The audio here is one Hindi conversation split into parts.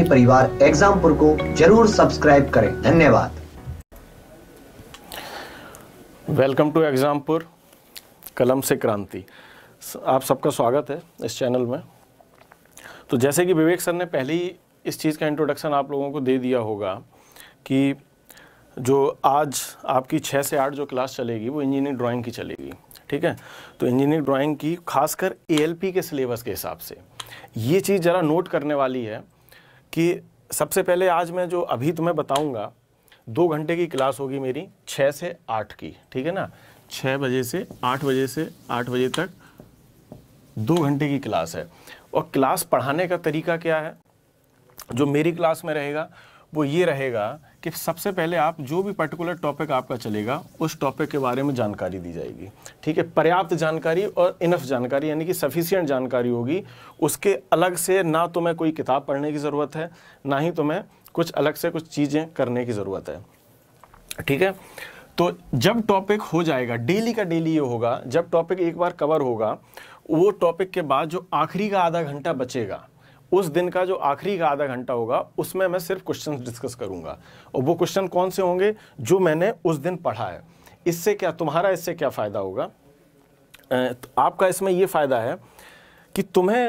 अपने परिवार एग्जामपुर को जरूर सब्सक्राइब करें धन्यवाद वेलकम टू एग्जामपुर कलम से क्रांति आप सबका स्वागत है इस चैनल में तो जैसे कि विवेक सर ने पहले ही इस चीज़ का इंट्रोडक्शन आप लोगों को दे दिया होगा कि जो आज आपकी छः से आठ जो क्लास चलेगी वो इंजीनियरिंग ड्राइंग की चलेगी ठीक है तो इंजीनियरिंग ड्राइंग की खासकर एएलपी के सिलेबस के हिसाब से ये चीज़ ज़रा नोट करने वाली है कि सबसे पहले आज मैं जो अभी तुम्हें बताऊंगा दो घंटे की क्लास होगी मेरी छः से आठ की ठीक है ना छः बजे से आठ बजे से आठ बजे तक दो घंटे की क्लास है और क्लास पढ़ाने का तरीका क्या है जो मेरी क्लास में रहेगा वो ये रहेगा कि सबसे पहले आप जो भी पर्टिकुलर टॉपिक आपका चलेगा उस टॉपिक के बारे में जानकारी दी जाएगी ठीक है पर्याप्त जानकारी और इनफ जानकारी यानी कि सफिशियंट जानकारी होगी उसके अलग से ना तो मैं कोई किताब पढ़ने की ज़रूरत है ना ही तुम्हें कुछ अलग से कुछ चीज़ें करने की ज़रूरत है ठीक है तो जब टॉपिक हो जाएगा डेली का डेली ये होगा जब टॉपिक एक बार कवर होगा वो टॉपिक के बाद जो आखिरी का आधा घंटा बचेगा उस दिन का जो आखिरी का आधा घंटा होगा उसमें मैं सिर्फ क्वेश्चन डिस्कस करूंगा और वो क्वेश्चन कौन से होंगे जो मैंने उस दिन पढ़ा है इससे क्या तुम्हारा इससे क्या फ़ायदा होगा तो आपका इसमें ये फ़ायदा है कि तुम्हें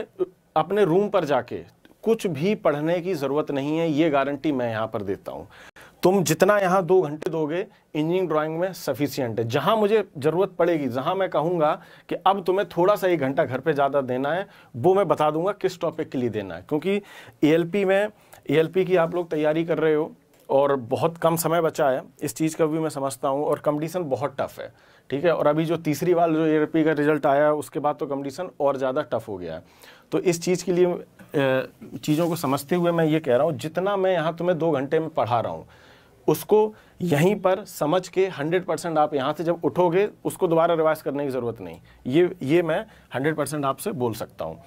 अपने रूम पर जाके कुछ भी पढ़ने की ज़रूरत नहीं है ये गारंटी मैं यहाँ पर देता हूँ तुम जितना यहाँ दो घंटे दोगे इंजीनियरिंग ड्राइंग में सफिशियंट है जहाँ मुझे ज़रूरत पड़ेगी जहाँ मैं कहूँगा कि अब तुम्हें थोड़ा सा एक घंटा घर पे ज़्यादा देना है वो मैं बता दूंगा किस टॉपिक के लिए देना है क्योंकि ए में ए की आप लोग तैयारी कर रहे हो और बहुत कम समय बचा है इस चीज़ का भी मैं समझता हूँ और कंपटीशन बहुत टफ है ठीक है और अभी जो तीसरी बार जो ए का रिजल्ट आया है उसके बाद तो कंपटीशन और ज़्यादा टफ हो गया है तो इस चीज़ के लिए चीज़ों को समझते हुए मैं ये कह रहा हूँ जितना मैं यहाँ तुम्हें दो घंटे में पढ़ा रहा हूँ उसको यहीं पर समझ के 100 परसेंट आप यहाँ से जब उठोगे उसको दोबारा रिवाइज करने की ज़रूरत नहीं ये ये मैं 100 परसेंट आपसे बोल सकता हूँ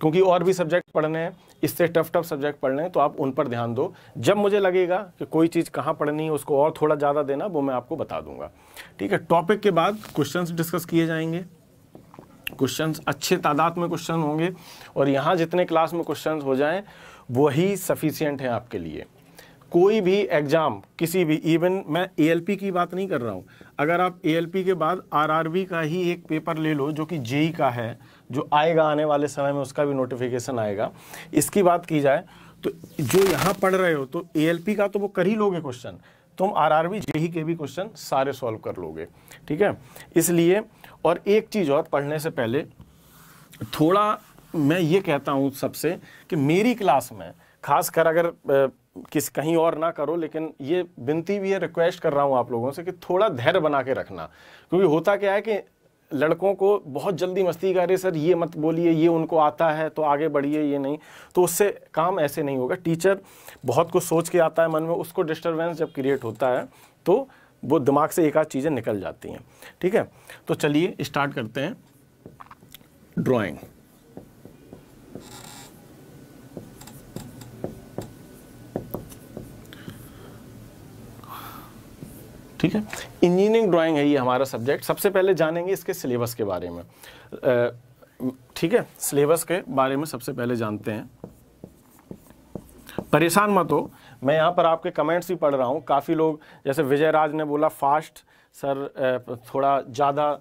क्योंकि और भी सब्जेक्ट पढ़ने हैं इससे टफ टफ सब्जेक्ट पढ़ने हैं तो आप उन पर ध्यान दो जब मुझे लगेगा कि कोई चीज़ कहाँ पढ़नी है उसको और थोड़ा ज़्यादा देना वो मैं आपको बता दूंगा ठीक है टॉपिक के बाद क्वेश्चन डिस्कस किए जाएंगे क्वेश्चंस अच्छे तादाद में क्वेश्चन होंगे और यहाँ जितने क्लास में क्वेश्चन हो जाएँ वही सफिशियंट हैं आपके लिए कोई भी एग्ज़ाम किसी भी इवन मैं ए की बात नहीं कर रहा हूँ अगर आप ए के बाद आर का ही एक पेपर ले लो जो कि जेई e का है जो आएगा आने वाले समय में उसका भी नोटिफिकेशन आएगा इसकी बात की जाए तो जो यहाँ पढ़ रहे हो तो ए का तो वो कर ही लोगे क्वेश्चन तुम आर आर बी जेई के भी क्वेश्चन सारे सॉल्व कर लोगे ठीक है इसलिए और एक चीज़ और पढ़ने से पहले थोड़ा मैं ये कहता हूँ सबसे कि मेरी क्लास में खासकर अगर किस कहीं और ना करो लेकिन ये विनती भी है रिक्वेस्ट कर रहा हूँ आप लोगों से कि थोड़ा धैर्य बना के रखना क्योंकि होता क्या है कि लड़कों को बहुत जल्दी मस्ती कर रहे सर ये मत बोलिए ये उनको आता है तो आगे बढ़िए ये नहीं तो उससे काम ऐसे नहीं होगा टीचर बहुत कुछ सोच के आता है मन में उसको डिस्टर्बेंस जब क्रिएट होता है तो वो दिमाग से एक आध चीज़ें निकल जाती हैं ठीक है तो चलिए स्टार्ट करते हैं ड्राइंग ठीक है इंजीनियरिंग ड्राइंग है ये हमारा सब्जेक्ट सबसे पहले जानेंगे इसके सिलेबस के बारे में ठीक है सिलेबस के बारे में सबसे पहले जानते हैं परेशान मत हो मैं यहाँ पर आपके कमेंट्स भी पढ़ रहा हूँ काफ़ी लोग जैसे विजय राज ने बोला फास्ट सर थोड़ा ज़्यादा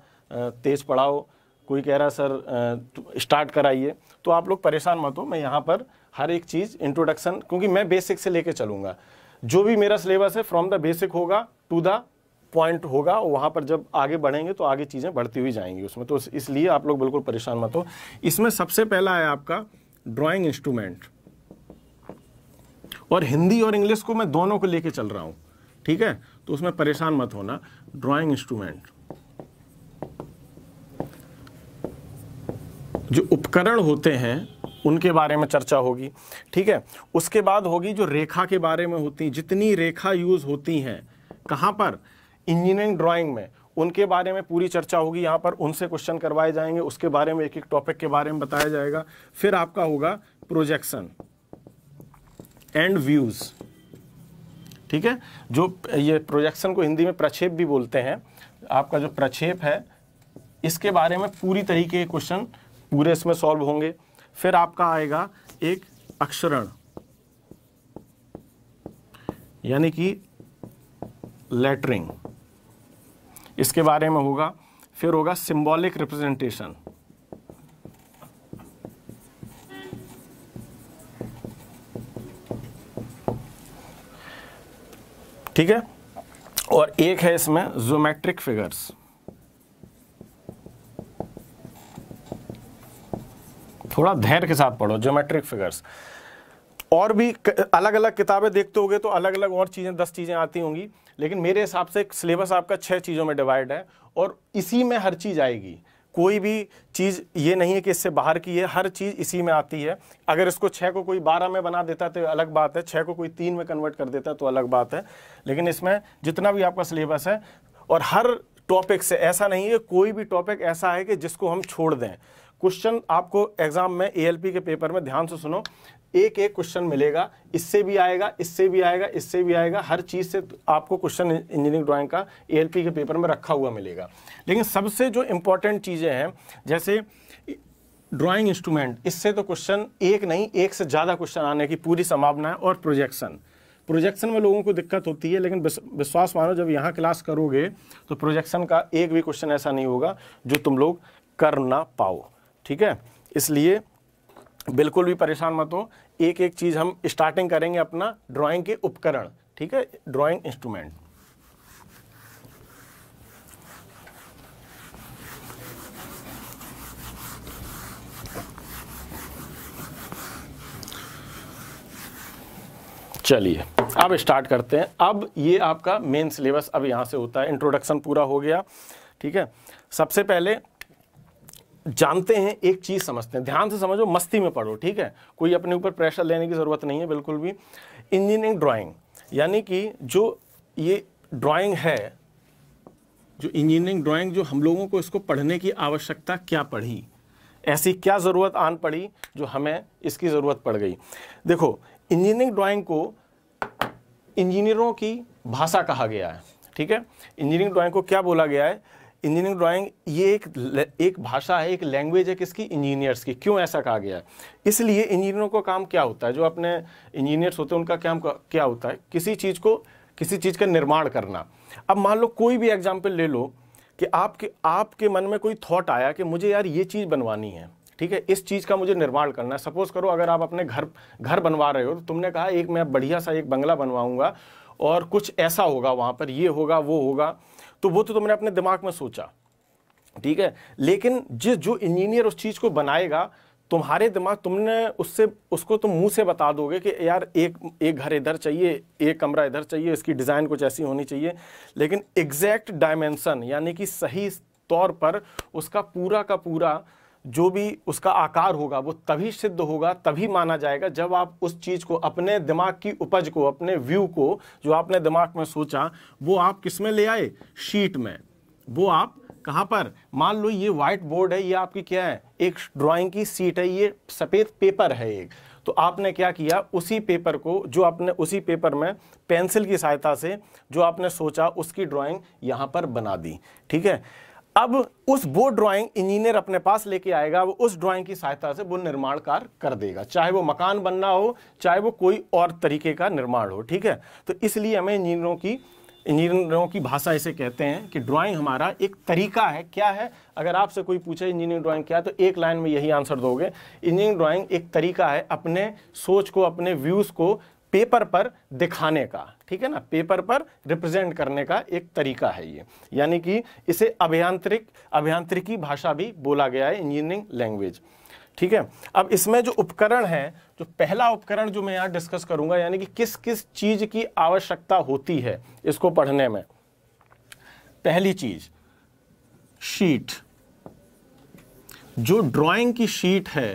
तेज़ पढ़ाओ कोई कह रहा सर स्टार्ट तो कराइए तो आप लोग परेशान मत हो मैं यहाँ पर हर एक चीज़ इंट्रोडक्शन क्योंकि मैं बेसिक से लेके चलूँगा जो भी मेरा सिलेबस है फ्रॉम द बेसिक होगा टू द पॉइंट होगा वहाँ पर जब आगे बढ़ेंगे तो आगे चीज़ें बढ़ती हुई जाएंगी उसमें तो इसलिए आप लोग बिल्कुल परेशान मत हो इसमें सबसे पहला है आपका ड्राइंग इंस्ट्रूमेंट और हिंदी और इंग्लिश को मैं दोनों को लेके चल रहा हूँ ठीक है तो उसमें परेशान मत होना ड्राइंग इंस्ट्रूमेंट जो उपकरण होते हैं उनके बारे में चर्चा होगी ठीक है उसके बाद होगी जो रेखा के बारे में होती जितनी रेखा यूज़ होती हैं कहाँ पर इंजीनियरिंग ड्राइंग में उनके बारे में पूरी चर्चा होगी यहाँ पर उनसे क्वेश्चन करवाए जाएंगे उसके बारे में एक एक टॉपिक के बारे में बताया जाएगा फिर आपका होगा प्रोजेक्शन एंड व्यूज ठीक है जो ये प्रोजेक्शन को हिंदी में प्रक्षेप भी बोलते हैं आपका जो प्रक्षेप है इसके बारे में पूरी तरीके के क्वेश्चन पूरे इसमें सॉल्व होंगे फिर आपका आएगा एक अक्षरण यानी कि लेटरिंग इसके बारे में होगा फिर होगा सिंबॉलिक रिप्रेजेंटेशन ठीक है और एक है इसमें जोमेट्रिक फिगर्स थोड़ा धैर्य के साथ पढ़ो ज्योमेट्रिक फिगर्स और भी अलग अलग किताबें देखते होगे तो अलग अलग और चीज़ें दस चीज़ें आती होंगी लेकिन मेरे हिसाब से सिलेबस आपका छः चीज़ों में डिवाइड है और इसी में हर चीज़ आएगी कोई भी चीज़ ये नहीं है कि इससे बाहर की है हर चीज़ इसी में आती है अगर इसको छः को कोई बारह में बना देता तो अलग बात है छः को कोई तीन में कन्वर्ट कर देता तो अलग बात है लेकिन इसमें जितना भी आपका सिलेबस है और हर टॉपिक से ऐसा नहीं है कोई भी टॉपिक ऐसा है कि जिसको हम छोड़ दें क्वेश्चन आपको एग्ज़ाम में एएलपी के पेपर में ध्यान से सुनो एक एक क्वेश्चन मिलेगा इससे भी आएगा इससे भी आएगा इससे भी आएगा हर चीज़ से आपको क्वेश्चन इंजीनियरिंग ड्राइंग का ए के पेपर में रखा हुआ मिलेगा लेकिन सबसे जो इम्पोर्टेंट चीज़ें हैं जैसे ड्राइंग इंस्ट्रूमेंट इससे तो क्वेश्चन एक नहीं एक से ज़्यादा क्वेश्चन आने की पूरी संभावना है और प्रोजेक्शन प्रोजेक्शन में लोगों को दिक्कत होती है लेकिन विश्वास मानो जब यहाँ क्लास करोगे तो प्रोजेक्शन का एक भी क्वेश्चन ऐसा नहीं होगा जो तुम लोग कर ना पाओ ठीक है इसलिए बिल्कुल भी परेशान मत हो एक एक चीज़ हम स्टार्टिंग करेंगे अपना ड्राइंग के उपकरण ठीक है ड्राइंग इंस्ट्रूमेंट चलिए अब स्टार्ट करते हैं अब ये आपका मेन सिलेबस अब यहाँ से होता है इंट्रोडक्शन पूरा हो गया ठीक है सबसे पहले जानते हैं एक चीज़ समझते हैं ध्यान से समझो मस्ती में पढ़ो ठीक है कोई अपने ऊपर प्रेशर लेने की ज़रूरत नहीं है बिल्कुल भी इंजीनियरिंग ड्राइंग यानी कि जो ये ड्राइंग है जो इंजीनियरिंग ड्राइंग जो हम लोगों को इसको पढ़ने की आवश्यकता क्या पड़ी ऐसी क्या ज़रूरत आन पड़ी जो हमें इसकी ज़रूरत पड़ गई देखो इंजीनियरिंग ड्राइंग को इंजीनियरों की भाषा कहा गया है ठीक है इंजीनियरिंग ड्राइंग को क्या बोला गया है इंजीनियरिंग ड्राइंग ये एक एक भाषा है एक लैंग्वेज है किसकी इंजीनियर्स की क्यों ऐसा कहा गया है इसलिए इंजीनियरों का काम क्या होता है जो अपने इंजीनियर्स होते हैं उनका काम क्या होता है किसी चीज़ को किसी चीज़ का निर्माण करना अब मान लो कोई भी एग्जाम्पल ले लो कि आपके आपके मन में कोई थॉट आया कि मुझे यार ये चीज़ बनवानी है ठीक है इस चीज़ का मुझे निर्माण करना है सपोज़ करो अगर आप अपने घर घर बनवा रहे हो तो तुमने कहा एक मैं बढ़िया सा एक बंगला बनवाऊंगा और कुछ ऐसा होगा वहाँ पर ये होगा वो होगा तो वो तो तुमने अपने दिमाग में सोचा ठीक है लेकिन जिस जो इंजीनियर उस चीज़ को बनाएगा तुम्हारे दिमाग तुमने उससे उसको तुम मुंह से बता दोगे कि यार एक एक घर इधर चाहिए एक कमरा इधर चाहिए इसकी डिज़ाइन कुछ ऐसी होनी चाहिए लेकिन एग्जैक्ट डायमेंशन यानी कि सही तौर पर उसका पूरा का पूरा जो भी उसका आकार होगा वो तभी सिद्ध होगा तभी माना जाएगा जब आप उस चीज़ को अपने दिमाग की उपज को अपने व्यू को जो आपने दिमाग में सोचा वो आप किस में ले आए शीट में वो आप कहाँ पर मान लो ये वाइट बोर्ड है ये आपकी क्या है एक ड्राइंग की सीट है ये सफ़ेद पेपर है एक तो आपने क्या किया उसी पेपर को जो आपने उसी पेपर में पेंसिल की सहायता से जो आपने सोचा उसकी ड्राइंग यहाँ पर बना दी ठीक है अब उस वो ड्राइंग इंजीनियर अपने पास लेके आएगा वो उस ड्राइंग की सहायता से वो निर्माण कार्य कर देगा चाहे वो मकान बनना हो चाहे वो कोई और तरीके का निर्माण हो ठीक है तो इसलिए हमें इंजीनियरों की इंजीनियरों की भाषा इसे कहते हैं कि ड्राइंग हमारा एक तरीका है क्या है अगर आपसे कोई पूछे इंजीनियरिंग ड्राइंग क्या है तो एक लाइन में यही आंसर दोगे इंजीनियरिंग ड्राइंग एक तरीका है अपने सोच को अपने व्यूज़ को पेपर पर दिखाने का ठीक है ना पेपर पर रिप्रेजेंट करने का एक तरीका है ये यानी कि इसे अभियांत्रिक अभियांत्रिकी भाषा भी बोला गया है इंजीनियरिंग लैंग्वेज ठीक है अब इसमें जो उपकरण है जो पहला उपकरण जो मैं यहाँ डिस्कस करूंगा यानी कि किस किस चीज़ की आवश्यकता होती है इसको पढ़ने में पहली चीज शीट जो ड्राइंग की शीट है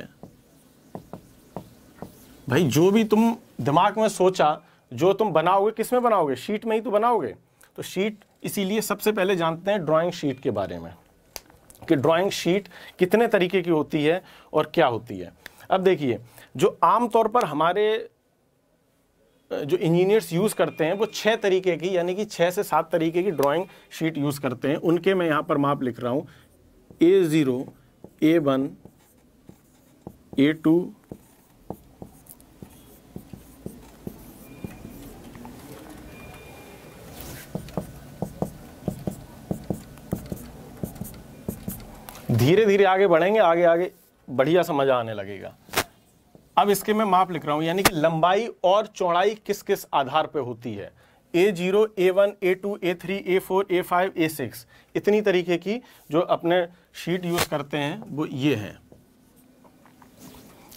भाई जो भी तुम दिमाग में सोचा जो तुम बनाओगे किस में बनाओगे शीट में ही तो बनाओगे तो शीट इसीलिए सबसे पहले जानते हैं ड्राइंग शीट के बारे में कि ड्राइंग शीट कितने तरीके की होती है और क्या होती है अब देखिए जो आम तौर पर हमारे जो इंजीनियर्स यूज़ करते हैं वो छः तरीके की यानी कि छः से सात तरीके की ड्राइंग शीट यूज़ करते हैं उनके मैं यहाँ पर माप लिख रहा हूँ A zero A one A two धीरे धीरे आगे बढ़ेंगे आगे आगे बढ़िया समझ आने लगेगा अब इसके मैं माप लिख रहा हूं यानी कि लंबाई और चौड़ाई किस किस आधार पर होती है A zero A one A two A three A four A five A six इतनी तरीके की जो अपने शीट यूज करते हैं वो ये है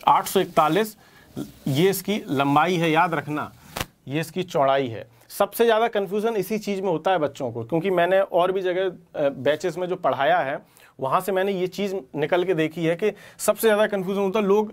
841 ये इसकी लंबाई है याद रखना ये इसकी चौड़ाई है सबसे ज़्यादा कन्फ्यूज़न इसी चीज़ में होता है बच्चों को क्योंकि मैंने और भी जगह बैचेस में जो पढ़ाया है वहाँ से मैंने ये चीज़ निकल के देखी है कि सबसे ज़्यादा कन्फ्यूज़न होता है लोग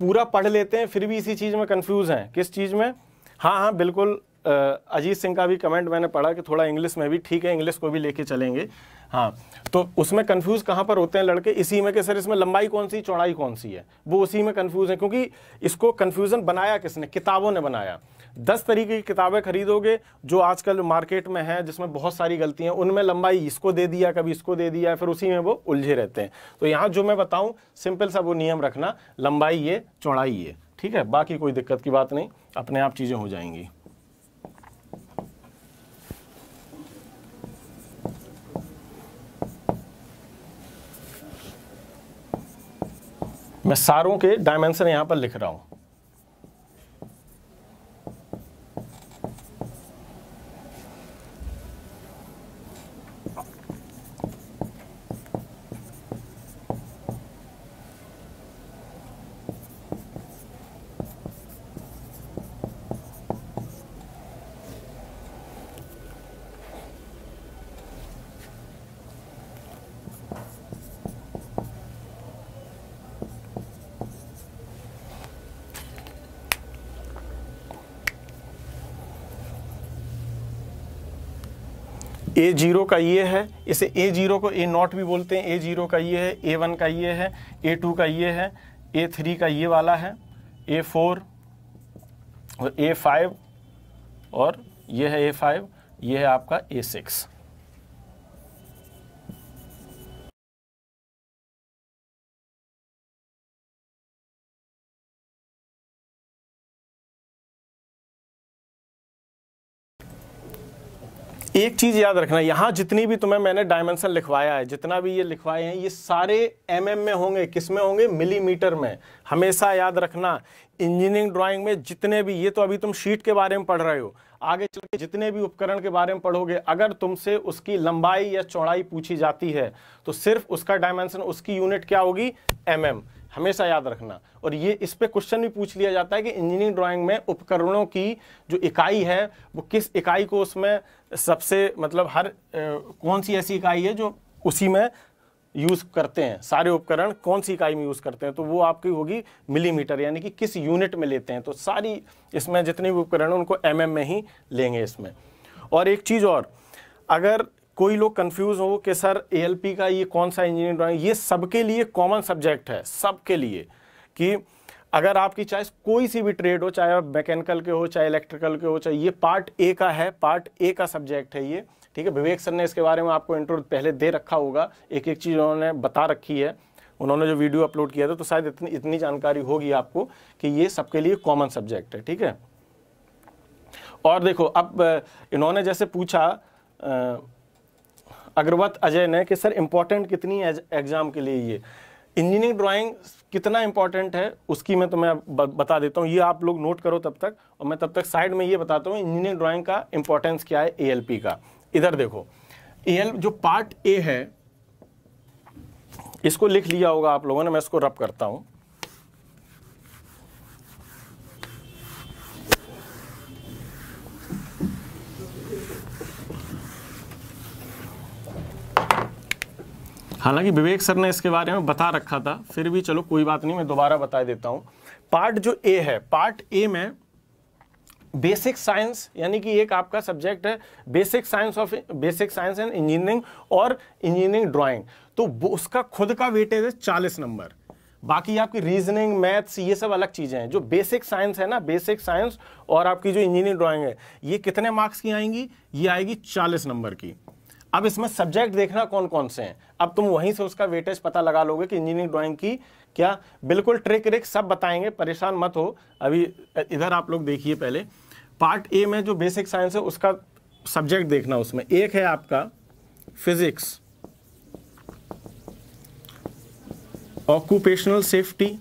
पूरा पढ़ लेते हैं फिर भी इसी चीज़ में कन्फ्यूज़ हैं किस चीज़ में हाँ हाँ बिल्कुल अजीत सिंह का भी कमेंट मैंने पढ़ा कि थोड़ा इंग्लिश में भी ठीक है इंग्लिश को भी लेके चलेंगे हाँ तो उसमें कंफ्यूज कहाँ पर होते हैं लड़के इसी में कि सर इसमें लंबाई कौन सी चौड़ाई कौन सी है वो उसी में कंफ्यूज है क्योंकि इसको कंफ्यूजन बनाया किसने किताबों ने बनाया दस तरीके की किताबें खरीदोगे जो आजकल मार्केट में हैं जिसमें बहुत सारी गलतियां उनमें लंबाई इसको दे दिया कभी इसको दे दिया फिर उसी में वो उलझे रहते हैं तो यहाँ जो मैं बताऊँ सिंपल सा वो नियम रखना लंबाई ये चौड़ाई ये ठीक है बाकी कोई दिक्कत की बात नहीं अपने आप चीज़ें हो जाएंगी मैं सारों के डायमेंशन यहां पर लिख रहा हूं ए जीरो का ये है इसे ए जीरो को ए नॉट भी बोलते हैं ए जीरो का ये है ए वन का ये है ए टू का ये है ए थ्री का ये वाला है ए फोर और ए फाइव और ये है ए फाइव ये है आपका ए सिक्स एक चीज़ याद रखना यहां जितनी भी तुम्हें मैंने डायमेंशन लिखवाया है जितना भी ये लिखवाए हैं ये सारे एम mm में होंगे किस में होंगे मिलीमीटर में हमेशा याद रखना इंजीनियरिंग ड्राइंग में जितने भी ये तो अभी तुम शीट के बारे में पढ़ रहे हो आगे चल के जितने भी उपकरण के बारे में पढ़ोगे अगर तुमसे उसकी लंबाई या चौड़ाई पूछी जाती है तो सिर्फ उसका डायमेंशन उसकी यूनिट क्या होगी एम mm. हमेशा याद रखना और ये इस पर क्वेश्चन भी पूछ लिया जाता है कि इंजीनियरिंग ड्राइंग में उपकरणों की जो इकाई है वो किस इकाई को उसमें सबसे मतलब हर कौन सी ऐसी इकाई है जो उसी में यूज़ करते हैं सारे उपकरण कौन सी इकाई में यूज़ करते हैं तो वो आपकी होगी मिलीमीटर यानी कि किस यूनिट में लेते हैं तो सारी इसमें जितने भी उपकरण उनको एम में ही लेंगे इसमें और एक चीज़ और अगर कोई लोग कंफ्यूज हो कि सर ए का ये कौन सा इंजीनियरिंग ड्राइंग ये सबके लिए कॉमन सब्जेक्ट है सबके लिए कि अगर आपकी चॉइस कोई सी भी ट्रेड हो चाहे मैकेनिकल के हो चाहे इलेक्ट्रिकल के हो चाहे ये पार्ट ए का है पार्ट ए का सब्जेक्ट है ये ठीक है विवेक सर ने इसके बारे में आपको इंट्रो पहले दे रखा होगा एक एक चीज़ उन्होंने बता रखी है उन्होंने जो वीडियो अपलोड किया था तो शायद इतनी इतनी जानकारी होगी आपको कि ये सबके लिए कॉमन सब्जेक्ट है ठीक है और देखो अब इन्होंने जैसे पूछा अग्रवत अजय ने कि सर इम्पोर्टेंट कितनी एग्ज़ाम के लिए ये इंजीनियरिंग ड्राइंग कितना इंपॉर्टेंट है उसकी मैं तो मैं बता देता हूँ ये आप लोग नोट करो तब तक और मैं तब तक साइड में ये बताता हूँ इंजीनियरिंग ड्राइंग का इंपॉर्टेंस क्या है ए का इधर देखो ए जो पार्ट ए है इसको लिख लिया होगा आप लोगों ने मैं इसको रब करता हूँ हालांकि विवेक सर ने इसके बारे में बता रखा था फिर भी चलो कोई बात नहीं मैं दोबारा बता देता हूँ पार्ट जो ए है पार्ट ए में बेसिक साइंस यानी कि एक आपका सब्जेक्ट है basic science of basic science and engineering और इंजीनियरिंग ड्राइंग तो उसका खुद का वेटेज है चालीस नंबर बाकी आपकी रीजनिंग मैथ्स ये सब अलग चीज़ें हैं जो बेसिक साइंस है ना बेसिक साइंस और आपकी जो इंजीनियरिंग ड्राइंग है ये कितने मार्क्स की आएंगी ये आएगी चालीस नंबर की अब इसमें सब्जेक्ट देखना कौन कौन से हैं अब तुम वहीं से उसका वेटेज पता लगा लोगे कि इंजीनियरिंग ड्राइंग की क्या बिल्कुल ट्रिक रिक सब बताएंगे परेशान मत हो अभी इधर आप लोग देखिए पहले पार्ट ए में जो बेसिक साइंस है उसका सब्जेक्ट देखना उसमें एक है आपका physics occupational safety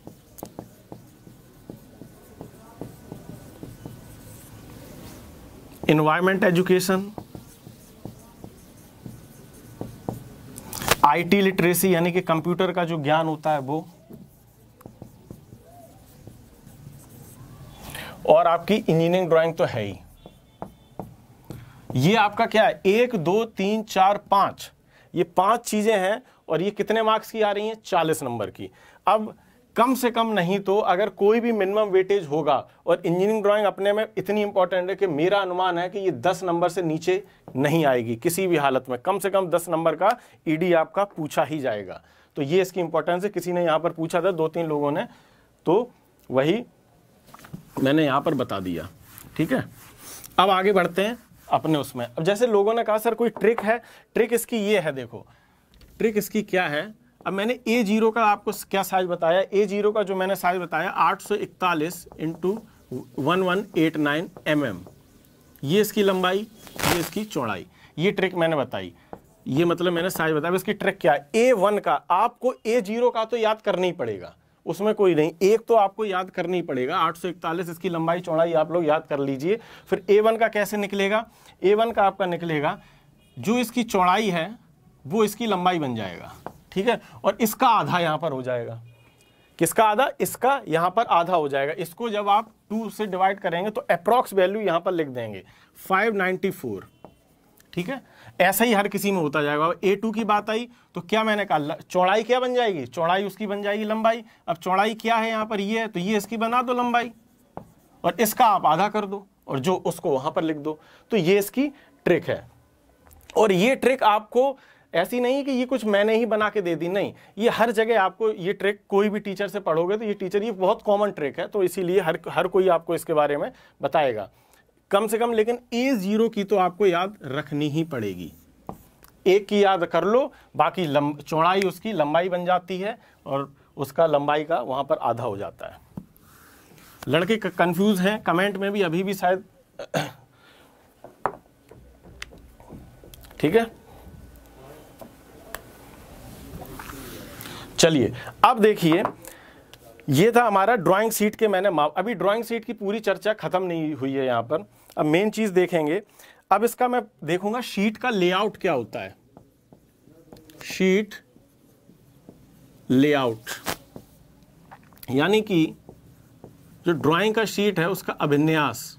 environment education IT literacy यानी कि कंप्यूटर का जो ज्ञान होता है वो और आपकी इंजीनियरिंग ड्राइंग तो है ही ये आपका क्या है एक दो तीन चार पांच ये पांच चीज़ें हैं और ये कितने मार्क्स की आ रही हैं चालीस नंबर की अब कम से कम नहीं तो अगर कोई भी मिनिमम वेटेज होगा और इंजीनियरिंग ड्राइंग अपने में इतनी इंपॉर्टेंट है कि मेरा अनुमान है कि ये दस नंबर से नीचे नहीं आएगी किसी भी हालत में कम से कम दस नंबर का ईडी आपका पूछा ही जाएगा तो ये इसकी इंपॉर्टेंस है किसी ने यहाँ पर पूछा था दो तीन लोगों ने तो वही मैंने यहाँ पर बता दिया ठीक है अब आगे बढ़ते हैं अपने उसमें अब जैसे लोगों ने कहा सर कोई ट्रिक है ट्रिक इसकी ये है देखो ट्रिक इसकी क्या है अब मैंने ए जीरो का आपको क्या साइज बताया ए जीरो का जो मैंने साइज बताया आठ सौ इकतालीस into one one eight nine m m ये इसकी लंबाई ये इसकी चौड़ाई ये ट्रिक मैंने बताई ये मतलब मैंने साइज बताया इसकी ट्रिक क्या है ए वन का आपको ए जीरो का तो याद करना ही पड़ेगा उसमें कोई नहीं एक तो आपको याद करना ही पड़ेगा 841 इसकी लंबाई चौड़ाई आप लोग याद कर लीजिए फिर ए वन का कैसे निकलेगा ए वन का आपका निकलेगा जो इसकी चौड़ाई है वो इसकी लंबाई बन जाएगा ठीक है और इसका आधा यहां पर हो जाएगा किसका आधा इसका यहां पर आधा हो जाएगा इसको जब आप टू से डिवाइड करेंगे तो अप्रोक्स वैल्यू यहां पर लिख देंगे 594 ठीक है ऐसा ही हर किसी में होता जाएगा ए टू की बात आई तो क्या मैंने कहा चौड़ाई क्या बन जाएगी चौड़ाई उसकी बन जाएगी लंबाई अब चौड़ाई क्या है यहां पर ये है तो ये इसकी बना दो लंबाई और इसका आप आधा कर दो और जो उसको वहां पर लिख दो तो ये इसकी ट्रिक है और ये ट्रिक आपको ऐसी नहीं है कि ये कुछ मैंने ही बना के दे दी नहीं ये हर जगह आपको ये ट्रिक कोई भी टीचर से पढ़ोगे तो ये टीचर ये बहुत कॉमन ट्रिक है तो इसीलिए हर हर कोई आपको इसके बारे में बताएगा कम से कम लेकिन ए ज़ीरो की तो आपको याद रखनी ही पड़ेगी एक की याद कर लो बाकी लंब चौड़ाई उसकी लंबाई बन जाती है और उसका लंबाई का वहाँ पर आधा हो जाता है लड़के कंफ्यूज हैं कमेंट में भी अभी भी शायद ठीक है चलिए अब देखिए ये था हमारा ड्राइंग सीट के मैंने माप अभी ड्राइंग सीट की पूरी चर्चा ख़त्म नहीं हुई है यहाँ पर अब मेन चीज़ देखेंगे अब इसका मैं देखूंगा शीट का लेआउट क्या होता है शीट लेआउट यानी कि जो ड्राइंग का शीट है उसका अभिन्यास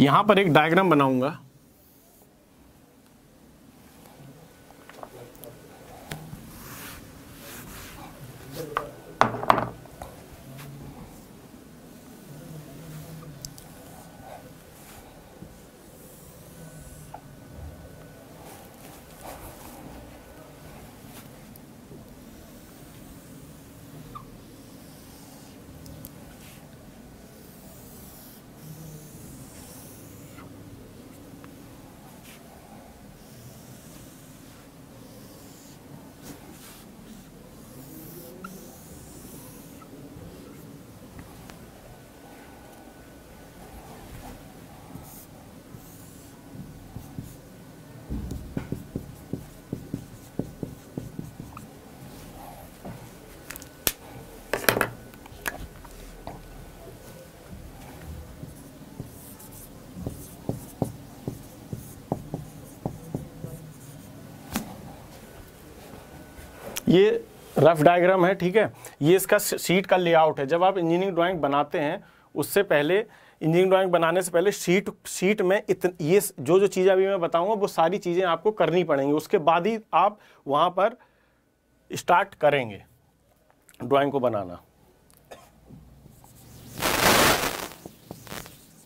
यहाँ पर एक डायग्राम बनाऊंगा ये रफ डायग्राम है ठीक है ये इसका शीट का लेआउट है जब आप इंजीनियरिंग ड्राइंग बनाते हैं उससे पहले इंजीनियरिंग ड्राइंग बनाने से पहले शीट शीट में इतन ये जो जो चीज़ें अभी मैं बताऊंगा वो सारी चीज़ें आपको करनी पड़ेंगी उसके बाद ही आप वहाँ पर स्टार्ट करेंगे ड्राइंग को बनाना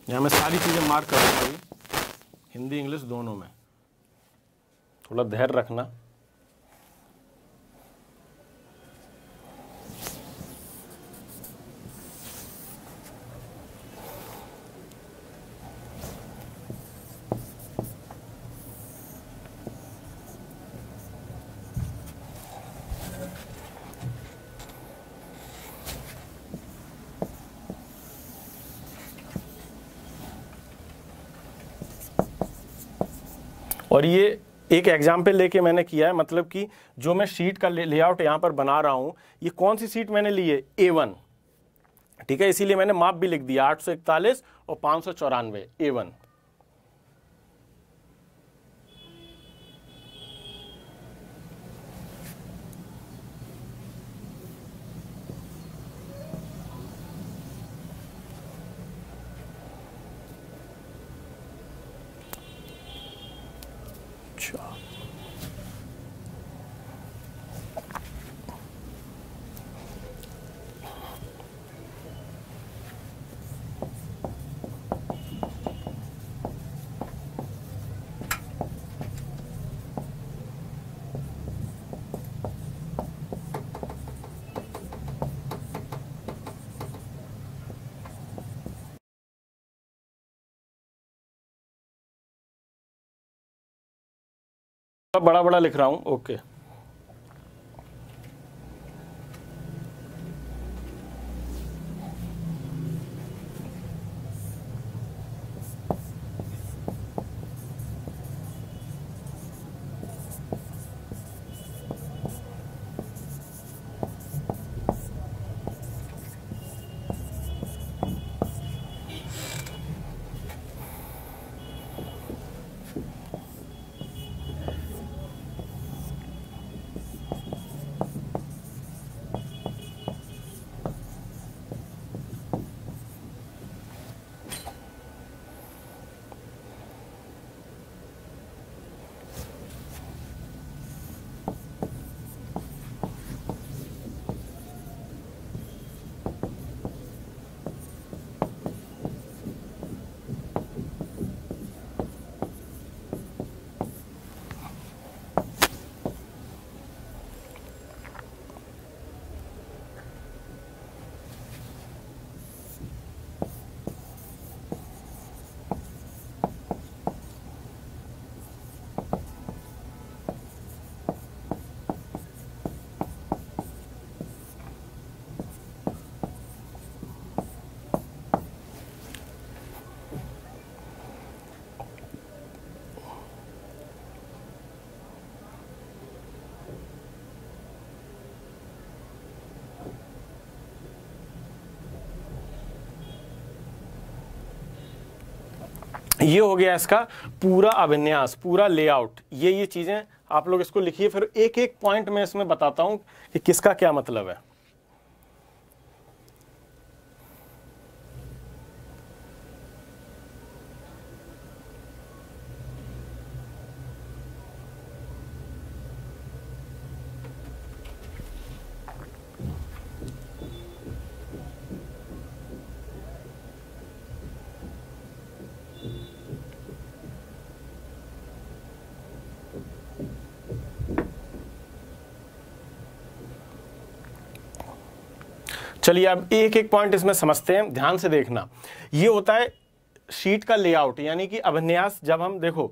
यहाँ मैं सारी चीज़ें मार्क करूँगा हिंदी इंग्लिश दोनों में थोड़ा धैर्य रखना और ये एक एग्जाम्पल लेके मैंने किया है मतलब कि जो मैं शीट का लेआउट यहाँ पर बना रहा हूँ ये कौन सी सीट मैंने ली है ए वन ठीक है इसीलिए मैंने माप भी लिख दिया आठ सौ इकतालीस और पाँच सौ चौरानवे ए वन बड़ा बड़ा लिख रहा हूँ ओके ये हो गया इसका पूरा अभिन्यास पूरा लेआउट ये ये चीज़ें आप लोग इसको लिखिए फिर एक एक पॉइंट में इसमें बताता हूं कि किसका क्या मतलब है चलिए अब एक एक पॉइंट इसमें समझते हैं ध्यान से देखना ये होता है शीट का लेआउट यानी कि अभिन्यास जब हम देखो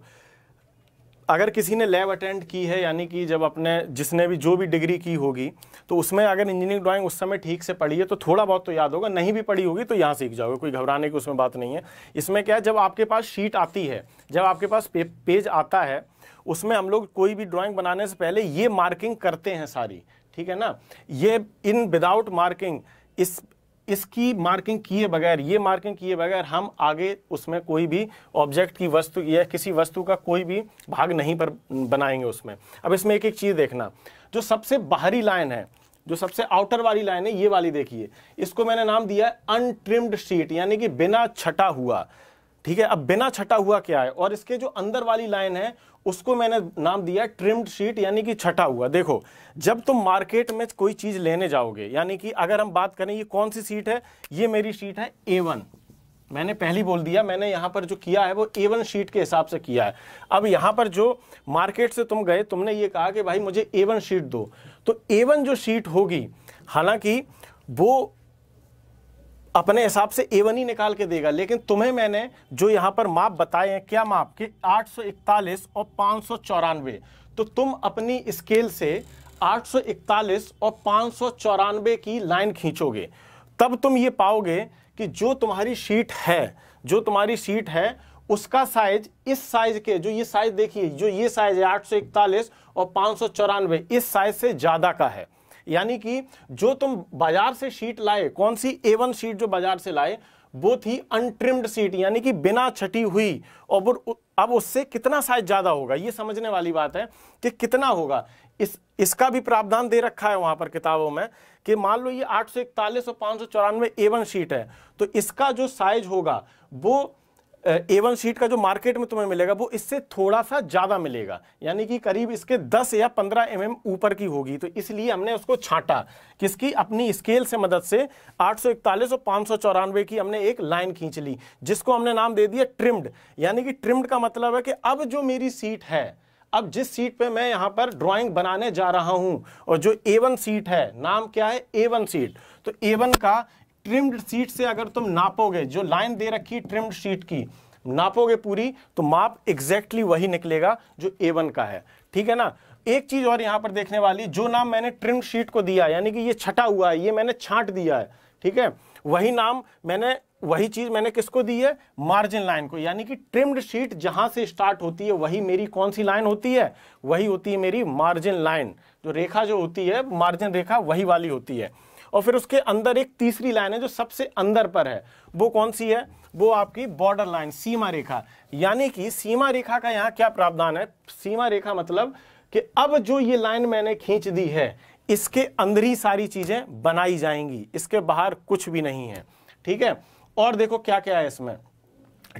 अगर किसी ने लैब अटेंड की है यानी कि जब अपने जिसने भी जो भी डिग्री की होगी तो उसमें अगर इंजीनियरिंग ड्राइंग उस समय ठीक से पढ़ी है तो थोड़ा बहुत तो याद होगा नहीं भी पढ़ी होगी तो यहाँ सीख जाओगे कोई घबराने की उसमें बात नहीं है इसमें क्या है जब आपके पास शीट आती है जब आपके पास पे, पेज आता है उसमें हम लोग कोई भी ड्राॅइंग बनाने से पहले ये मार्किंग करते हैं सारी ठीक है ना ये इन विदाउट मार्किंग इस इसकी मार्किंग किए बगैर ये मार्किंग किए बगैर हम आगे उसमें कोई भी ऑब्जेक्ट की वस्तु या किसी वस्तु का कोई भी भाग नहीं पर बनाएंगे उसमें अब इसमें एक एक चीज़ देखना जो सबसे बाहरी लाइन है जो सबसे आउटर वाली लाइन है ये वाली देखिए इसको मैंने नाम दिया है अनट्रिम्ड शीट यानी कि बिना छटा हुआ ठीक है अब बिना छटा हुआ क्या है और इसके जो अंदर वाली लाइन है उसको मैंने नाम दिया ट्रिम्ड शीट यानी कि छटा हुआ देखो जब तुम मार्केट में कोई चीज़ लेने जाओगे यानी कि अगर हम बात करें ये कौन सी सीट है ये मेरी सीट है ए वन मैंने पहली बोल दिया मैंने यहां पर जो किया है वो ए वन शीट के हिसाब से किया है अब यहां पर जो मार्केट से तुम गए तुमने ये कहा कि भाई मुझे ए वन शीट दो तो ए वन जो शीट होगी हालांकि वो अपने हिसाब से एवन ही निकाल के देगा लेकिन तुम्हें मैंने जो यहाँ पर माप बताए हैं क्या माप के 841 और पाँच तो तुम अपनी स्केल से 841 और पाँच की लाइन खींचोगे तब तुम ये पाओगे कि जो तुम्हारी शीट है जो तुम्हारी शीट है उसका साइज इस साइज के जो ये साइज देखिए जो ये साइज है आठ और पाँच इस साइज से ज़्यादा का है यानी कि जो तुम बाजार से शीट लाए कौन सी ए वन शीट जो बाजार से लाए वो थी अनट्रिम्ड सीट यानी कि बिना छटी हुई और अब उससे कितना साइज ज़्यादा होगा ये समझने वाली बात है कि कितना होगा इस इसका भी प्रावधान दे रखा है वहां पर किताबों में कि मान लो ये आठ सौ इकतालीस और पांच सौ चौरानवे ए वन शीट है तो इसका जो साइज होगा वो ए वन शीट का जो मार्केट में तुम्हें मिलेगा वो इससे थोड़ा सा ज़्यादा मिलेगा यानी कि करीब इसके 10 या 15 एम mm ऊपर की होगी तो इसलिए हमने उसको छांटा किसकी अपनी स्केल से मदद से 841 और पाँच की हमने एक लाइन खींच ली जिसको हमने नाम दे दिया ट्रिम्ड यानी कि ट्रिम्ड का मतलब है कि अब जो मेरी सीट है अब जिस सीट पे मैं यहां पर ड्राइंग बनाने जा रहा हूं और जो ए वन सीट है नाम क्या है ए वन सीट तो ए वन का ट्रिम्ड सीट से अगर तुम नापोगे जो लाइन दे रखी ट्रिम्ड सीट की नापोगे पूरी तो माप एग्जैक्टली वही निकलेगा जो ए वन का है ठीक है ना एक चीज और यहां पर देखने वाली जो नाम मैंने ट्रिम शीट को दिया यानी कि ये छटा हुआ है ये मैंने छांट दिया है ठीक है वही नाम मैंने वही चीज मैंने किसको दी है मार्जिन लाइन को यानी कि ट्रिम्ड शीट जहां से स्टार्ट होती है वही मेरी कौन सी लाइन होती है वही होती है मेरी मार्जिन लाइन जो रेखा जो होती है मार्जिन रेखा वही वाली होती है और फिर उसके अंदर एक तीसरी लाइन है जो सबसे अंदर पर है वो कौन सी है वो आपकी बॉर्डर लाइन सीमा रेखा यानी कि सीमा रेखा का यहाँ क्या प्रावधान है सीमा रेखा मतलब कि अब जो ये लाइन मैंने खींच दी है इसके अंदर ही सारी चीजें बनाई जाएंगी इसके बाहर कुछ भी नहीं है ठीक है और देखो क्या क्या है इसमें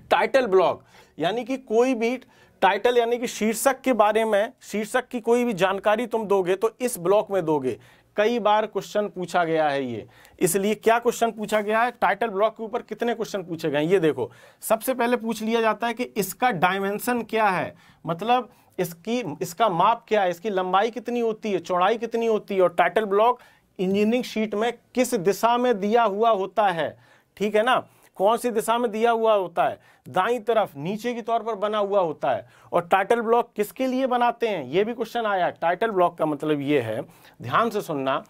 टाइटल ब्लॉक यानी कि कोई भी टाइटल यानी कि शीर्षक के बारे में शीर्षक की कोई भी जानकारी तुम दोगे तो इस ब्लॉक में दोगे कई बार क्वेश्चन पूछा गया है ये इसलिए क्या क्वेश्चन पूछा गया है टाइटल ब्लॉक के ऊपर कितने क्वेश्चन पूछे गए हैं ये देखो सबसे पहले पूछ लिया जाता है कि इसका डायमेंशन क्या है मतलब इसकी इसका माप क्या है इसकी लंबाई कितनी होती है चौड़ाई कितनी होती है और टाइटल ब्लॉक इंजीनियरिंग शीट में किस दिशा में दिया हुआ होता है ठीक है ना कौन सी दिशा में दिया हुआ होता है दाई तरफ नीचे की तौर पर बना हुआ होता है और टाइटल ब्लॉक किसके लिए बनाते हैं यह भी क्वेश्चन आया टाइटल ब्लॉक का मतलब यह है ध्यान से सुनना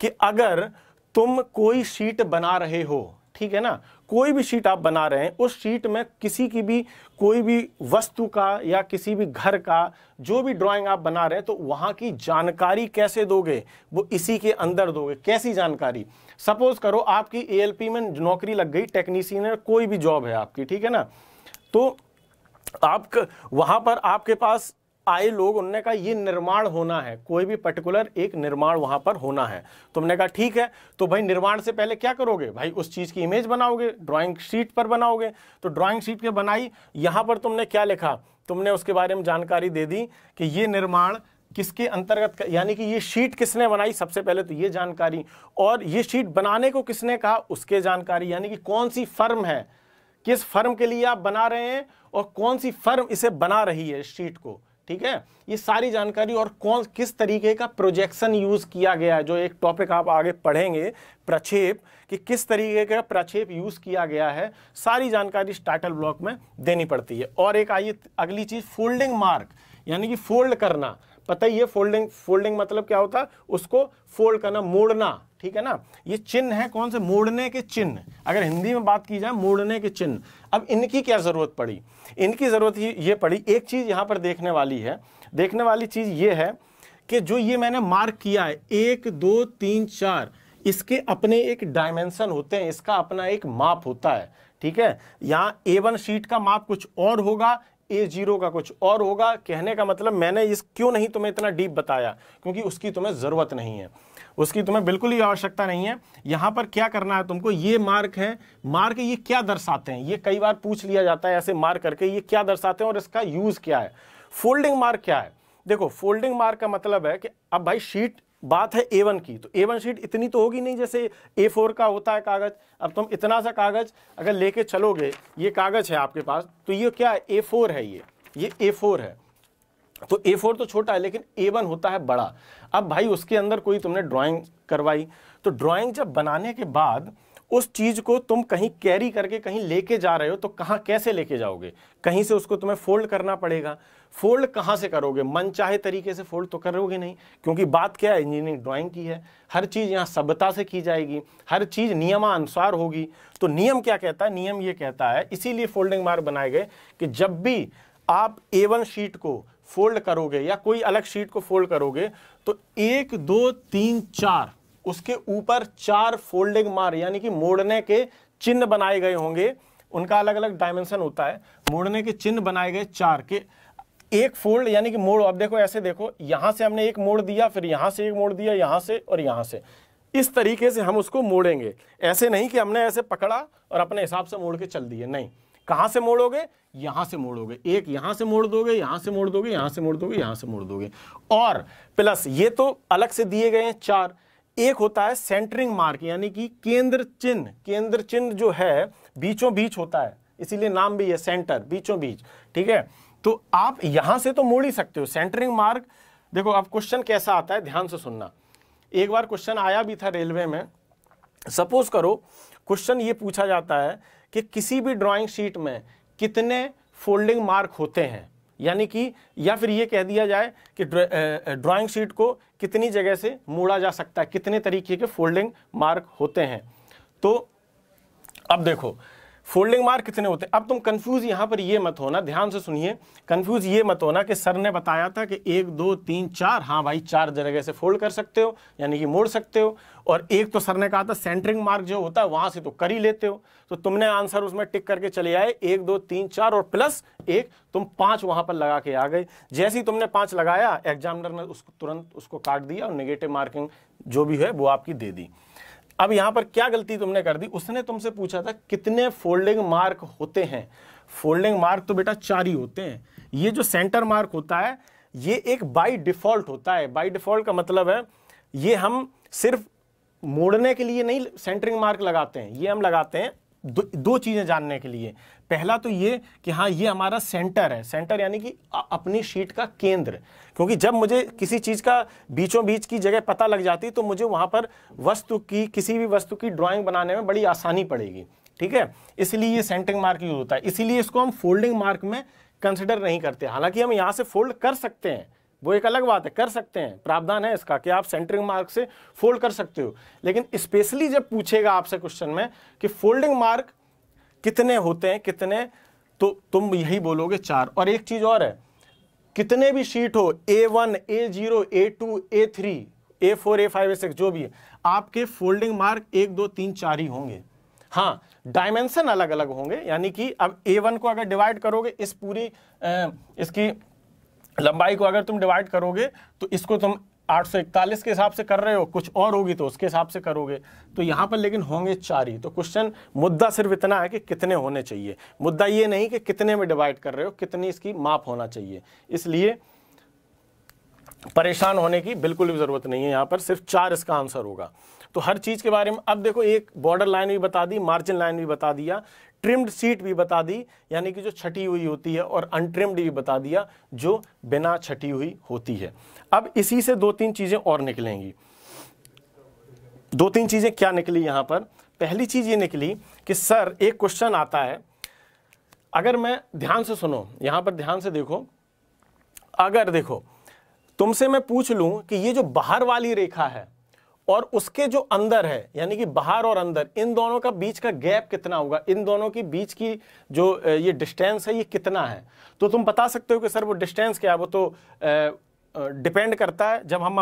कि अगर तुम कोई शीट बना रहे हो ठीक है ना कोई भी शीट आप बना रहे हैं उस शीट में किसी की भी कोई भी वस्तु का या किसी भी घर का जो भी ड्राइंग आप बना रहे हैं तो वहां की जानकारी कैसे दोगे वो इसी के अंदर दोगे कैसी जानकारी सपोज करो आपकी ए में नौकरी लग गई टेक्नीसियन कोई भी जॉब है आपकी ठीक है ना तो आप वहाँ पर आपके पास आए लोग उन्होंने कहा ये निर्माण होना है कोई भी पर्टिकुलर एक निर्माण वहां पर होना है तो हमने कहा ठीक है तो भाई निर्माण से पहले क्या करोगे भाई उस चीज़ की इमेज बनाओगे ड्राइंग शीट पर बनाओगे तो ड्राइंग शीट के बनाई यहां पर तुमने क्या लिखा तुमने उसके बारे में जानकारी दे दी कि ये निर्माण किसके अंतर्गत यानी कि ये शीट किसने बनाई सबसे पहले तो ये जानकारी और ये शीट बनाने को किसने कहा उसके जानकारी यानी कि कौन सी फर्म है किस फर्म के लिए आप बना रहे हैं और कौन सी फर्म इसे बना रही है शीट को ठीक है ये सारी जानकारी और कौन किस तरीके का प्रोजेक्शन यूज किया गया है जो एक टॉपिक आप आगे पढ़ेंगे प्रक्षेप कि किस तरीके का प्रक्षेप यूज किया गया है सारी जानकारी टाइटल ब्लॉक में देनी पड़ती है और एक आइए अगली चीज फोल्डिंग मार्क यानी कि फोल्ड करना पता ही है फोल्डिंग फोल्डिंग मतलब क्या होता है उसको फोल्ड करना मोड़ना ठीक है ना ये चिन्ह है कौन से मोड़ने के चिन्ह अगर हिंदी में बात की जाए मोड़ने के चिन्ह अब इनकी क्या ज़रूरत पड़ी इनकी ज़रूरत ये पड़ी एक चीज़ यहाँ पर देखने वाली है देखने वाली चीज़ ये है कि जो ये मैंने मार्क किया है एक दो तीन चार इसके अपने एक डायमेंशन होते हैं इसका अपना एक माप होता है ठीक है यहाँ ए वन शीट का माप कुछ और होगा ए जीरो का कुछ और होगा कहने का मतलब मैंने इस क्यों नहीं तुम्हें इतना डीप बताया क्योंकि उसकी तुम्हें ज़रूरत नहीं है उसकी तुम्हें बिल्कुल ही आवश्यकता नहीं है यहां पर क्या करना है तुमको ये मार्क है मार्क ये क्या दर्शाते हैं ये कई बार पूछ लिया जाता है ऐसे मार्क करके ये क्या दर्शाते हैं और इसका यूज़ क्या है फोल्डिंग मार्क क्या है देखो फोल्डिंग मार्क का मतलब है कि अब भाई शीट बात है ए वन की तो ए वन शीट इतनी तो होगी नहीं जैसे ए फोर का होता है कागज़ अब तुम इतना सा कागज़ अगर लेके चलोगे ये कागज़ है आपके पास तो ये क्या है ए फोर है ये ये ए फोर है तो ए फोर तो छोटा है लेकिन ए वन होता है बड़ा अब भाई उसके अंदर कोई तुमने ड्राइंग करवाई तो ड्राइंग जब बनाने के बाद उस चीज़ को तुम कहीं कैरी करके कहीं लेके जा रहे हो तो कहाँ कैसे लेके जाओगे कहीं से उसको तुम्हें फोल्ड करना पड़ेगा फोल्ड कहाँ से करोगे मन चाहे तरीके से फोल्ड तो करोगे नहीं क्योंकि बात क्या है इंजीनियरिंग ड्राइंग की है हर चीज़ यहाँ सभ्यता से की जाएगी हर चीज़ नियमानुसार होगी तो नियम क्या कहता है नियम ये कहता है इसीलिए फोल्डिंग मार्ग बनाए गए कि जब भी आप ए शीट को फोल्ड करोगे या कोई अलग शीट को फोल्ड करोगे तो एक दो तीन चार उसके ऊपर चार फोल्डिंग मार यानी कि मोड़ने के चिन्ह बनाए गए होंगे उनका अलग अलग डायमेंशन होता है मोड़ने के चिन्ह बनाए गए चार के एक फोल्ड यानी कि मोड़ आप देखो ऐसे देखो यहां से हमने एक मोड़ दिया फिर यहां से एक मोड़ दिया यहां से और यहां से इस तरीके से हम उसको मोड़ेंगे ऐसे नहीं कि हमने ऐसे पकड़ा और अपने हिसाब से मोड़ के चल दिए नहीं कहां से मोड़ोगे यहां से मोड़ोगे एक यहां से मोड़ दोगे यहां से मोड़ दोगे यहां से मोड़ दोगे यहां से मोड़ दोगे और प्लस ये तो अलग से दिए गए हैं चार एक होता है सेंटरिंग मार्क यानी कि केंद्र चिन्ह केंद्र चिन्ह जो है बीचों बीच होता है इसीलिए नाम भी है सेंटर बीचों बीच ठीक है तो आप यहां से तो मोड़ ही सकते हो सेंटरिंग मार्ग देखो अब क्वेश्चन कैसा आता है ध्यान से सुनना एक बार क्वेश्चन आया भी था रेलवे में सपोज करो क्वेश्चन ये पूछा जाता है कि किसी भी ड्राइंग शीट में कितने फोल्डिंग मार्क होते हैं यानी कि या फिर ये कह दिया जाए कि ड्राइंग शीट को कितनी जगह से मोड़ा जा सकता है कितने तरीके के फोल्डिंग मार्क होते हैं तो अब देखो फोल्डिंग मार्क कितने होते हैं अब तुम कंफ्यूज यहाँ पर ये मत होना ध्यान से सुनिए कंफ्यूज ये मत होना कि सर ने बताया था कि एक दो तीन चार हाँ भाई चार जगह से फोल्ड कर सकते हो यानी कि मोड़ सकते हो और एक तो सर ने कहा था सेंटरिंग मार्क जो होता है वहाँ से तो कर ही लेते हो तो तुमने आंसर उसमें टिक करके चले आए एक दो तीन चार और प्लस एक तुम पाँच वहाँ पर लगा के आ गए जैसे ही तुमने पाँच लगाया एग्जामिनर ने उसको तुरंत उसको काट दिया और निगेटिव मार्किंग जो भी है वो आपकी दे दी अब यहां पर क्या गलती तुमने कर दी उसने तुमसे पूछा था कितने फोल्डिंग मार्क होते हैं फोल्डिंग मार्क तो बेटा चार ही होते हैं ये जो सेंटर मार्क होता है ये एक बाई डिफॉल्ट होता है बाई डिफॉल्ट का मतलब है ये हम सिर्फ मोड़ने के लिए नहीं सेंटरिंग मार्क लगाते हैं ये हम लगाते हैं दो, दो चीज़ें जानने के लिए पहला तो ये कि हाँ ये हमारा सेंटर है सेंटर यानी कि अपनी शीट का केंद्र क्योंकि जब मुझे किसी चीज़ का बीचों बीच की जगह पता लग जाती तो मुझे वहाँ पर वस्तु की किसी भी वस्तु की ड्राइंग बनाने में बड़ी आसानी पड़ेगी ठीक है इसलिए ये सेंटरिंग मार्क यूज होता है इसीलिए इसको हम फोल्डिंग मार्क में कंसिडर नहीं करते हालांकि हम यहाँ से फोल्ड कर सकते हैं वो एक अलग बात है कर सकते हैं प्रावधान है इसका कि आप सेंटरिंग मार्क से फोल्ड कर सकते हो लेकिन स्पेशली जब पूछेगा आपसे क्वेश्चन में कि फोल्डिंग मार्क कितने होते हैं कितने तो तुम यही बोलोगे चार और एक चीज और है कितने भी शीट हो A one A zero A two A three A four A five A six जो भी है आपके फोल्डिंग मार्क एक दो तीन चार ही होंगे हाँ डायमेंशन अलग अलग होंगे यानी कि अब ए वन को अगर डिवाइड करोगे इस पूरी इसकी लंबाई को अगर तुम डिवाइड करोगे तो इसको तुम 841 के हिसाब से कर रहे हो कुछ और होगी तो उसके हिसाब से करोगे तो यहाँ पर लेकिन होंगे चार ही तो क्वेश्चन मुद्दा सिर्फ इतना है कि कितने होने चाहिए मुद्दा ये नहीं कि कितने में डिवाइड कर रहे हो कितनी इसकी माप होना चाहिए इसलिए परेशान होने की बिल्कुल भी ज़रूरत नहीं है यहाँ पर सिर्फ चार इसका आंसर होगा तो हर चीज़ के बारे में अब देखो एक बॉर्डर लाइन भी बता दी मार्जिन लाइन भी बता दिया ट्रिम्ड सीट भी बता दी यानी कि जो छटी हुई होती है और अनट्रिम्ड भी बता दिया जो बिना छटी हुई होती है अब इसी से दो तीन चीज़ें और निकलेंगी दो तीन चीज़ें क्या निकली यहां पर पहली चीज़ ये निकली कि सर एक क्वेश्चन आता है अगर मैं ध्यान से सुनो यहां पर ध्यान से देखो अगर देखो तुमसे मैं पूछ लूं कि ये जो बाहर वाली रेखा है और उसके जो अंदर है यानी कि बाहर और अंदर इन दोनों का बीच का गैप कितना होगा इन दोनों के बीच की जो ये डिस्टेंस है ये कितना है तो तुम बता सकते हो कि सर वो डिस्टेंस क्या है वो तो डिपेंड करता है जब हम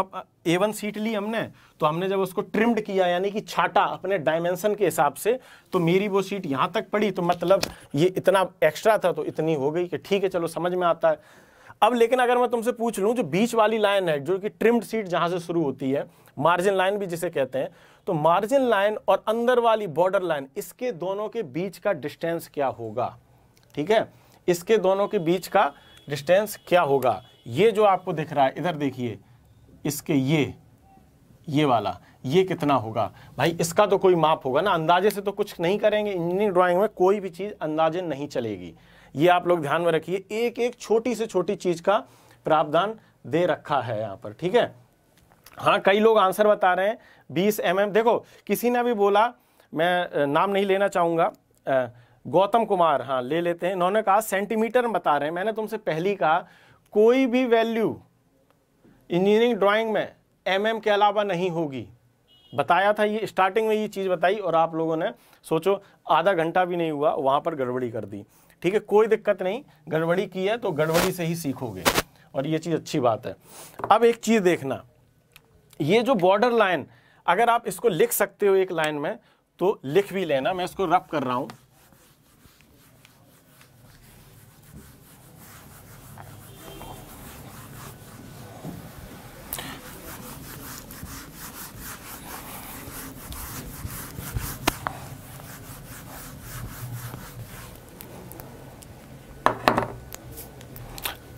ए वन सीट ली हमने तो हमने जब उसको ट्रिम्ड किया यानी कि छाटा अपने डायमेंशन के हिसाब से तो मेरी वो सीट यहाँ तक पड़ी तो मतलब ये इतना एक्स्ट्रा था तो इतनी हो गई कि ठीक है चलो समझ में आता है अब लेकिन अगर मैं तुमसे पूछ लूँ जो बीच वाली लाइन है जो कि ट्रिम्ड सीट जहाँ से शुरू होती है मार्जिन लाइन भी जिसे कहते हैं तो मार्जिन लाइन और अंदर वाली बॉर्डर लाइन इसके दोनों के बीच का डिस्टेंस क्या होगा ठीक है इसके दोनों के बीच का डिस्टेंस क्या होगा ये जो आपको दिख रहा है इधर देखिए इसके ये ये वाला ये कितना होगा भाई इसका तो कोई माप होगा ना अंदाजे से तो कुछ नहीं करेंगे इंजीनियरिंग ड्राइंग में कोई भी चीज़ अंदाजे नहीं चलेगी ये आप लोग ध्यान में रखिए एक एक छोटी से छोटी चीज़ का प्रावधान दे रखा है यहां पर ठीक है हाँ कई लोग आंसर बता रहे हैं बीस एम mm. देखो किसी ने भी बोला मैं नाम नहीं लेना चाहूँगा गौतम कुमार हाँ ले लेते हैं इन्होंने कहा सेंटीमीटर में बता रहे हैं मैंने तुमसे पहली कहा कोई भी वैल्यू इंजीनियरिंग ड्राइंग में एम mm के अलावा नहीं होगी बताया था ये स्टार्टिंग में ये चीज़ बताई और आप लोगों ने सोचो आधा घंटा भी नहीं हुआ वहाँ पर गड़बड़ी कर दी ठीक है कोई दिक्कत नहीं गड़बड़ी की है तो गड़बड़ी से ही सीखोगे और ये चीज़ अच्छी बात है अब एक चीज़ देखना ये जो बॉर्डर लाइन अगर आप इसको लिख सकते हो एक लाइन में तो लिख भी लेना मैं इसको रब कर रहा हूं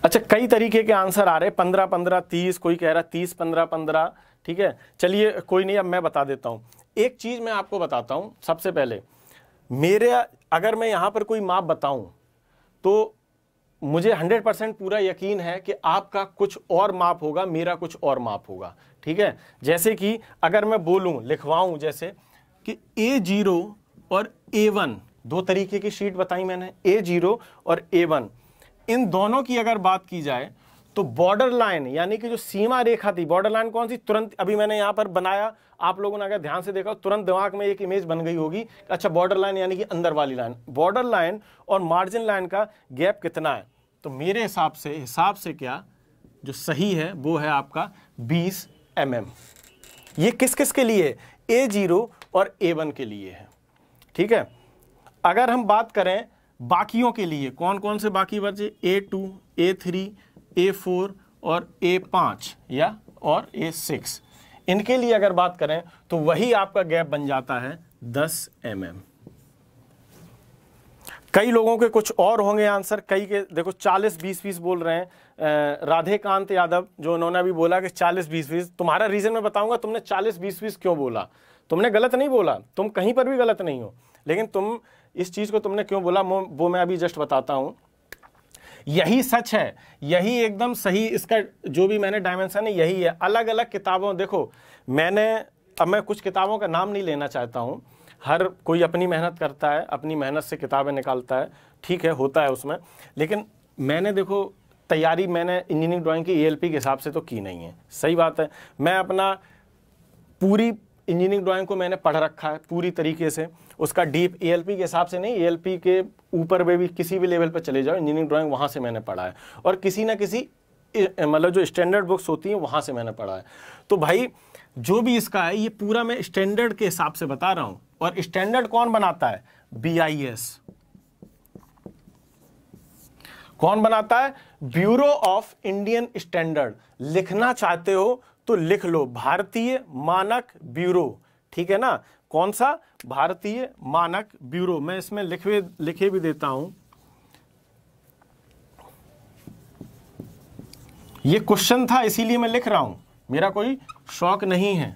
अच्छा कई तरीके के आंसर आ रहे हैं पंद्रह पंद्रह तीस कोई कह रहा है तीस पंद्रह पंद्रह ठीक है चलिए कोई नहीं अब मैं बता देता हूँ एक चीज़ मैं आपको बताता हूँ सबसे पहले मेरे अगर मैं यहाँ पर कोई माप बताऊँ तो मुझे 100 परसेंट पूरा यकीन है कि आपका कुछ और माप होगा मेरा कुछ और माप होगा ठीक है जैसे कि अगर मैं बोलूँ लिखवाऊँ जैसे कि ए जीरो और ए वन दो तरीके की शीट बताई मैंने ए जीरो और ए वन इन दोनों की अगर बात की जाए तो बॉर्डर लाइन यानी कि जो सीमा रेखा थी बॉर्डर लाइन कौन सी तुरंत अभी मैंने यहां पर बनाया आप लोगों ने अगर ध्यान से देखा तुरंत दिमाग में एक इमेज बन गई होगी अच्छा बॉर्डर लाइन यानी कि अंदर वाली लाइन बॉर्डर लाइन और मार्जिन लाइन का गैप कितना है तो मेरे हिसाब से हिसाब से क्या जो सही है वो है आपका बीस एम mm. ये किस किस के लिए ए जीरो और ए वन के लिए है ठीक है अगर हम बात करें बाकियों के लिए कौन कौन से बाकी बचे A two A three A four और ए पाँच या और ए सिक्स इनके लिए अगर बात करें तो वही आपका गैप बन जाता है दस एम mm. कई लोगों के कुछ और होंगे आंसर कई के देखो चालीस बीस बीस बोल रहे हैं राधेकांत यादव जो उन्होंने अभी बोला कि चालीस बीस बीस तुम्हारा रीज़न मैं बताऊंगा तुमने चालीस बीस बीस क्यों बोला तुमने गलत नहीं बोला तुम कहीं पर भी गलत नहीं हो लेकिन तुम इस चीज़ को तुमने क्यों बोला वो मैं अभी जस्ट बताता हूँ यही सच है यही एकदम सही इसका जो भी मैंने डायमेंशन है यही है अलग अलग किताबों देखो मैंने अब मैं कुछ किताबों का नाम नहीं लेना चाहता हूँ हर कोई अपनी मेहनत करता है अपनी मेहनत से किताबें निकालता है ठीक है होता है उसमें लेकिन मैंने देखो तैयारी मैंने इंजीनियरिंग ड्राइंग की एएलपी के हिसाब से तो की नहीं है सही बात है मैं अपना पूरी इंजीनियरिंग ड्राइंग को मैंने पढ़ रखा है पूरी तरीके से उसका डीप एएलपी के हिसाब से नहीं एएलपी के ऊपर में भी किसी भी लेवल पर चले जाओ इंजीनियरिंग ड्राइंग वहाँ से मैंने पढ़ा है और किसी ना किसी मतलब जो स्टैंडर्ड बुक्स होती हैं वहाँ से मैंने पढ़ा है तो भाई जो भी इसका है ये पूरा मैं स्टैंडर्ड के हिसाब से बता रहा हूँ और स्टैंडर्ड कौन बनाता है बी कौन बनाता है ब्यूरो ऑफ इंडियन स्टैंडर्ड लिखना चाहते हो तो लिख लो भारतीय मानक ब्यूरो ठीक है ना कौन सा भारतीय मानक ब्यूरो मैं इसमें लिखे लिखे भी देता हूं ये क्वेश्चन था इसीलिए मैं लिख रहा हूं मेरा कोई शौक नहीं है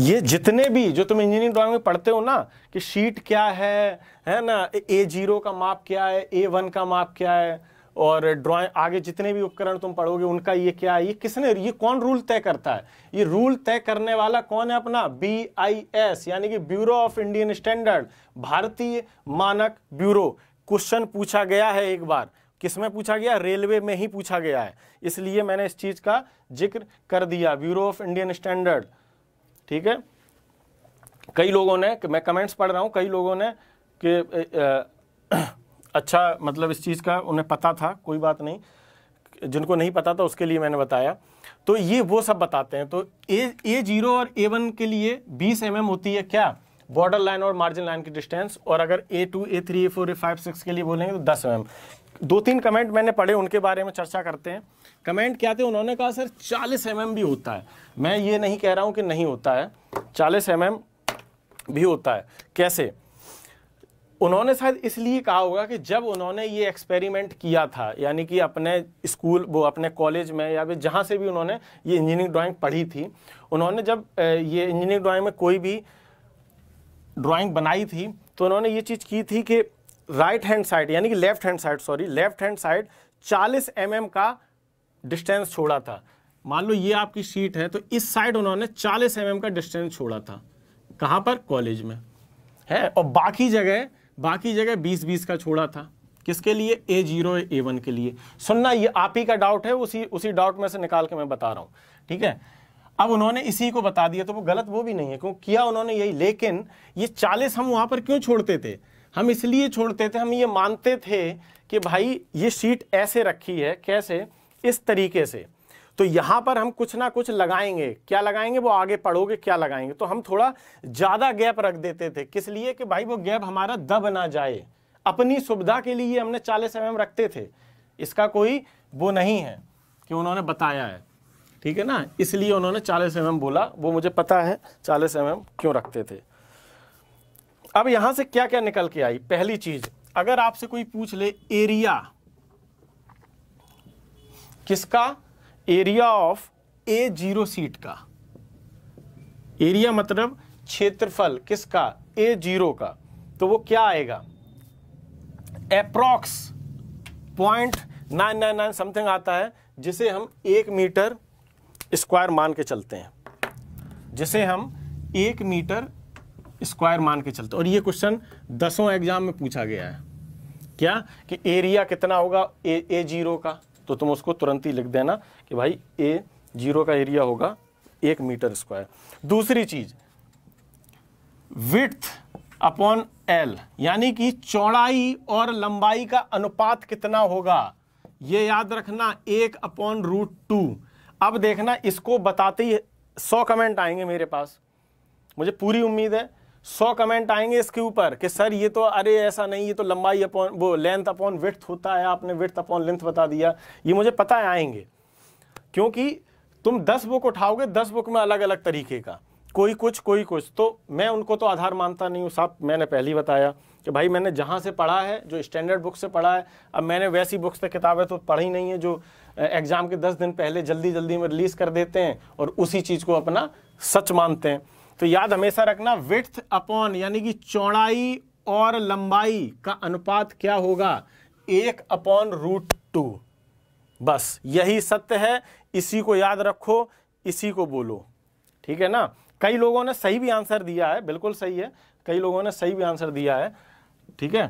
ये जितने भी जो तुम इंजीनियरिंग ड्राइंग में पढ़ते हो ना कि शीट क्या है है ना ए जीरो का माप क्या है ए वन का माप क्या है और ड्राइंग आगे जितने भी उपकरण तुम पढ़ोगे उनका ये क्या है ये किसने ये कौन रूल तय करता है ये रूल तय करने वाला कौन है अपना बी आई एस यानी कि ब्यूरो ऑफ इंडियन स्टैंडर्ड भारतीय मानक ब्यूरो क्वेश्चन पूछा गया है एक बार किसमें पूछा गया रेलवे में ही पूछा गया है इसलिए मैंने इस चीज़ का जिक्र कर दिया ब्यूरो ऑफ इंडियन स्टैंडर्ड ठीक है कई लोगों ने मैं कमेंट्स पढ़ रहा हूँ कई लोगों ने कि अच्छा मतलब इस चीज़ का उन्हें पता था कोई बात नहीं जिनको नहीं पता था उसके लिए मैंने बताया तो ये वो सब बताते हैं तो ए ए जीरो और ए वन के लिए 20 एम mm होती है क्या बॉर्डर लाइन और मार्जिन लाइन की डिस्टेंस और अगर A two A three A four A five six के लिए बोलेंगे तो 10 एम mm. दो तीन कमेंट मैंने पढ़े उनके बारे में चर्चा करते हैं कमेंट क्या थे उन्होंने कहा सर 40 एम mm भी होता है मैं ये नहीं कह रहा हूं कि नहीं होता है 40 एम mm भी होता है कैसे उन्होंने शायद इसलिए कहा होगा कि जब उन्होंने ये एक्सपेरिमेंट किया था यानी कि अपने स्कूल वो अपने कॉलेज में या फिर जहाँ से भी उन्होंने ये इंजीनियरिंग ड्राइंग पढ़ी थी उन्होंने जब ये इंजीनियरिंग ड्राइंग में कोई भी ड्राइंग बनाई थी तो उन्होंने ये चीज़ की थी कि राइट हैंड साइड यानी कि left hand side sorry left hand side 40 m mm का डिस्टेंस छोड़ा था मान लो ये आपकी शीट है तो इस साइड उन्होंने 40 एम mm का डिस्टेंस छोड़ा था कहाँ पर कॉलेज में है और बाकी जगह बाकी जगह 20-20 का छोड़ा था किसके लिए ए जीरो ए वन के लिए सुनना ये आप ही का डाउट है उसी उसी डाउट में से निकाल के मैं बता रहा हूँ ठीक है अब उन्होंने इसी को बता दिया तो वो गलत वो भी नहीं है क्यों किया उन्होंने यही लेकिन ये 40 हम वहाँ पर क्यों छोड़ते थे हम इसलिए छोड़ते थे हम ये मानते थे कि भाई ये शीट ऐसे रखी है कैसे इस तरीके से तो यहाँ पर हम कुछ ना कुछ लगाएंगे क्या लगाएंगे वो आगे पढ़ोगे क्या लगाएंगे तो हम थोड़ा ज़्यादा गैप रख देते थे किस लिए कि भाई वो गैप हमारा दब ना जाए अपनी सुविधा के लिए हमने चालीस एम रखते थे इसका कोई वो नहीं है कि उन्होंने बताया है ठीक है ना इसलिए उन्होंने चालीस एम बोला वो मुझे पता है चालीस एम क्यों रखते थे अब यहां से क्या क्या निकल के आई पहली चीज अगर आपसे कोई पूछ ले एरिया किसका area of A zero sheet का एरिया मतलब क्षेत्रफल किसका ए जीरो का तो वो क्या आएगा approx point nine nine nine something आता है जिसे हम एक मीटर स्क्वायर मान के चलते हैं जिसे हम एक मीटर स्क्वायर मान के चलते और ये क्वेश्चन दसों एग्जाम में पूछा गया है क्या कि एरिया कितना होगा ए ए जीरो का तो तुम उसको तुरंत ही लिख देना कि भाई ए जीरो का एरिया होगा एक मीटर स्क्वायर दूसरी चीज विथ अपॉन एल यानी कि चौड़ाई और लंबाई का अनुपात कितना होगा ये याद रखना एक अपॉन रूट टू अब देखना इसको बताते ही सौ कमेंट आएंगे मेरे पास मुझे पूरी उम्मीद है सौ कमेंट आएंगे इसके ऊपर कि सर ये तो अरे ऐसा नहीं ये तो लंबाई अपॉन वो लेंथ अपॉन विथ होता है आपने विथ अपॉन लेंथ बता दिया ये मुझे पता है आएंगे क्योंकि तुम दस बुक उठाओगे दस बुक में अलग अलग तरीके का कोई कुछ कोई कुछ तो मैं उनको तो आधार मानता नहीं हूँ साहब मैंने पहले ही बताया कि भाई मैंने जहाँ से पढ़ा है जो स्टैंडर्ड बुक से पढ़ा है अब मैंने वैसी बुक्स पे किताबें तो पढ़ी नहीं है जो एग्ज़ाम के दस दिन पहले जल्दी जल्दी में रिलीज़ कर देते हैं और उसी चीज़ को अपना सच मानते हैं तो याद हमेशा रखना विथ अपॉन यानी कि चौड़ाई और लंबाई का अनुपात क्या होगा एक अपॉन रूट टू बस यही सत्य है इसी को याद रखो इसी को बोलो ठीक है ना कई लोगों ने सही भी आंसर दिया है बिल्कुल सही है कई लोगों ने सही भी आंसर दिया है ठीक है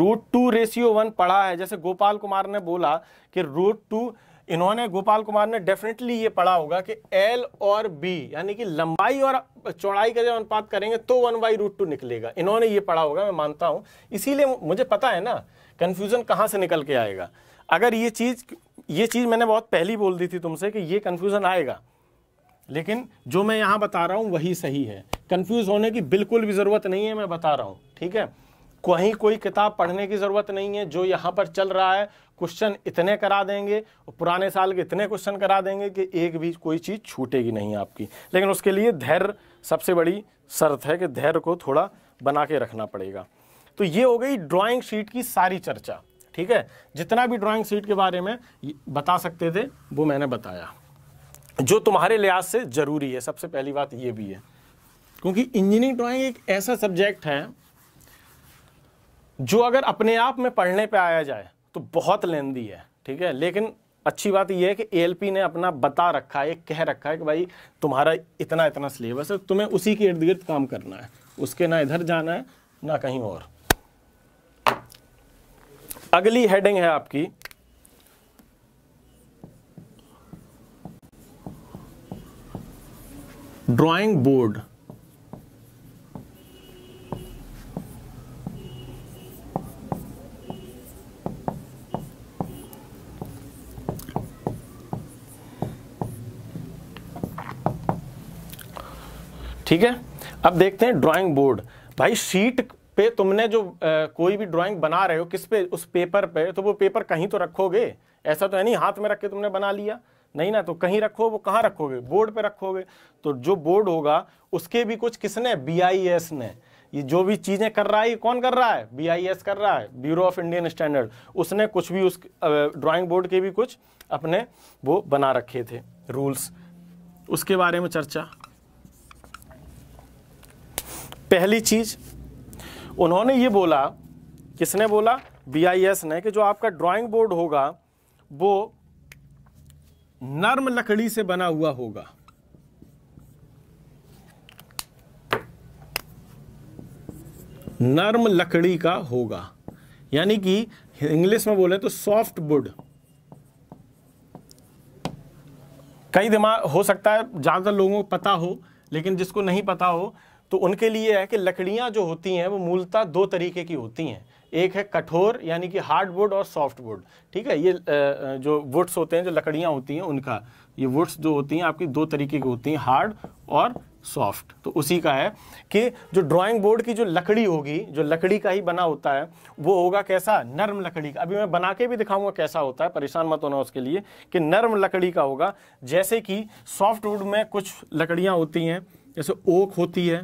रूट टू रेशियो वन पढ़ा है जैसे गोपाल कुमार ने बोला कि रूट टू इन्होंने गोपाल कुमार ने डेफिनेटली ये पढ़ा होगा कि एल और बी यानी कि लंबाई और चौड़ाई का जब अनुपात करेंगे तो वन बाई रूट टू निकलेगा इन्होंने ये पढ़ा होगा मैं मानता हूँ इसीलिए मुझे पता है ना कन्फ्यूज़न कहाँ से निकल के आएगा अगर ये चीज़ ये चीज़ मैंने बहुत पहली बोल दी थी तुमसे कि ये कन्फ्यूज़न आएगा लेकिन जो मैं यहाँ बता रहा हूँ वही सही है कन्फ्यूज़ होने की बिल्कुल भी ज़रूरत नहीं है मैं बता रहा हूँ ठीक है कहीं कोई किताब पढ़ने की ज़रूरत नहीं है जो यहाँ पर चल रहा है क्वेश्चन इतने करा देंगे और पुराने साल के इतने क्वेश्चन करा देंगे कि एक भी कोई चीज़ छूटेगी नहीं आपकी लेकिन उसके लिए धैर्य सबसे बड़ी शर्त है कि धैर्य को थोड़ा बना के रखना पड़ेगा तो ये हो गई ड्राइंग शीट की सारी चर्चा ठीक है जितना भी ड्राइंग शीट के बारे में बता सकते थे वो मैंने बताया जो तुम्हारे लिहाज से ज़रूरी है सबसे पहली बात ये भी है क्योंकि इंजीनियरिंग ड्राइंग एक ऐसा सब्जेक्ट है जो अगर अपने आप में पढ़ने पे आया जाए तो बहुत लेंदी है ठीक है लेकिन अच्छी बात यह है कि एएलपी ने अपना बता रखा है कह रखा है कि भाई तुम्हारा इतना इतना सिलेबस है तुम्हें उसी के इर्द गिर्द काम करना है उसके ना इधर जाना है ना कहीं और अगली हेडिंग है आपकी ड्राइंग बोर्ड ठीक है अब देखते हैं ड्राइंग बोर्ड भाई शीट पे तुमने जो आ, कोई भी ड्राइंग बना रहे हो किस पे उस पेपर पे तो वो पेपर कहीं तो रखोगे ऐसा तो है नहीं हाथ में रख के तुमने बना लिया नहीं ना तो कहीं रखो वो कहाँ रखोगे बोर्ड पे रखोगे तो जो बोर्ड होगा उसके भी कुछ किसने बी ने ये जो भी चीज़ें कर रहा है कौन कर रहा है बी कर रहा है ब्यूरो ऑफ इंडियन स्टैंडर्ड उसने कुछ भी उस ड्राइंग बोर्ड के भी कुछ अपने वो बना रखे थे रूल्स उसके बारे में चर्चा पहली चीज उन्होंने ये बोला किसने बोला बीआईएस ने कि जो आपका ड्राइंग बोर्ड होगा वो नर्म लकड़ी से बना हुआ होगा नर्म लकड़ी का होगा यानी कि इंग्लिश में बोले तो सॉफ्ट वुड कई दिमाग हो सकता है ज़्यादातर लोगों को पता हो लेकिन जिसको नहीं पता हो तो उनके लिए है कि लकड़ियाँ जो होती हैं वो मूलतः दो तरीके की होती हैं एक है कठोर यानी कि हार्ड वुड और सॉफ्ट वुड ठीक है ये जो वुड्स होते हैं जो लकड़ियाँ होती हैं उनका ये वुड्स जो होती हैं आपकी दो तरीके की होती हैं हार्ड और सॉफ्ट तो उसी का है कि जो ड्राइंग बोर्ड की जो लकड़ी होगी जो लकड़ी का ही बना होता है वो होगा कैसा नर्म लकड़ी का अभी मैं बना के भी दिखाऊंगा कैसा होता है परेशान मत होना उसके लिए कि नर्म लकड़ी का होगा जैसे कि सॉफ्ट वुड में कुछ लकड़ियाँ होती हैं जैसे ओक होती है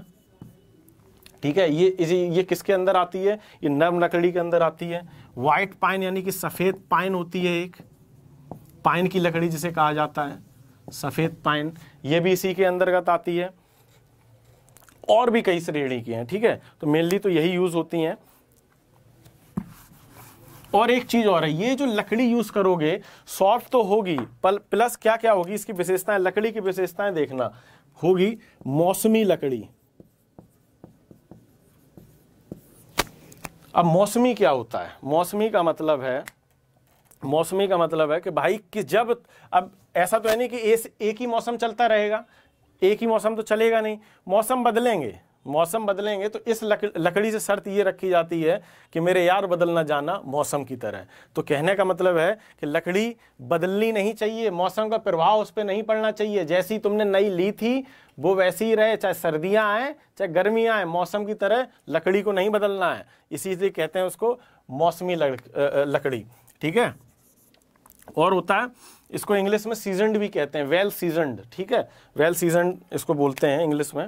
ठीक है ये ये किसके अंदर आती है ये नर्म लकड़ी के अंदर आती है वाइट पाइन यानी कि सफ़ेद पाइन होती है एक पाइन की लकड़ी जिसे कहा जाता है सफ़ेद पाइन ये भी इसी के अंतर्गत आती है और भी कई श्रेणी की हैं ठीक है तो मेनली तो यही यूज़ होती हैं और एक चीज़ और है ये जो लकड़ी यूज़ करोगे सॉफ्ट तो होगी पल प्लस क्या क्या होगी इसकी विशेषताएं लकड़ी की विशेषताएं देखना होगी मौसमी लकड़ी अब मौसमी क्या होता है मौसमी का मतलब है मौसमी का मतलब है कि भाई कि जब अब ऐसा तो है नहीं कि एक ही मौसम चलता रहेगा एक ही मौसम तो चलेगा नहीं मौसम बदलेंगे मौसम बदलेंगे तो इस लक, लकड़ी से शर्त ये रखी जाती है कि मेरे यार बदलना जाना मौसम की तरह तो कहने का मतलब है कि लकड़ी बदलनी नहीं चाहिए मौसम का प्रभाव उस पर नहीं पड़ना चाहिए जैसी तुमने नई ली थी वो वैसी ही रहे चाहे सर्दियाँ आए चाहे गर्मियाँ आए मौसम की तरह लकड़ी को नहीं बदलना है इसी से कहते हैं उसको मौसमी लकड़ी ठीक है और होता है इसको इंग्लिश में सीजनड भी कहते हैं वेल सीजनड ठीक है वेल सीजनड इसको बोलते हैं इंग्लिश में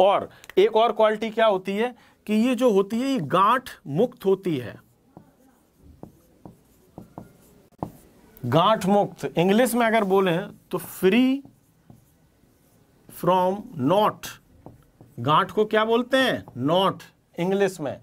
और एक और क्वालिटी क्या होती है कि ये जो होती है ये गांठ मुक्त होती है गांठ मुक्त इंग्लिश में अगर बोले तो फ्री फ्रॉम नॉट गांठ को क्या बोलते हैं नॉट इंग्लिश में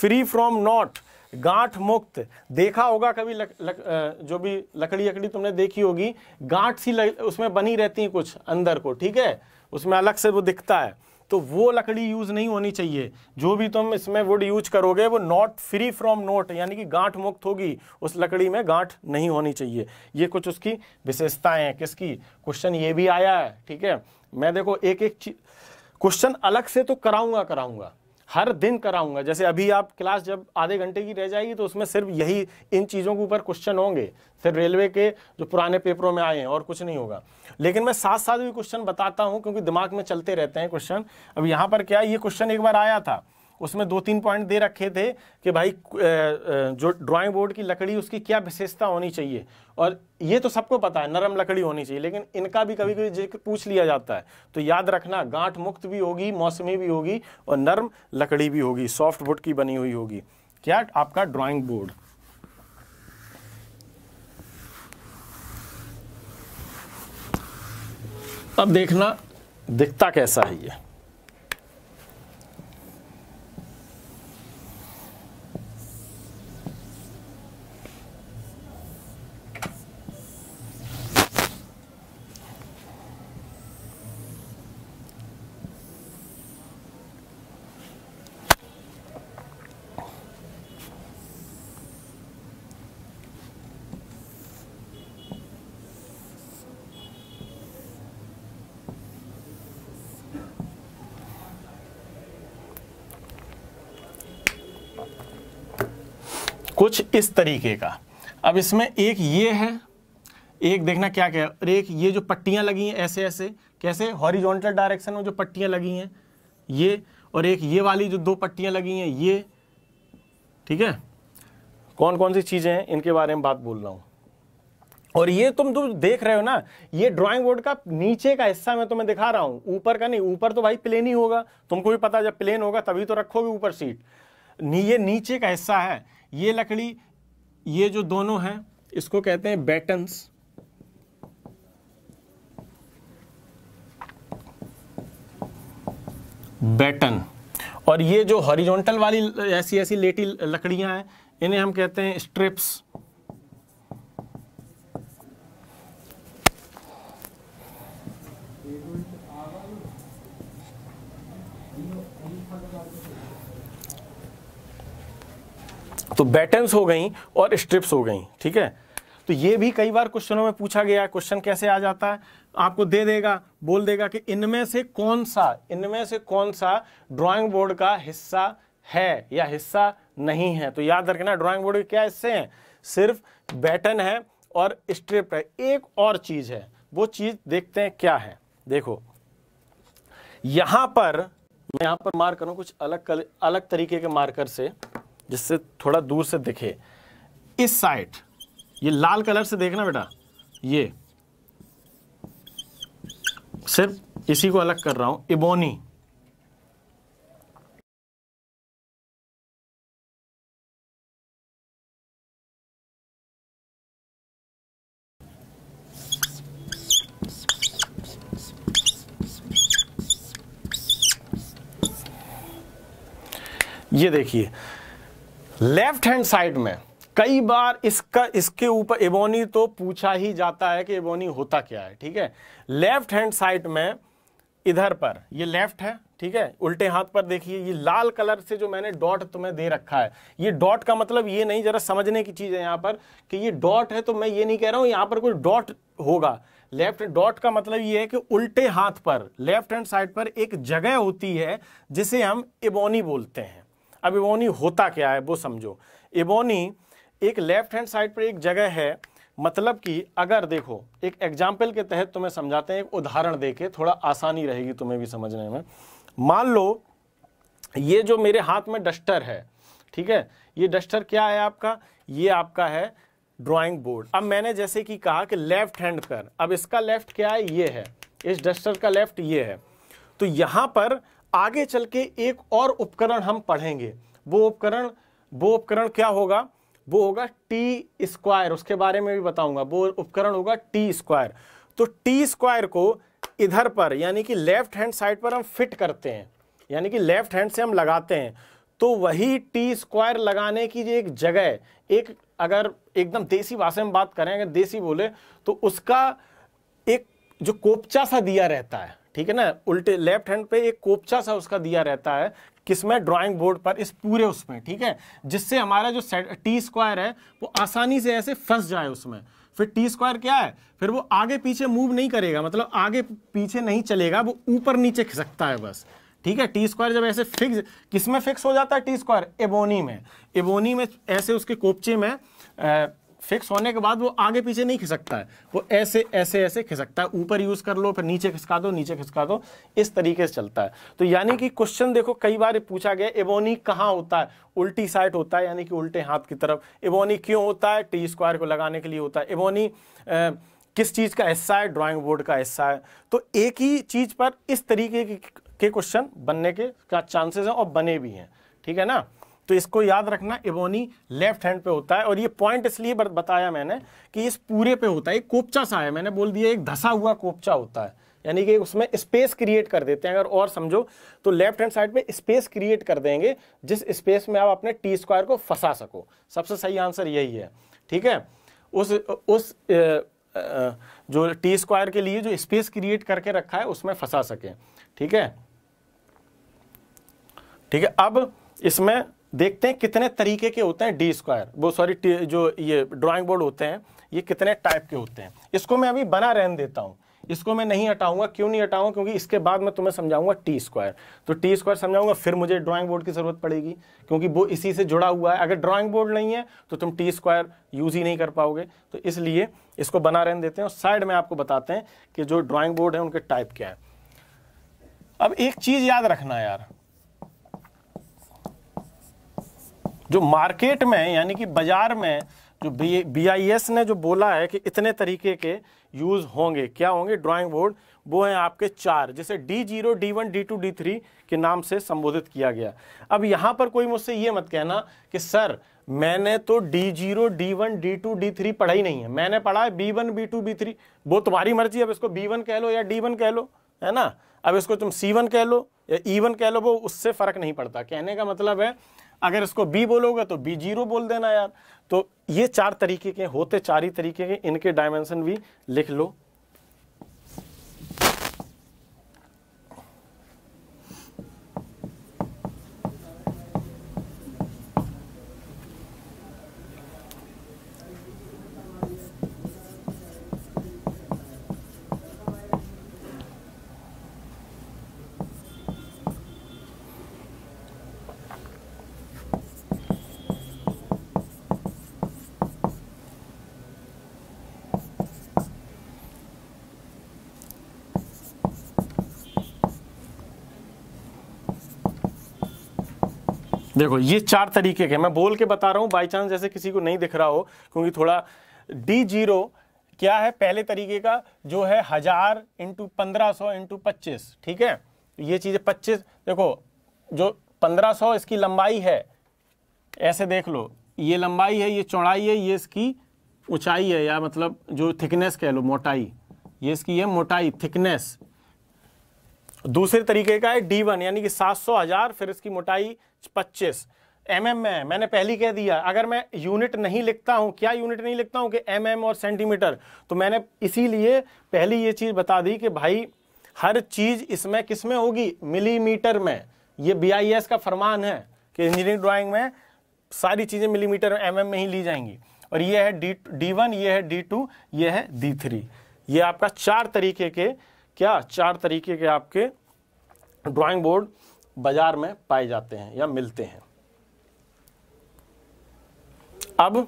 फ्री फ्रॉम नॉट गांठ मुक्त देखा होगा कभी लक, लक, जो भी लकड़ी लकड़ी तुमने देखी होगी गांठ सी लग, उसमें बनी रहती है कुछ अंदर को ठीक है उसमें अलग से वो दिखता है तो वो लकड़ी यूज़ नहीं होनी चाहिए जो भी तुम इसमें वुड यूज करोगे वो नॉट फ्री फ्रॉम नोट यानी कि गांठ मुक्त होगी उस लकड़ी में गांठ नहीं होनी चाहिए ये कुछ उसकी विशेषताएं हैं किसकी क्वेश्चन ये भी आया है ठीक है मैं देखो एक एक क्वेश्चन अलग से तो कराऊंगा कराऊंगा हर दिन कराऊंगा जैसे अभी आप क्लास जब आधे घंटे की रह जाएगी तो उसमें सिर्फ यही इन चीज़ों के ऊपर क्वेश्चन होंगे सिर्फ रेलवे के जो पुराने पेपरों में आए हैं और कुछ नहीं होगा लेकिन मैं साथ साथ भी क्वेश्चन बताता हूँ क्योंकि दिमाग में चलते रहते हैं क्वेश्चन अब यहाँ पर क्या ये क्वेश्चन एक बार आया था उसमें दो तीन पॉइंट दे रखे थे कि भाई जो ड्राइंग बोर्ड की लकड़ी उसकी क्या विशेषता होनी चाहिए और ये तो सबको पता है नरम लकड़ी होनी चाहिए लेकिन इनका भी कभी कभी जिक्र पूछ लिया जाता है तो याद रखना गांठ मुक्त भी होगी मौसमी भी होगी और नरम लकड़ी भी होगी सॉफ्ट वुड की बनी हुई होगी क्या आपका ड्राॅइंग बोर्ड अब देखना दिखता कैसा है ये कुछ इस तरीके का अब इसमें एक ये है एक देखना क्या क्या और एक ये जो पट्टियाँ लगी हैं ऐसे ऐसे कैसे हॉरिजॉन्टल डायरेक्शन में जो पट्टियाँ लगी हैं ये और एक ये वाली जो दो पट्टियाँ लगी हैं ये ठीक है कौन कौन सी चीज़ें हैं इनके बारे में बात बोल रहा हूँ और ये तुम जो देख रहे हो ना ये ड्राइंग बोर्ड का नीचे का हिस्सा मैं तुम्हें दिखा रहा हूँ ऊपर का नहीं ऊपर तो भाई प्लेन ही होगा तुमको भी पता जब प्लेन होगा तभी तो रखोगे ऊपर सीट ये नीचे का हिस्सा है ये लकड़ी ये जो दोनों हैं इसको कहते हैं बैटन्स बैटन और ये जो हॉरिजॉन्टल वाली ऐसी ऐसी लेटी लकड़ियां हैं इन्हें हम कहते हैं स्ट्रिप्स तो बैटन्स हो गई और स्ट्रिप्स हो गई ठीक है तो ये भी कई बार क्वेश्चनों में पूछा गया है क्वेश्चन कैसे आ जाता है आपको दे देगा बोल देगा कि इनमें से कौन सा इनमें से कौन सा ड्राइंग बोर्ड का हिस्सा है या हिस्सा नहीं है तो याद रखना ड्राइंग बोर्ड के क्या हिस्से हैं सिर्फ बैटन है और स्ट्रिप है एक और चीज़ है वो चीज़ देखते हैं क्या है देखो यहां पर मैं यहां पर मार्क करूं कुछ अलग अलग तरीके के मार्कर से जिससे थोड़ा दूर से दिखे इस साइड ये लाल कलर से देखना बेटा ये सिर्फ इसी को अलग कर रहा हूं इबोनी ये देखिए लेफ्ट हैंड साइड में कई बार इसका इसके ऊपर एबोनी तो पूछा ही जाता है कि एबोनी होता क्या है ठीक है लेफ्ट हैंड साइड में इधर पर ये लेफ्ट है ठीक है उल्टे हाथ पर देखिए ये लाल कलर से जो मैंने डॉट तुम्हें दे रखा है ये डॉट का मतलब ये नहीं जरा समझने की चीज़ है यहां पर कि ये डॉट है तो मैं ये नहीं कह रहा हूं यहाँ पर कोई डॉट होगा लेफ्ट डॉट का मतलब ये है कि उल्टे हाथ पर लेफ्ट हैंड साइड पर एक जगह होती है जिसे हम इबोनी बोलते हैं अब इबोनी होता क्या है वो समझो इबोनी एक लेफ्ट हैंड साइड पर एक जगह है मतलब कि अगर देखो एक एग्जाम्पल के तहत तुम्हें समझाते हैं एक उदाहरण देके थोड़ा आसानी रहेगी तुम्हें भी समझने में मान लो ये जो मेरे हाथ में डस्टर है ठीक है ये डस्टर क्या है आपका ये आपका है ड्राइंग बोर्ड अब मैंने जैसे कि कहा कि लेफ्ट हैंड पर अब इसका लेफ्ट क्या है ये है इस डस्टर का लेफ्ट ये है तो यहां पर आगे चल के एक और उपकरण हम पढ़ेंगे वो उपकरण वो उपकरण क्या होगा वो होगा टी स्क्वायर उसके बारे में भी बताऊंगा वो उपकरण होगा टी स्क्वायर तो टी स्क्वायर को इधर पर यानी कि लेफ्ट हैंड साइड पर हम फिट करते हैं यानी कि लेफ्ट हैंड से हम लगाते हैं तो वही टी स्क्वायर लगाने की जो एक जगह एक अगर एकदम देसी भाषा में बात करें अगर देसी बोले तो उसका एक जो कोपचा सा दिया रहता है ठीक है ना उल्टे लेफ्ट हैंड पे एक कोपचा सा उसका दिया रहता है किसमें ड्राइंग बोर्ड पर इस पूरे उसमें ठीक है जिससे हमारा जो टी स्क्वायर है वो आसानी से ऐसे फंस जाए उसमें फिर टी स्क्वायर क्या है फिर वो आगे पीछे मूव नहीं करेगा मतलब आगे पीछे नहीं चलेगा वो ऊपर नीचे खिसकता है बस ठीक है टी स्क्वायर जब ऐसे फिक्स किस में फिक्स हो जाता है टी स्क्वायर एबोनी में एबोनी में ऐसे उसके कोपचे में आ, फिक्स होने के बाद वो आगे पीछे नहीं खिसकता है वो ऐसे ऐसे ऐसे खिसकता है ऊपर यूज़ कर लो फिर नीचे खिसका दो नीचे खिसका दो इस तरीके से चलता है तो यानी कि क्वेश्चन देखो कई बार पूछा गया एबोनी कहाँ होता है उल्टी साइड होता है यानी कि उल्टे हाथ की तरफ एबोनी क्यों होता है टी स्क्वायर को लगाने के लिए होता है एबोनी किस चीज़ का हिस्सा है ड्राॅइंग बोर्ड का हिस्सा है तो एक ही चीज़ पर इस तरीके के क्वेश्चन बनने के क्या चांसेस हैं और बने भी हैं ठीक है ना तो इसको याद रखना इबोनी लेफ्ट हैंड पे होता है और ये पॉइंट इसलिए बताया मैंने कि इस पूरे पे होता है एक कोपचा सा है मैंने बोल दिया एक धसा हुआ कोपचा होता है यानी कि उसमें स्पेस क्रिएट कर देते हैं अगर और समझो तो लेफ्ट हैंड साइड पे स्पेस क्रिएट कर देंगे जिस स्पेस में आप अपने टी स्क्वायर को फंसा सको सबसे सही आंसर यही है ठीक है उस उस ए, जो टी स्क्वायर के लिए जो स्पेस क्रिएट करके रखा है उसमें फंसा सके ठीक है ठीक है अब इसमें देखते हैं कितने तरीके के होते हैं डी स्क्वायर वो सॉरी जो ये ड्राइंग बोर्ड होते हैं ये कितने टाइप के होते हैं इसको मैं अभी बना रहने देता हूँ इसको मैं नहीं हटाऊंगा क्यों नहीं हटाऊंगा क्योंकि इसके बाद मैं तुम्हें समझाऊंगा टी स्क्वायर तो टी स्क्वायर समझाऊंगा फिर मुझे ड्राइंग बोर्ड की ज़रूरत पड़ेगी क्योंकि वो इसी से जुड़ा हुआ है अगर ड्राइंग बोर्ड नहीं है तो तुम टी स्क्वायर यूज़ ही नहीं कर पाओगे तो इसलिए इसको बना रहने देते हैं और साइड में आपको बताते हैं कि जो ड्राइंग बोर्ड है उनके टाइप क्या है अब एक चीज़ याद रखना यार जो मार्केट में यानी कि बाजार में जो बी आई एस ने जो बोला है कि इतने तरीके के यूज़ होंगे क्या होंगे ड्राइंग बोर्ड वो हैं आपके चार जैसे D zero D one D two D three के नाम से संबोधित किया गया अब यहाँ पर कोई मुझसे ये मत कहना कि सर मैंने तो D zero D one D two D three पढ़ा ही नहीं है मैंने पढ़ा है B one B two B three वो तुम्हारी मर्जी अब इसको बी वन कह लो या डी वन कह लो है ना अब इसको तुम सी वन कह लो या ई e वन कह लो वो उससे फ़र्क नहीं पड़ता कहने का मतलब है अगर इसको बी बोलोगे तो बी जीरो बोल देना यार तो ये चार तरीके के होते चार ही तरीके के इनके डायमेंशन भी लिख लो देखो ये चार तरीके के मैं बोल के बता रहा हूँ बाई चांस जैसे किसी को नहीं दिख रहा हो क्योंकि थोड़ा डी जीरो क्या है पहले तरीके का जो है हज़ार इंटू पंद्रह सौ इंटू पच्चीस ठीक है ये चीज़ें पच्चीस देखो जो पंद्रह सौ इसकी लंबाई है ऐसे देख लो ये लंबाई है ये चौड़ाई है ये इसकी ऊंचाई है या मतलब जो थिकनेस कह लो मोटाई ये इसकी ये मोटाई थिकनेस दूसरे तरीके का है डी वन यानी कि सात सौ हजार फिर इसकी मोटाई पच्चीस एम mm में मैंने पहली कह दिया अगर मैं यूनिट नहीं लिखता हूँ क्या यूनिट नहीं लिखता हूँ कि एम mm और सेंटीमीटर तो मैंने इसीलिए पहली ये चीज़ बता दी कि भाई हर चीज़ इसमें किस में होगी मिलीमीटर में ये बी का फरमान है कि इंजीनियरिंग ड्राइंग में सारी चीज़ें मिलीमीटर एम mm में ही ली जाएंगी और ये है डी डी वन ये है डी टू ये है डी थ्री ये आपका चार तरीके के क्या चार तरीके के आपके ड्राइंग बोर्ड बाजार में पाए जाते हैं या मिलते हैं अब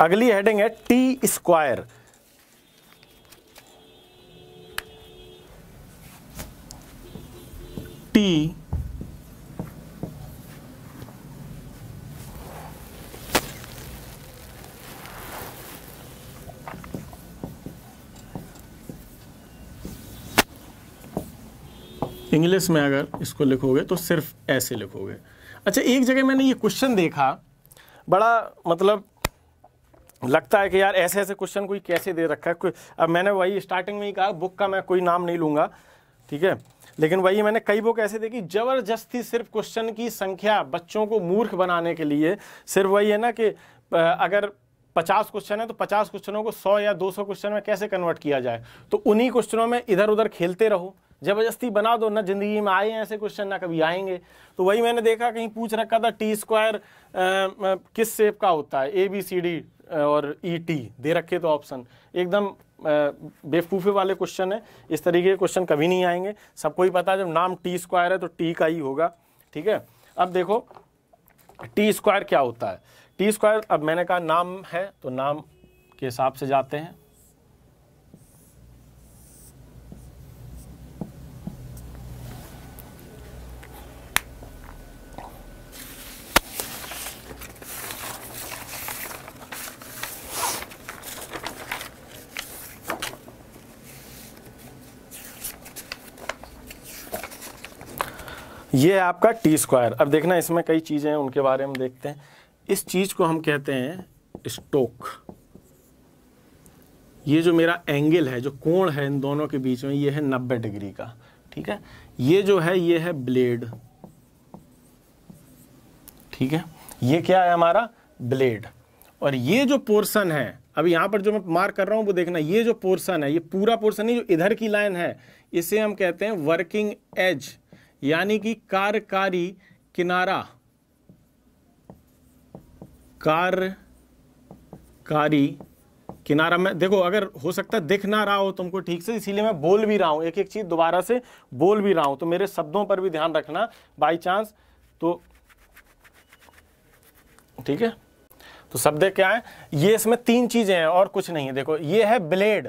अगली हेडिंग है टी स्क्वायर t इंग्लिश में अगर इसको लिखोगे तो सिर्फ ऐसे लिखोगे अच्छा एक जगह मैंने ये क्वेश्चन देखा बड़ा मतलब लगता है कि यार ऐसे ऐसे क्वेश्चन कोई कैसे दे रखा है कोई अब मैंने वही स्टार्टिंग में ही कहा बुक का मैं कोई नाम नहीं लूँगा ठीक है लेकिन वही मैंने कई बुक ऐसे देखी जबरदस्ती सिर्फ क्वेश्चन की संख्या बच्चों को मूर्ख बनाने के लिए सिर्फ वही है ना कि अगर पचास क्वेश्चन है तो पचास क्वेश्चनों को सौ या दो सौ क्वेश्चन में कैसे कन्वर्ट किया जाए तो उन्हीं क्वेश्चनों में इधर उधर खेलते रहो जबरदस्ती बना दो ना ज़िंदगी में आए ऐसे क्वेश्चन ना कभी आएंगे तो वही मैंने देखा कहीं पूछ रखा था टी स्क्वायर किस सेप का होता है ए बी सी डी और ई e टी दे रखे तो ऑप्शन एकदम बेवकूफे वाले क्वेश्चन है इस तरीके के क्वेश्चन कभी नहीं आएंगे सबको ही पता है जब नाम टी स्क्वायर है तो टी का ही होगा ठीक है अब देखो टी स्क्वायर क्या होता है टी स्क्वायर अब मैंने कहा नाम है तो नाम के हिसाब से जाते हैं ये है आपका टी स्क्वायर अब देखना इसमें कई चीज़ें हैं उनके बारे में देखते हैं इस चीज़ को हम कहते हैं स्टोक ये जो मेरा एंगल है जो कोण है इन दोनों के बीच में ये है नब्बे डिग्री का ठीक है ये जो है ये है ब्लेड ठीक है ये क्या है हमारा ब्लेड और ये जो पोर्सन है अब यहां पर जो मैं मार्क कर रहा हूं वो देखना ये जो पोर्सन है ये पूरा पोर्सन ही जो इधर की लाइन है इसे हम कहते हैं वर्किंग एज यानी कि कार्यकारी किनारा कार्यकारी किनारा में देखो अगर हो सकता है दिख ना रहा हो तुमको ठीक से इसीलिए मैं बोल भी रहा हूं एक एक चीज़ दोबारा से बोल भी रहा हूं तो मेरे शब्दों पर भी ध्यान रखना बाई चांस तो ठीक है तो शब्द क्या है ये इसमें तीन चीज़ें हैं और कुछ नहीं है देखो ये है ब्लेड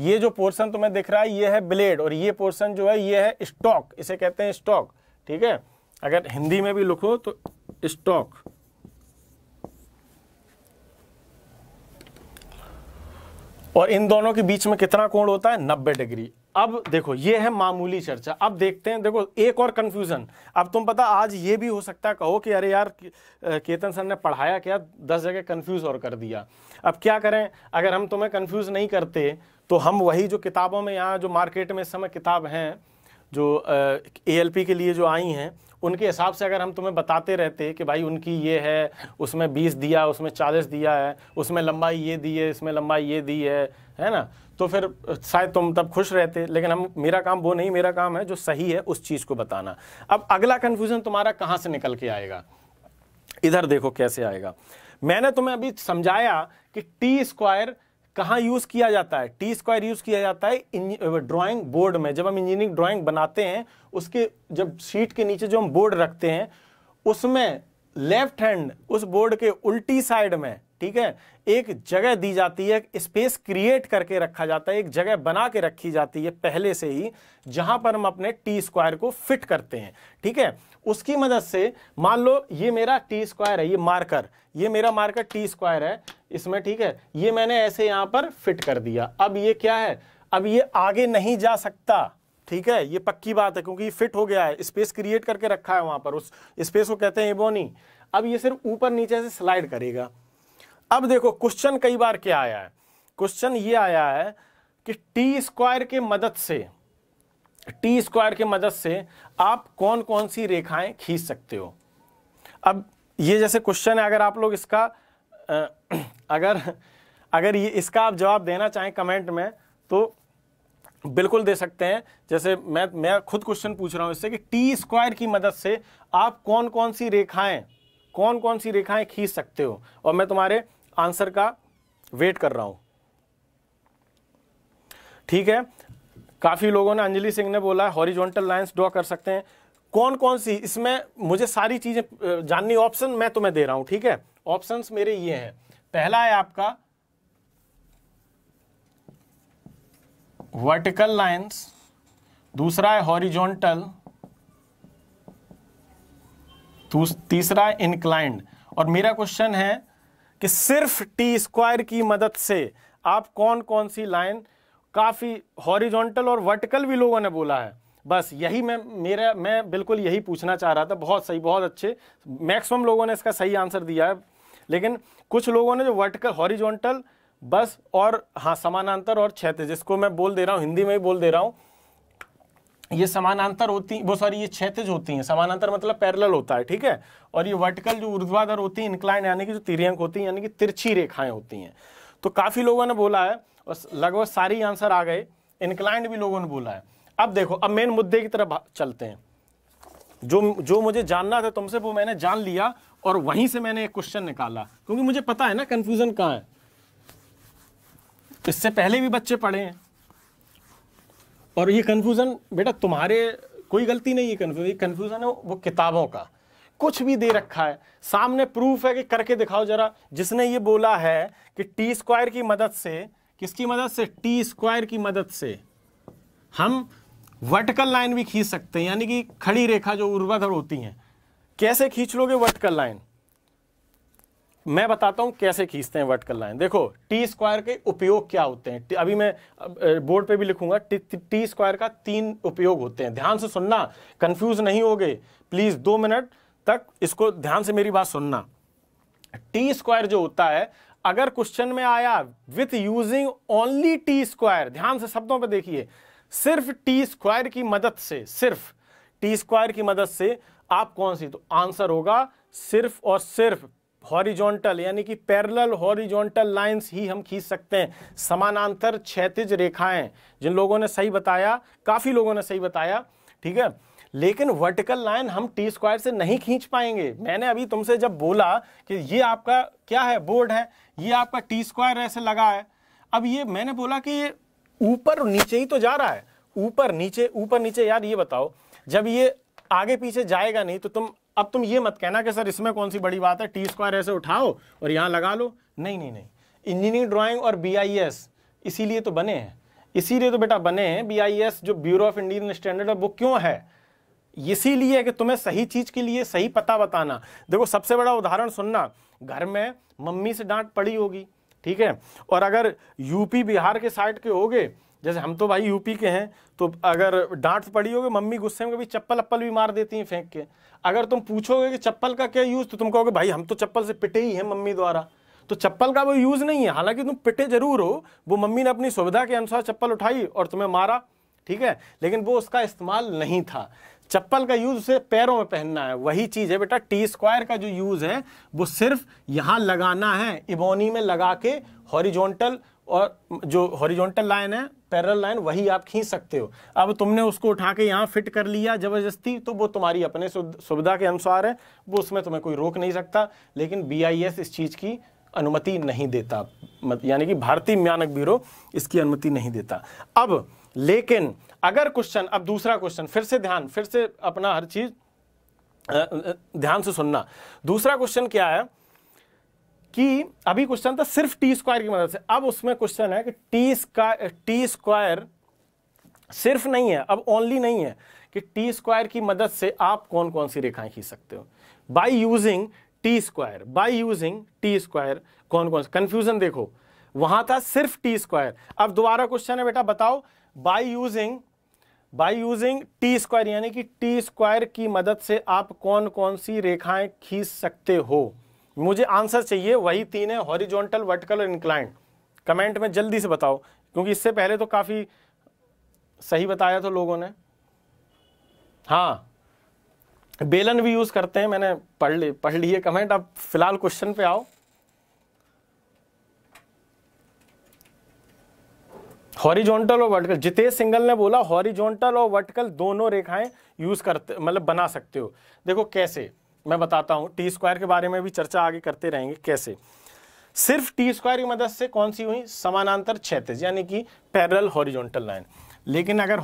ये जो पोर्सन तुम्हें दिख रहा है ये है ब्लेड और ये पोर्सन जो है ये है स्टॉक इसे कहते हैं स्टॉक ठीक है अगर हिंदी में भी लिखो तो स्टॉक और इन दोनों के बीच में कितना कोण होता है 90 डिग्री अब देखो ये है मामूली चर्चा अब देखते हैं देखो एक और कन्फ्यूजन अब तुम पता आज ये भी हो सकता है कहो कि अरे यार केतन सर ने पढ़ाया क्या दस जगह कन्फ्यूज और कर दिया अब क्या करें अगर हम तुम्हें कन्फ्यूज नहीं करते तो हम वही जो किताबों में यहाँ जो मार्केट में इस समय किताब हैं जो ए एल पी के लिए जो आई हैं उनके हिसाब से अगर हम तुम्हें बताते रहते कि भाई उनकी ये है उसमें बीस दिया उसमें चालीस दिया है उसमें लंबाई ये दी है इसमें लंबाई ये दी है है ना तो फिर शायद तुम तब खुश रहते लेकिन हम मेरा काम वो नहीं मेरा काम है जो सही है उस चीज़ को बताना अब अगला कन्फ्यूज़न तुम्हारा कहाँ से निकल के आएगा इधर देखो कैसे आएगा मैंने तुम्हें अभी समझाया कि टी स्क्वायर कहाँ यूज किया जाता है टी स्क्वायर यूज किया जाता है ड्राइंग बोर्ड में जब हम इंजीनियरिंग ड्राइंग बनाते हैं उसके जब शीट के नीचे जो हम बोर्ड रखते हैं उसमें लेफ्ट हैंड उस बोर्ड के उल्टी साइड में ठीक है एक जगह दी जाती है स्पेस क्रिएट करके रखा जाता है एक जगह बना के रखी जाती है पहले से ही जहां पर हम अपने टी स्क्वायर को फिट करते हैं ठीक है उसकी मदद से मान लो ये मेरा टी स्क्वायर है ये मार्कर ये मेरा मार्कर टी स्क्वायर है इसमें ठीक है ये मैंने ऐसे यहाँ पर फिट कर दिया अब ये क्या है अब ये आगे नहीं जा सकता ठीक है ये पक्की बात है क्योंकि ये फिट हो गया है स्पेस क्रिएट करके रखा है वहां पर उस स्पेस को कहते हैं एबोनी अब ये सिर्फ ऊपर नीचे से स्लाइड करेगा अब देखो क्वेश्चन कई बार क्या आया है क्वेश्चन ये आया है कि टी स्क्वायर के मदद से टी स्क्वायर की मदद से आप कौन कौन सी रेखाएं खींच सकते हो अब ये जैसे क्वेश्चन है अगर आप लोग इसका अगर अगर ये इसका आप जवाब देना चाहें कमेंट में तो बिल्कुल दे सकते हैं जैसे मैं मैं खुद क्वेश्चन पूछ रहा हूं इससे कि टी स्क्वायर की मदद से आप कौन कौन सी रेखाएं कौन कौन सी रेखाएं खींच सकते हो और मैं तुम्हारे आंसर का वेट कर रहा हूं ठीक है काफ़ी लोगों ने अंजलि सिंह ने बोला हॉरिजॉन्टल लाइन ड्रॉ कर सकते हैं कौन कौन सी इसमें मुझे सारी चीज़ें जाननी ऑप्शन मैं तुम्हें दे रहा हूं ठीक है ऑप्शन मेरे ये हैं पहला है आपका वर्टिकल लाइंस दूसरा है हॉरिजॉन्टल तीसरा इनक्लाइंड और मेरा क्वेश्चन है कि सिर्फ टी स्क्वायर की मदद से आप कौन कौन सी लाइन काफ़ी हॉरिजॉन्टल और वर्टिकल भी लोगों ने बोला है बस यही मैं मेरा मैं बिल्कुल यही पूछना चाह रहा था बहुत सही बहुत अच्छे मैक्सिमम लोगों ने इसका सही आंसर दिया है लेकिन कुछ लोगों ने जो वर्टिकल हॉरिजॉन्टल बस और हाँ समानांतर और क्षेत्र जिसको मैं बोल दे रहा हूँ हिंदी में ही बोल दे रहा हूँ ये समानांतर होती वो सॉरी ये क्षेत्रज होती हैं समानांतर मतलब पैरेलल होता है ठीक है और ये वर्टिकल जो ऊर्ध्वाधर होती है इंक्लाइन यानी कि जो तिरंक होती है यानी कि तिरछी रेखाएं होती हैं तो काफ़ी लोगों ने बोला है लगभग सारी आंसर आ गए इनक्लाइंड भी लोगों ने बोला है अब देखो अब मेन मुद्दे की तरफ चलते हैं जो जो मुझे जानना था तुमसे वो मैंने जान लिया और वहीं से मैंने एक क्वेश्चन निकाला क्योंकि मुझे पता है ना कंफ्यूजन कहाँ है इससे पहले भी बच्चे पढ़े हैं और ये कंफ्यूजन बेटा तुम्हारे कोई गलती नहीं है कंफ्यूजन कन्फ्यूज़न है वो किताबों का कुछ भी दे रखा है सामने प्रूफ है कि करके दिखाओ जरा जिसने ये बोला है कि टी स्क्वायर की मदद से किसकी मदद से टी स्क्वायर की मदद से हम वर्टिकल लाइन भी खींच सकते हैं यानी कि खड़ी रेखा जो ऊर्ध्वाधर होती हैं कैसे खींच लोगे वर्टिकल लाइन मैं बताता हूं कैसे खींचते हैं वर्टिकल लाइन देखो टी स्क्वायर के उपयोग क्या होते हैं अभी मैं बोर्ड पे भी लिखूंगा टी स्क्वायर का तीन उपयोग होते हैं ध्यान से सुनना कंफ्यूज नहीं होगे प्लीज दो मिनट तक इसको ध्यान से मेरी बात सुनना टी स्क्वायर जो होता है अगर क्वेश्चन में आया with using only T square ध्यान से शब्दों पर देखिए सिर्फ टी स्क्वायर की मदद से सिर्फ टी स्क्वायर की मदद से आप कौन सी तो आंसर होगा सिर्फ और सिर्फ हॉरिजॉन्टल यानी कि पैरेलल हॉरिजॉन्टल लाइंस ही हम खींच सकते हैं समानांतर क्षैतिज रेखाएं जिन लोगों ने सही बताया काफ़ी लोगों ने सही बताया ठीक है लेकिन वर्टिकल लाइन हम टी स्क्वायर से नहीं खींच पाएंगे मैंने अभी तुमसे जब बोला कि ये आपका क्या है बोर्ड है ये आपका टी स्क्वायर ऐसे लगा है अब ये मैंने बोला कि ये ऊपर नीचे ही तो जा रहा है ऊपर नीचे ऊपर नीचे यार ये बताओ जब ये आगे पीछे जाएगा नहीं तो तुम अब तुम ये मत कहना कि सर इसमें कौन सी बड़ी बात है टी स्क्वायर ऐसे उठाओ और यहाँ लगा लो नहीं नहीं नहीं इंजीनियरिंग ड्राइंग और बी इसीलिए तो बने हैं इसीलिए तो बेटा बने हैं बी जो ब्यूरो ऑफ इंडियन स्टैंडर्ड है वो क्यों है इसीलिए कि तुम्हें सही चीज़ के लिए सही पता बताना देखो सबसे बड़ा उदाहरण सुनना घर में मम्मी से डांट पड़ी होगी ठीक है और अगर यूपी बिहार के साइड के होगे जैसे हम तो भाई यूपी के हैं तो अगर डांट पड़ी होगी मम्मी गुस्से में कभी चप्पल अप्पल भी मार देती हैं फेंक के अगर तुम पूछोगे कि चप्पल का क्या यूज़ तो तुम कहोगे भाई हम तो चप्पल से पिटे ही हैं मम्मी द्वारा तो चप्पल का वो यूज़ नहीं है हालांकि तुम पिटे जरूर हो वो मम्मी ने अपनी सुविधा के अनुसार चप्पल उठाई और तुम्हें मारा ठीक है लेकिन वो उसका इस्तेमाल नहीं था चप्पल का यूज उसे पैरों में पहनना है वही चीज़ है बेटा टी स्क्वायर का जो यूज़ है वो सिर्फ यहाँ लगाना है इबोनी में लगा के हॉरिजोंटल और जो हॉरिजोंटल लाइन है पैरल लाइन वही आप खींच सकते हो अब तुमने उसको उठा के यहाँ फिट कर लिया ज़बरदस्ती तो वो तुम्हारी अपने सुविधा के अनुसार है वो उसमें तुम्हें कोई रोक नहीं सकता लेकिन बी इस चीज़ की अनुमति नहीं देता यानी कि भारतीय मानक ब्यूरो इसकी अनुमति नहीं देता अब लेकिन अगर क्वेश्चन अब दूसरा क्वेश्चन फिर से ध्यान फिर से अपना हर चीज ध्यान से सुनना दूसरा क्वेश्चन क्या है कि अभी क्वेश्चन था सिर्फ टी स्क्वायर की मदद से अब उसमें क्वेश्चन है कि टी स्का टी स्क्वायर सिर्फ नहीं है अब ओनली नहीं है कि टी स्क्वायर की मदद से आप कौन कौन सी रेखाएं खींच सकते हो by using T square by using T square कौन कौन कंफ्यूजन देखो वहां था सिर्फ टी स्क्वायर अब दोबारा क्वेश्चन है बेटा बताओ by using by using T square यानी कि टी स्क्वायर की मदद से आप कौन कौन सी रेखाएं खींच सकते हो मुझे आंसर चाहिए वही तीन है हॉरिजॉन्टल वर्टिकल और इंक्लाइंट कमेंट में जल्दी से बताओ क्योंकि इससे पहले तो काफ़ी सही बताया था लोगों ने हाँ बेलन भी यूज़ करते हैं मैंने पढ़ ली पढ़ लिए कमेंट अब फिलहाल क्वेश्चन पे आओ हॉरिजॉन्टल और वर्टिकल जितेश सिंगल ने बोला हॉरिजॉन्टल और वर्टिकल दोनों रेखाएं यूज करते मतलब बना सकते हो देखो कैसे मैं बताता हूँ टी स्क्वायर के बारे में भी चर्चा आगे करते रहेंगे कैसे सिर्फ टी स्क्वायर की मदद से कौन सी हुई समानांतर क्षेत्र यानी कि पैरल हॉरिजोंटल लाइन लेकिन अगर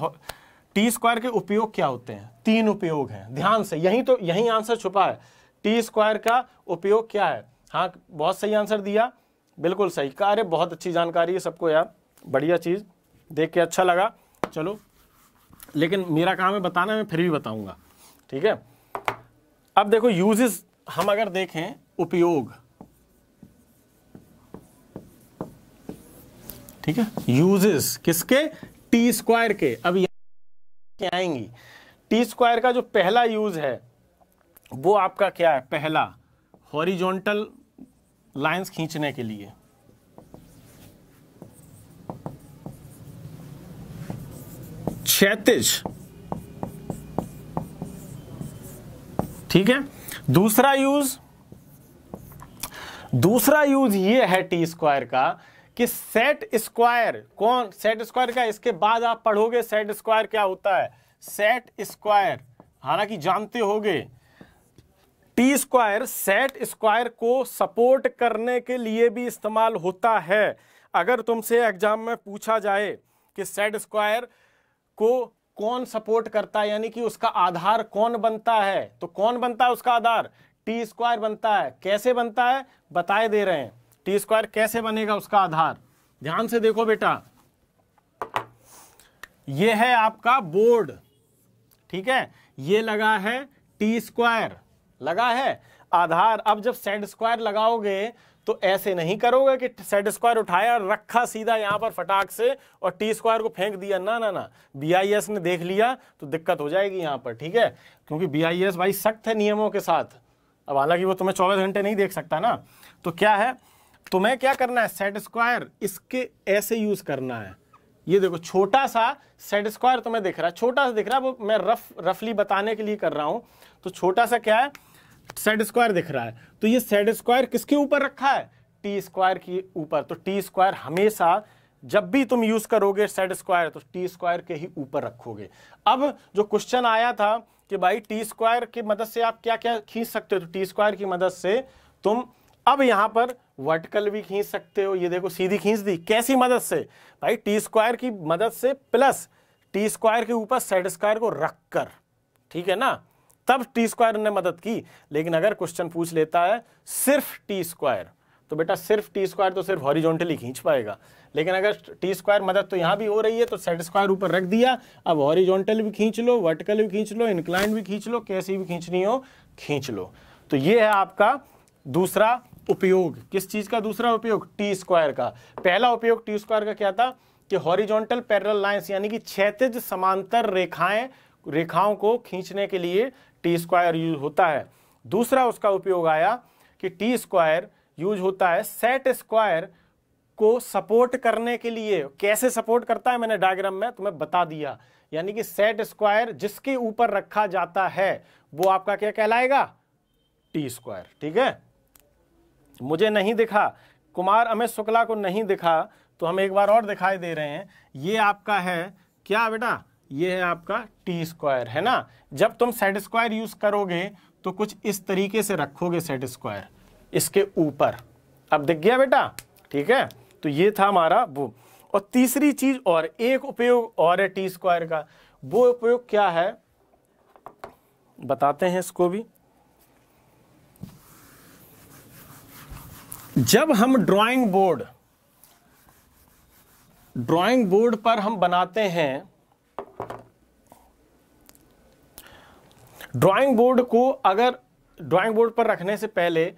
टी स्क्वायर के उपयोग क्या होते हैं तीन उपयोग हैं ध्यान से यही तो यही आंसर छुपा है टी स्क्वायर का उपयोग क्या है हाँ बहुत सही आंसर दिया बिल्कुल सही कार्य बहुत अच्छी जानकारी है सबको यार बढ़िया चीज़ देख के अच्छा लगा चलो लेकिन मेरा काम है बताना मैं फिर भी बताऊंगा ठीक है अब देखो यूजेस हम अगर देखें उपयोग ठीक है यूजेस किसके टी स्क्वायर के अब क्या आएंगी टी स्क्वायर का जो पहला यूज है वो आपका क्या है पहला हॉरिजॉन्टल लाइंस खींचने के लिए छैतीस ठीक है दूसरा यूज दूसरा यूज ये है टी स्क्वायर का कि सेट स्क्वायर कौन सेट स्क्वायर का इसके बाद आप पढ़ोगे सेट स्क्वायर क्या होता है सेट स्क्वायर हालांकि जानते होगे टी स्क्वायर सेट स्क्वायर को सपोर्ट करने के लिए भी इस्तेमाल होता है अगर तुमसे एग्जाम में पूछा जाए कि सेट स्क्वायर को कौन सपोर्ट करता है यानी कि उसका आधार कौन बनता है तो कौन बनता है उसका आधार टी स्क्वायर बनता है कैसे बनता है बताए दे रहे हैं टी स्क्वायर कैसे बनेगा उसका आधार ध्यान से देखो बेटा यह है आपका बोर्ड ठीक है यह लगा है टी स्क्वायर लगा है आधार अब जब सेड स्क्वायर लगाओगे तो ऐसे नहीं करोगे कि सेट स्क्वायर उठाया और रखा सीधा यहाँ पर फटाक से और टी स्क्वायर को फेंक दिया ना ना ना बी ने देख लिया तो दिक्कत हो जाएगी यहाँ पर ठीक है क्योंकि बी भाई सख्त है नियमों के साथ अब हालांकि वो तुम्हें चौबीस घंटे नहीं देख सकता ना तो क्या है तुम्हें क्या करना है सेट स्क्वायर इसके ऐसे यूज करना है ये देखो छोटा सा सेट स्क्वायर तुम्हें दिख रहा है छोटा सा दिख रहा है वो मैं रफ रफली बताने के लिए कर रहा हूँ तो छोटा सा क्या है सेट स्क्वायर दिख रहा है तो ये सेड स्क्वायर किसके ऊपर रखा है टी स्क्वायर के ऊपर तो टी स्क्वायर हमेशा जब भी तुम यूज करोगे सेड स्क्वायर तो टी स्क्वायर के ही ऊपर रखोगे अब जो क्वेश्चन आया था कि भाई टी स्क्वायर की मदद से आप क्या क्या खींच सकते हो तो टी स्क्वायर की मदद से तुम अब यहां पर वर्टिकल भी खींच सकते हो ये देखो सीधी खींच दी कैसी मदद से भाई टी स्क्वायर की मदद से प्लस टी स्क्वायर के ऊपर सेड स्क्वायर को रखकर ठीक है ना तब टी स्क्वायर ने मदद की लेकिन अगर क्वेश्चन पूछ लेता है सिर्फ टी स्क्वायर तो बेटा सिर्फ टी स्क्वायर तो सिर्फ हॉरिजॉन्टली खींच पाएगा लेकिन अगर टी स्क्वायर मदद तो यहां भी हो रही है तो सेट स्क्वायर ऊपर रख दिया अब हॉरिजॉन्टल भी खींच लो वर्टिकल भी खींच लो इनक्लाइन भी खींच लो कैसी भी खींचनी हो खींच लो तो ये है आपका दूसरा उपयोग किस चीज़ का दूसरा उपयोग टी स्क्वायर का पहला उपयोग टी स्क्वायर का क्या था कि हॉरिजॉन्टल पैरल लाइंस यानी कि क्षैतिज समांतर रेखाएं रेखाओं को खींचने के लिए टी स्क्वायर यूज होता है दूसरा उसका उपयोग आया कि टी स्क्वायर यूज होता है सेट स्क्वायर को सपोर्ट करने के लिए कैसे सपोर्ट करता है मैंने डायग्राम में तुम्हें बता दिया यानी कि सेट स्क्वायर जिसके ऊपर रखा जाता है वो आपका क्या कहलाएगा टी स्क्वायर ठीक है मुझे नहीं दिखा कुमार अमित शुक्ला को नहीं दिखा तो हम एक बार और दिखाई दे रहे हैं ये आपका है क्या बेटा ये है आपका टी स्क्वायर है ना जब तुम सेट स्क्वायर यूज करोगे तो कुछ इस तरीके से रखोगे सेट स्क्वायर इसके ऊपर अब दिख गया बेटा ठीक है तो ये था हमारा वो और तीसरी चीज और एक उपयोग और है टी स्क्वायर का वो उपयोग क्या है बताते हैं इसको भी जब हम ड्राइंग बोर्ड ड्राइंग बोर्ड पर हम बनाते हैं ड्राइंग बोर्ड को अगर ड्राइंग बोर्ड पर रखने से पहले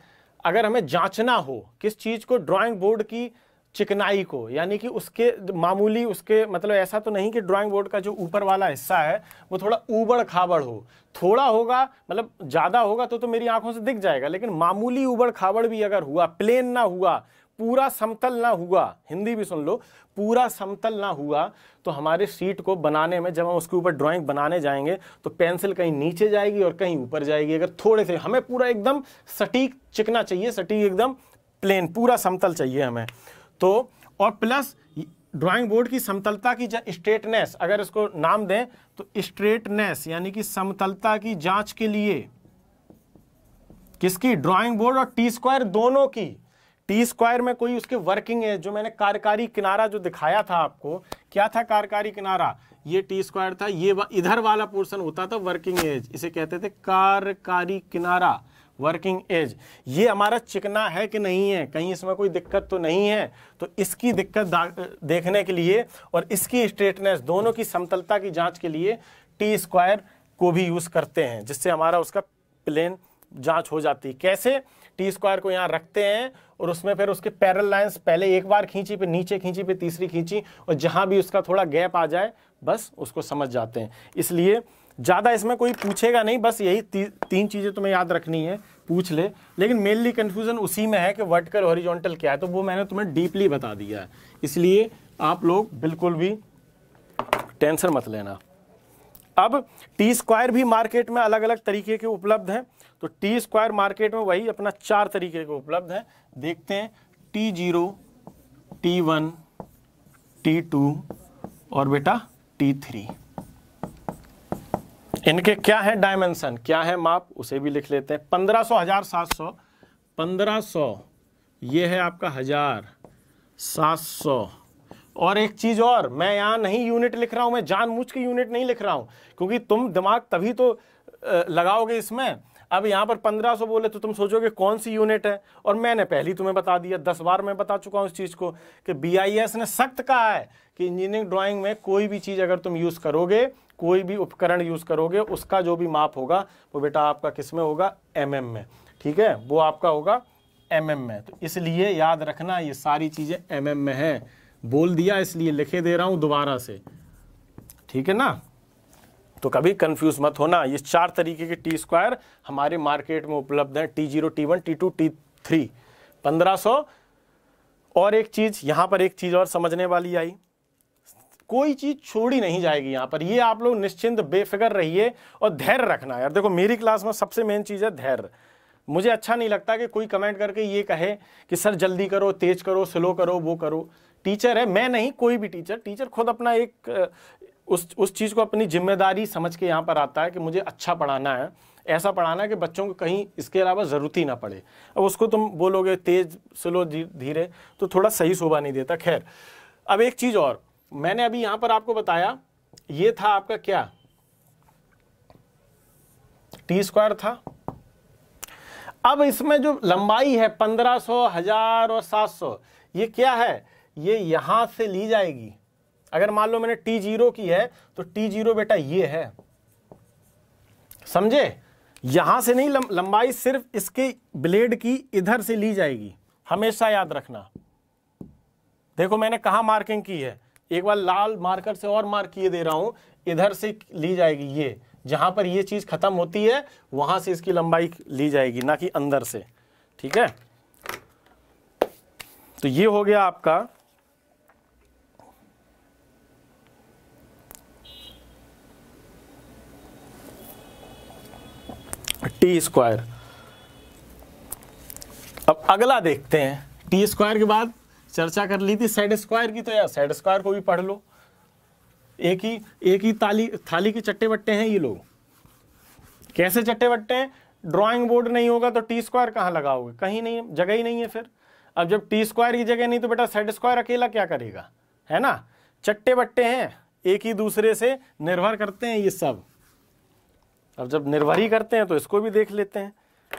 अगर हमें जांचना हो किस चीज़ को ड्राइंग बोर्ड की चिकनाई को यानी कि उसके मामूली उसके मतलब ऐसा तो नहीं कि ड्राइंग बोर्ड का जो ऊपर वाला हिस्सा है वो थोड़ा ऊबड़ खाबड़ हो थोड़ा होगा मतलब ज़्यादा होगा तो तो मेरी आंखों से दिख जाएगा लेकिन मामूली ऊबड़ खाबड़ भी अगर हुआ प्लेन ना हुआ पूरा समतल ना हुआ हिंदी भी सुन लो पूरा समतल ना हुआ तो हमारे सीट को बनाने में जब हम उसके ऊपर ड्राइंग बनाने जाएंगे तो पेंसिल कहीं नीचे जाएगी और कहीं ऊपर जाएगी अगर थोड़े से हमें पूरा एकदम सटीक चिकना चाहिए सटीक एकदम प्लेन पूरा समतल चाहिए हमें तो और प्लस ड्राइंग बोर्ड की समतलता की स्ट्रेटनेस अगर इसको नाम दें तो स्ट्रेटनेस यानी कि समतलता की जांच के लिए किसकी ड्राइंग बोर्ड और टी स्क्वायर दोनों की टी स्क्वायर में कोई उसके वर्किंग है जो मैंने कार्यकारी किनारा जो दिखाया था आपको क्या था कार्यकारी किनारा ये टी स्क्वायर था ये वा, इधर वाला पोर्शन होता था वर्किंग एज इसे कहते थे कार्यकारी किनारा वर्किंग एज ये हमारा चिकना है कि नहीं है कहीं इसमें कोई दिक्कत तो नहीं है तो इसकी दिक्कत देखने के लिए और इसकी स्ट्रेटनेस दोनों की समतलता की जांच के लिए टी स्क्वायर को भी यूज़ करते हैं जिससे हमारा उसका प्लेन जांच हो जाती है कैसे टी स्क्वायर को यहाँ रखते हैं और उसमें फिर उसके पैरल लाइन्स पहले एक बार खींची फिर नीचे खींची फिर तीसरी खींची और जहाँ भी उसका थोड़ा गैप आ जाए बस उसको समझ जाते हैं इसलिए ज़्यादा इसमें कोई पूछेगा नहीं बस यही ती, तीन चीज़ें तुम्हें याद रखनी है पूछ ले लेकिन मेनली कन्फ्यूज़न उसी में है कि वर्टिकल हॉरिजॉन्टल क्या है तो वो मैंने तुम्हें डीपली बता दिया है इसलिए आप लोग बिल्कुल भी टेंसर मत लेना अब टी स्क्वायर भी मार्केट में अलग अलग तरीके के उपलब्ध हैं तो टी स्क्वायर मार्केट में वही अपना चार तरीके के उपलब्ध है देखते हैं T zero T one T two और बेटा टी थ्री इनके क्या है डायमेंशन क्या है माप उसे भी लिख लेते हैं पंद्रह सौ हजार सात सौ पंद्रह सौ ये है आपका हजार सात सौ और एक चीज और मैं यहाँ नहीं यूनिट लिख रहा हूँ मैं जानबूझ के यूनिट नहीं लिख रहा हूँ क्योंकि तुम दिमाग तभी तो लगाओगे इसमें अब यहाँ पर पंद्रह सौ बोले तो तुम सोचोगे कौन सी यूनिट है और मैंने पहली तुम्हें बता दिया दस बार मैं बता चुका हूँ इस चीज़ को कि बी ने सख्त कहा है कि इंजीनियरिंग ड्राइंग में कोई भी चीज़ अगर तुम यूज़ करोगे कोई भी उपकरण यूज़ करोगे उसका जो भी माप होगा वो बेटा आपका किस में होगा एम mm में ठीक है वो आपका होगा एम mm में तो इसलिए याद रखना ये सारी चीज़ें एम mm में हैं बोल दिया इसलिए लिखे दे रहा हूँ दोबारा से ठीक है ना तो कभी कंफ्यूज मत होना ये चार तरीके के टी स्क्वायर हमारे मार्केट में उपलब्ध हैं T zero T one T two T three पंद्रह सौ और एक चीज़ यहां पर एक चीज़ और समझने वाली आई कोई चीज़ छोड़ी नहीं जाएगी यहां पर ये आप लोग निश्चिंत बेफिक्र रहिए और धैर्य रखना यार देखो मेरी क्लास में सबसे मेन चीज़ है धैर्य मुझे अच्छा नहीं लगता कि कोई कमेंट करके ये कहे कि सर जल्दी करो तेज करो स्लो करो वो करो टीचर है मैं नहीं कोई भी टीचर टीचर खुद अपना एक उस उस चीज़ को अपनी जिम्मेदारी समझ के यहाँ पर आता है कि मुझे अच्छा पढ़ाना है ऐसा पढ़ाना है कि बच्चों को कहीं इसके अलावा ज़रूरत ही ना पड़े अब उसको तुम बोलोगे तेज़ स्लो धीरे तो थोड़ा सही शोभा नहीं देता खैर अब एक चीज़ और मैंने अभी यहाँ पर आपको बताया ये था आपका क्या टी स्क्वायर था अब इसमें जो लंबाई है पंद्रह सौ हजार और सात सौ ये क्या है ये यहां से ली जाएगी अगर मान लो मैंने टी जीरो की है तो टी जीरो बेटा ये है समझे यहां से नहीं लंब, लंबाई सिर्फ इसके ब्लेड की इधर से ली जाएगी हमेशा याद रखना देखो मैंने कहा मार्किंग की है एक बार लाल मार्कर से और मार्क किए दे रहा हूं इधर से ली जाएगी ये जहां पर ये चीज खत्म होती है वहां से इसकी लंबाई ली जाएगी ना कि अंदर से ठीक है तो ये हो गया आपका टी स्क्वायर अब अगला देखते हैं टी स्क्वायर के बाद चर्चा कर ली थी सेड स्क्वायर की तो यार सेड स्क्वायर को भी पढ़ लो एक ही एक ही ताली थाली के चट्टे बट्टे हैं ये लोग कैसे चट्टे बट्टे हैं ड्राइंग बोर्ड नहीं होगा तो टी स्क्वायर कहाँ लगाओगे कहीं नहीं जगह ही नहीं है फिर अब जब टी स्क्वायर की जगह नहीं तो बेटा सेड स्क्वायर अकेला क्या करेगा है ना चट्टे बट्टे हैं एक ही दूसरे से निर्भर करते हैं ये सब अब जब निर्भरी करते हैं तो इसको भी देख लेते हैं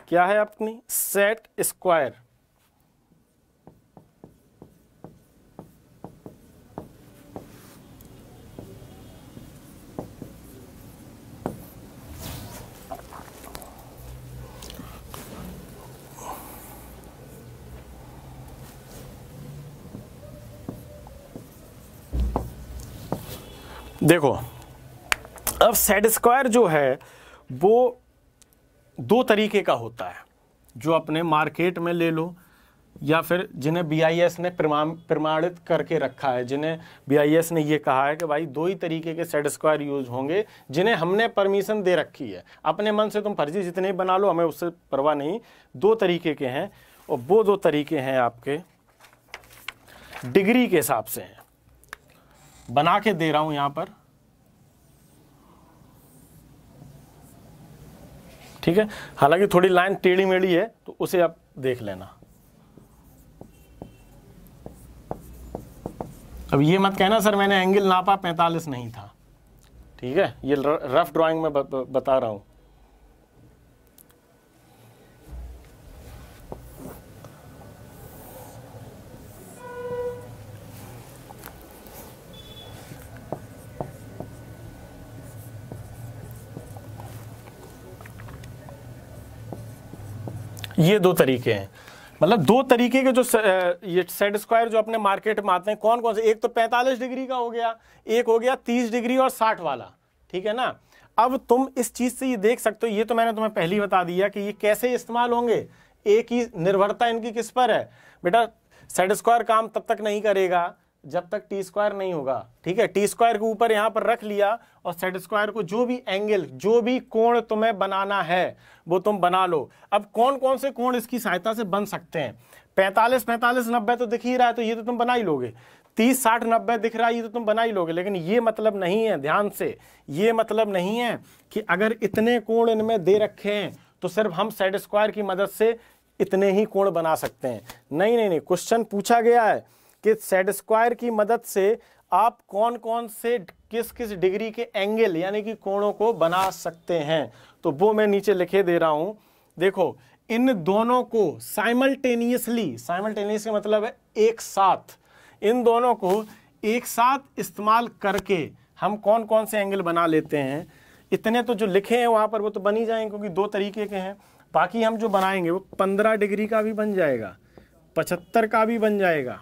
क्या है अपनी सेट स्क्वायर देखो अब सेट स्क्वायर जो है वो दो तरीके का होता है जो अपने मार्केट में ले लो या फिर जिन्हें बीआईएस ने प्रमाणित करके रखा है जिन्हें बीआईएस ने ये कहा है कि भाई दो ही तरीके के सेट स्क्वायर यूज होंगे जिन्हें हमने परमिशन दे रखी है अपने मन से तुम फर्जी जितने बना लो हमें उससे परवाह नहीं दो तरीके के हैं और वो दो तरीके हैं आपके डिग्री के हिसाब से हैं बना के दे रहा हूँ यहाँ पर ठीक है हालांकि थोड़ी लाइन टेढ़ी मेढ़ी है तो उसे आप देख लेना अब ये मत कहना सर मैंने एंगल नापा 45 नहीं था ठीक है ये रफ ड्राइंग में बता रहा हूं ये दो तरीके हैं मतलब दो तरीके के जो ये सेट स्क्वायर जो अपने मार्केट में आते हैं कौन कौन से एक तो 45 डिग्री का हो गया एक हो गया 30 डिग्री और 60 वाला ठीक है ना अब तुम इस चीज़ से ये देख सकते हो ये तो मैंने तुम्हें पहली बता दिया कि ये कैसे इस्तेमाल होंगे एक ही निर्भरता इनकी किस पर है बेटा सेट स्क्वायर काम तब तक नहीं करेगा जब तक टी स्क्वायर नहीं होगा ठीक है टी स्क्वायर के ऊपर यहां पर रख लिया और सेट स्क्वायर को जो भी एंगल जो भी कोण तुम्हें बनाना है वो तुम बना लो अब कौन कौन से कोण इसकी सहायता से बन सकते हैं पैंतालीस पैंतालीस नब्बे तो दिख ही रहा है तो ये तो तुम बना ही लोगे तीस साठ नब्बे दिख रहा है ये तो तुम बना ही लोगे लेकिन ये मतलब नहीं है ध्यान से ये मतलब नहीं है कि अगर इतने कोण इनमें दे रखे हैं तो सिर्फ हम सेट स्क्वायर की मदद से इतने ही कोण बना सकते हैं नहीं नहीं नहीं क्वेश्चन पूछा गया है कि सेट स्क्वायर की मदद से आप कौन कौन से किस किस डिग्री के एंगल यानी कि कोणों को बना सकते हैं तो वो मैं नीचे लिखे दे रहा हूं देखो इन दोनों को साइमल्टेनियसली साइमल्टेनियस का मतलब है एक साथ इन दोनों को एक साथ इस्तेमाल करके हम कौन कौन से एंगल बना लेते हैं इतने तो जो लिखे हैं वहाँ पर वो तो बन ही जाएंगे क्योंकि दो तरीके के हैं बाकी हम जो बनाएंगे वो पंद्रह डिग्री का भी बन जाएगा पचहत्तर का भी बन जाएगा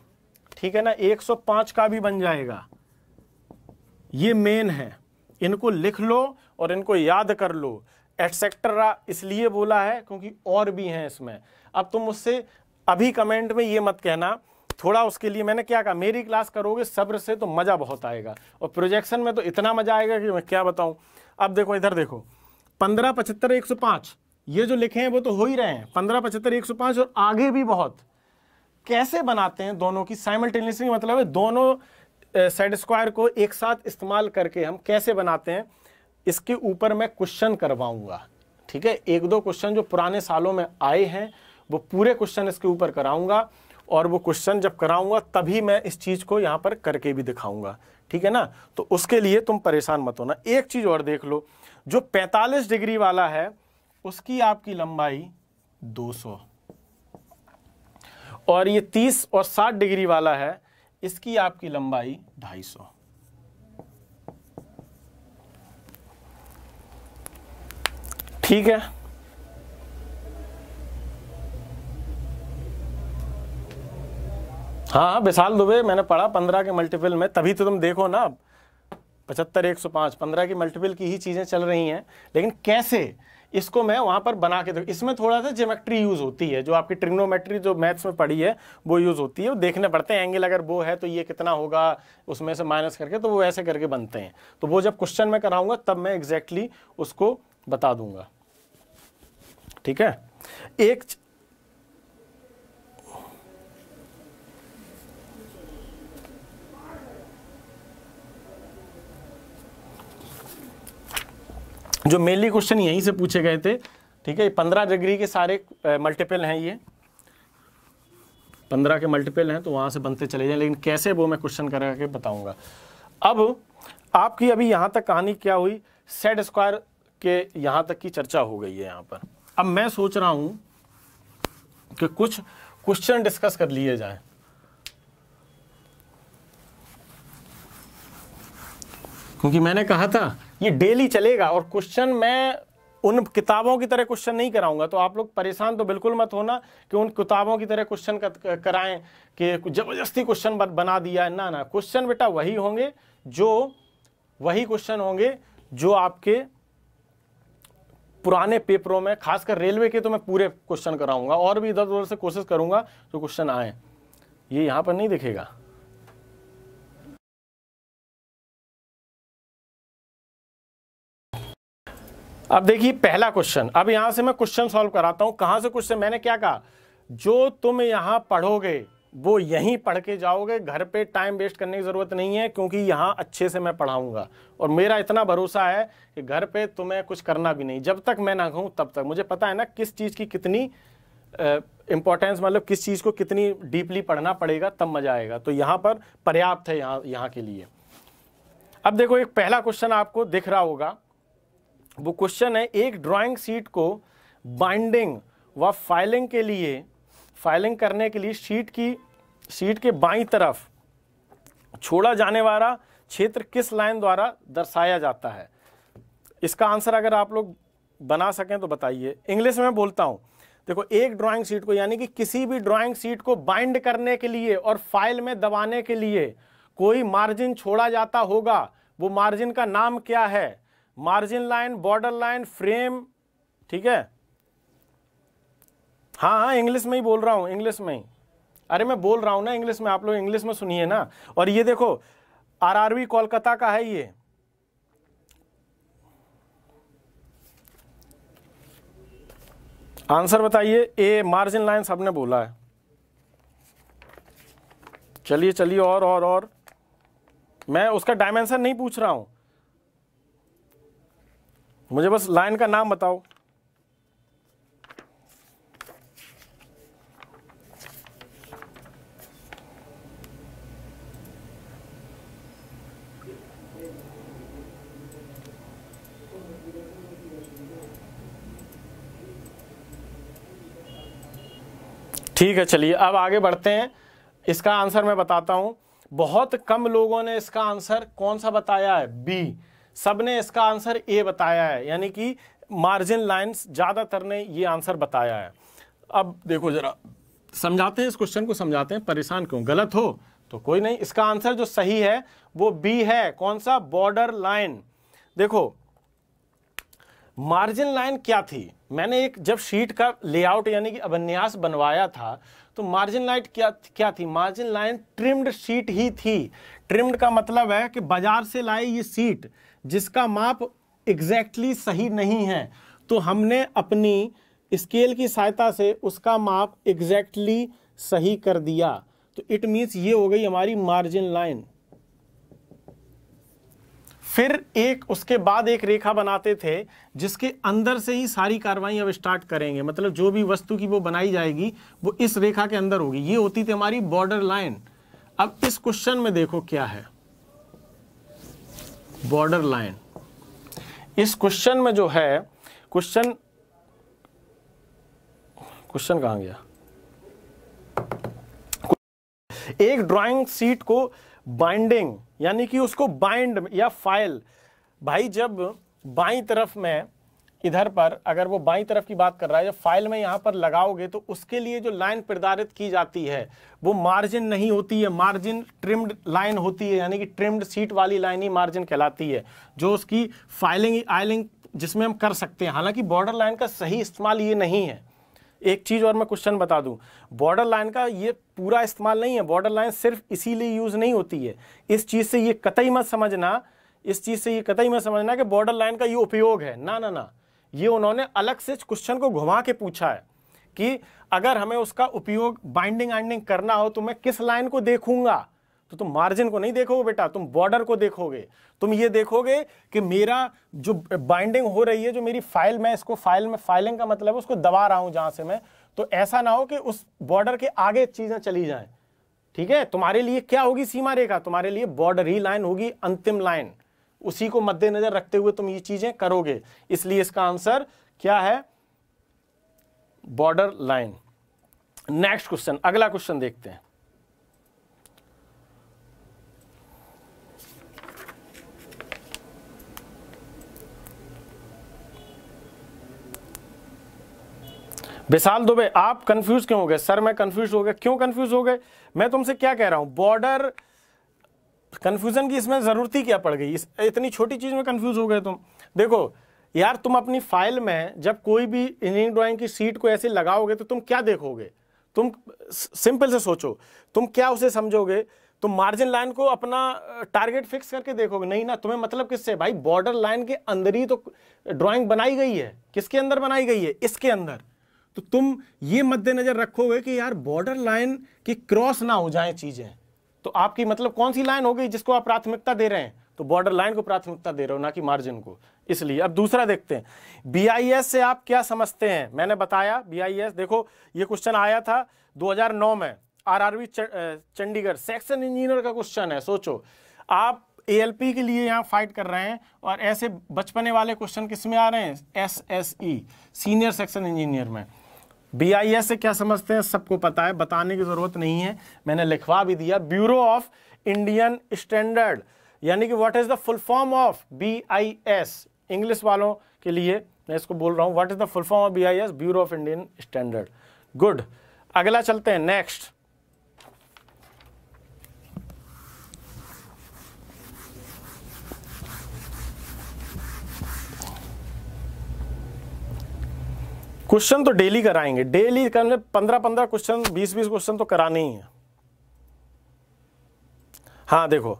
ठीक है ना 105 का भी बन जाएगा ये मेन है इनको लिख लो और इनको याद कर लो एटसेक्ट्रा इसलिए बोला है क्योंकि और भी हैं इसमें अब तुम मुझसे अभी कमेंट में ये मत कहना थोड़ा उसके लिए मैंने क्या कहा मेरी क्लास करोगे सब्र से तो मज़ा बहुत आएगा और प्रोजेक्शन में तो इतना मज़ा आएगा कि मैं क्या बताऊं अब देखो इधर देखो पंद्रह पचहत्तर एक सौ पाँच ये जो लिखे हैं वो तो हो ही रहे हैं पंद्रह पचहत्तर एक सौ पाँच और आगे भी बहुत कैसे बनाते हैं दोनों की साइमल्टेनियसली मतलब है दोनों सेट स्क्वायर को एक साथ इस्तेमाल करके हम कैसे बनाते हैं इसके ऊपर मैं क्वेश्चन करवाऊंगा ठीक है एक दो क्वेश्चन जो पुराने सालों में आए हैं वो पूरे क्वेश्चन इसके ऊपर कराऊंगा और वो क्वेश्चन जब कराऊंगा तभी मैं इस चीज़ को यहाँ पर करके भी दिखाऊंगा ठीक है ना तो उसके लिए तुम परेशान मत होना एक चीज़ और देख लो जो 45 डिग्री वाला है उसकी आपकी लंबाई 200 और ये 30 और 60 डिग्री वाला है इसकी आपकी लंबाई 250 ठीक है हाँ विशाल दुबे मैंने पढ़ा पंद्रह के मल्टीपल में तभी तो तुम देखो ना पचहत्तर एक सौ पांच पंद्रह की मल्टीपल की ही चीज़ें चल रही हैं लेकिन कैसे इसको मैं वहाँ पर बना के देख इसमें थोड़ा सा जोमेट्री यूज़ होती है जो आपकी ट्रिग्नोमेट्री जो मैथ्स में पढ़ी है वो यूज़ होती है वो देखने पड़ते हैं एंगल अगर वो है तो ये कितना होगा उसमें से माइनस करके तो वो ऐसे करके बनते हैं तो वो जब क्वेश्चन में कराऊंगा तब मैं एग्जैक्टली exactly उसको बता दूंगा ठीक है एक जो मेनली क्वेश्चन यहीं से पूछे गए थे ठीक है पंद्रह डिग्री के सारे मल्टीपल हैं ये पंद्रह के मल्टीपल हैं तो वहां से बनते चले जाए लेकिन कैसे वो मैं क्वेश्चन करके बताऊंगा अब आपकी अभी यहां तक कहानी क्या हुई सेट स्क्वायर के यहां तक की चर्चा हो गई है यहाँ पर अब मैं सोच रहा हूं कि कुछ क्वेश्चन डिस्कस कर लिए जाए क्योंकि मैंने कहा था ये डेली चलेगा और क्वेश्चन मैं उन किताबों की तरह क्वेश्चन नहीं कराऊंगा तो आप लोग परेशान तो बिल्कुल मत होना कि उन किताबों की तरह क्वेश्चन कराएं कि जबरदस्ती क्वेश्चन बना दिया ना ना क्वेश्चन बेटा वही होंगे जो वही क्वेश्चन होंगे जो आपके पुराने पेपरों में खासकर रेलवे के तो मैं पूरे क्वेश्चन कराऊंगा और भी इधर उधर से कोशिश करूंगा जो क्वेश्चन आए ये यहाँ पर नहीं दिखेगा अब देखिए पहला क्वेश्चन अब यहां से मैं क्वेश्चन सॉल्व कराता हूं कहां से क्वेश्चन मैंने क्या कहा जो तुम यहां पढ़ोगे वो यहीं पढ़ के जाओगे घर पे टाइम वेस्ट करने की ज़रूरत नहीं है क्योंकि यहाँ अच्छे से मैं पढ़ाऊंगा और मेरा इतना भरोसा है कि घर पे तुम्हें कुछ करना भी नहीं जब तक मैं ना कहूँ तब तक मुझे पता है ना किस चीज़ की कितनी इम्पोर्टेंस मतलब किस चीज़ को कितनी डीपली पढ़ना पड़ेगा तब मज़ा आएगा तो यहाँ पर पर्याप्त है यहाँ यहाँ के लिए अब देखो एक पहला क्वेश्चन आपको दिख रहा होगा वो क्वेश्चन है एक ड्राइंग शीट को बाइंडिंग व फाइलिंग के लिए फाइलिंग करने के लिए शीट की शीट के बाई तरफ छोड़ा जाने वाला क्षेत्र किस लाइन द्वारा दर्शाया जाता है इसका आंसर अगर आप लोग बना सकें तो बताइए इंग्लिश में बोलता हूं देखो एक ड्राइंग शीट को यानी कि किसी भी ड्राइंग शीट को बाइंड करने के लिए और फाइल में दबाने के लिए कोई मार्जिन छोड़ा जाता होगा वो मार्जिन का नाम क्या है margin line border line frame ठीक है हाँ हाँ इंग्लिश में ही बोल रहा हूँ इंग्लिश में ही अरे मैं बोल रहा हूँ ना इंग्लिश में आप लोग इंग्लिश में सुनिए ना और ये देखो आरआरवी कोलकाता का है ये आंसर बताइए ए मार्जिन लाइन सबने बोला है चलिए चलिए और और और मैं उसका डायमेंशन नहीं पूछ रहा हूँ मुझे बस लाइन का नाम बताओ ठीक है चलिए अब आगे बढ़ते हैं इसका आंसर मैं बताता हूं बहुत कम लोगों ने इसका आंसर कौन सा बताया है बी सबने इसका आंसर ए बताया है यानी कि मार्जिन लाइंस ज़्यादातर ने ये आंसर बताया है अब देखो ज़रा समझाते हैं इस क्वेश्चन को समझाते हैं परेशान क्यों गलत हो तो कोई नहीं इसका आंसर जो सही है वो बी है कौन सा बॉर्डर लाइन देखो मार्जिन लाइन क्या थी मैंने एक जब शीट का लेआउट यानी कि अभिन्यास बनवाया था तो मार्जिन लाइट क्या क्या थी मार्जिन लाइन ट्रिम्ड शीट ही थी ट्रिम्ड का मतलब है कि बाजार से लाई ये सीट जिसका माप एग्जैक्टली exactly सही नहीं है तो हमने अपनी स्केल की सहायता से उसका माप एग्जैक्टली exactly सही कर दिया तो इट मीन्स ये हो गई हमारी मार्जिन लाइन फिर एक उसके बाद एक रेखा बनाते थे जिसके अंदर से ही सारी कार्रवाई अब स्टार्ट करेंगे मतलब जो भी वस्तु की वो बनाई जाएगी वो इस रेखा के अंदर होगी ये होती थी हमारी बॉर्डर लाइन अब इस क्वेश्चन में देखो क्या है बॉर्डर लाइन इस क्वेश्चन में जो है क्वेश्चन क्वेश्चन कहा गया एक ड्राइंग सीट को बाइंडिंग यानी कि उसको बाइंड या फाइल भाई जब बाई तरफ में इधर पर अगर वो बाई तरफ की बात कर रहा है जब फाइल में यहाँ पर लगाओगे तो उसके लिए जो लाइन प्रदारित की जाती है वो मार्जिन नहीं होती है मार्जिन ट्रिम्ड लाइन होती है यानी कि ट्रिम्ड सीट वाली लाइन ही मार्जिन कहलाती है जो उसकी फाइलिंग आइलिंग जिसमें हम कर सकते हैं हालांकि बॉर्डर लाइन का सही इस्तेमाल ये नहीं है एक चीज़ और मैं क्वेश्चन बता दूं बॉर्डर लाइन का ये पूरा इस्तेमाल नहीं है बॉर्डर लाइन सिर्फ इसीलिए यूज़ नहीं होती है इस चीज़ से ये कतई मत समझना इस चीज़ से ये कतई मत समझना कि बॉर्डर लाइन का ये उपयोग है ना ना ना ये उन्होंने अलग से क्वेश्चन को घुमा के पूछा है कि अगर हमें उसका उपयोग बाइंडिंग आइंडिंग करना हो तो मैं किस लाइन को देखूंगा तो तुम मार्जिन को नहीं देखोगे बेटा तुम बॉर्डर को देखोगे तुम ये देखोगे कि मेरा जो बाइंडिंग हो रही है जो मेरी फाइल में इसको फाइल में फाइलिंग का मतलब है उसको दबा रहा हूं जहां से मैं तो ऐसा ना हो कि उस बॉर्डर के आगे चीजें चली जाएं ठीक है तुम्हारे लिए क्या होगी सीमा रेखा तुम्हारे लिए बॉर्डर ही लाइन होगी अंतिम लाइन उसी को मद्देनजर रखते हुए तुम ये चीजें करोगे इसलिए इसका आंसर क्या है बॉर्डर लाइन नेक्स्ट क्वेश्चन अगला क्वेश्चन देखते हैं विशाल दुबे आप कंफ्यूज क्यों हो गए सर मैं कंफ्यूज हो गया क्यों कंफ्यूज हो गए मैं तुमसे क्या कह रहा हूं बॉर्डर कन्फ्यूज़न की इसमें ज़रूरत ही क्या पड़ गई इस इतनी छोटी चीज़ में कन्फ्यूज़ हो गए तुम देखो यार तुम अपनी फाइल में जब कोई भी इंजीनियरिंग ड्राइंग की सीट को ऐसे लगाओगे तो तुम क्या देखोगे तुम सिंपल से सोचो तुम क्या उसे समझोगे तुम मार्जिन लाइन को अपना टारगेट फिक्स करके देखोगे नहीं ना तुम्हें मतलब किससे भाई बॉर्डर लाइन के अंदर ही तो ड्राइंग बनाई गई है किसके अंदर बनाई गई है इसके अंदर तो तुम ये मद्देनजर रखोगे कि यार बॉर्डर लाइन के क्रॉस ना हो जाए चीज़ें तो आपकी मतलब कौन सी लाइन हो गई जिसको आप प्राथमिकता दे रहे हैं तो बॉर्डर लाइन को प्राथमिकता दे रहे हो ना कि मार्जिन को इसलिए अब दूसरा देखते हैं बी से आप क्या समझते हैं मैंने बताया बी देखो ये क्वेश्चन आया था 2009 में आरआरबी चंडीगढ़ सेक्शन इंजीनियर का क्वेश्चन है सोचो आप एएलपी के लिए यहाँ फाइट कर रहे हैं और ऐसे बचपने वाले क्वेश्चन किस में आ रहे हैं एसएसई सीनियर सेक्शन इंजीनियर में एस से क्या समझते हैं सबको पता है बताने की जरूरत नहीं है मैंने लिखवा भी दिया ब्यूरो ऑफ इंडियन स्टैंडर्ड यानी कि what is the full form of S English वालों के लिए मैं इसको बोल रहा हूँ what is the full form of S bureau of Indian standard good अगला चलते हैं नेक्स्ट क्वेश्चन तो डेली कराएंगे डेली करने पंद्रह पंद्रह क्वेश्चन बीस बीस क्वेश्चन तो कराने ही है हाँ देखो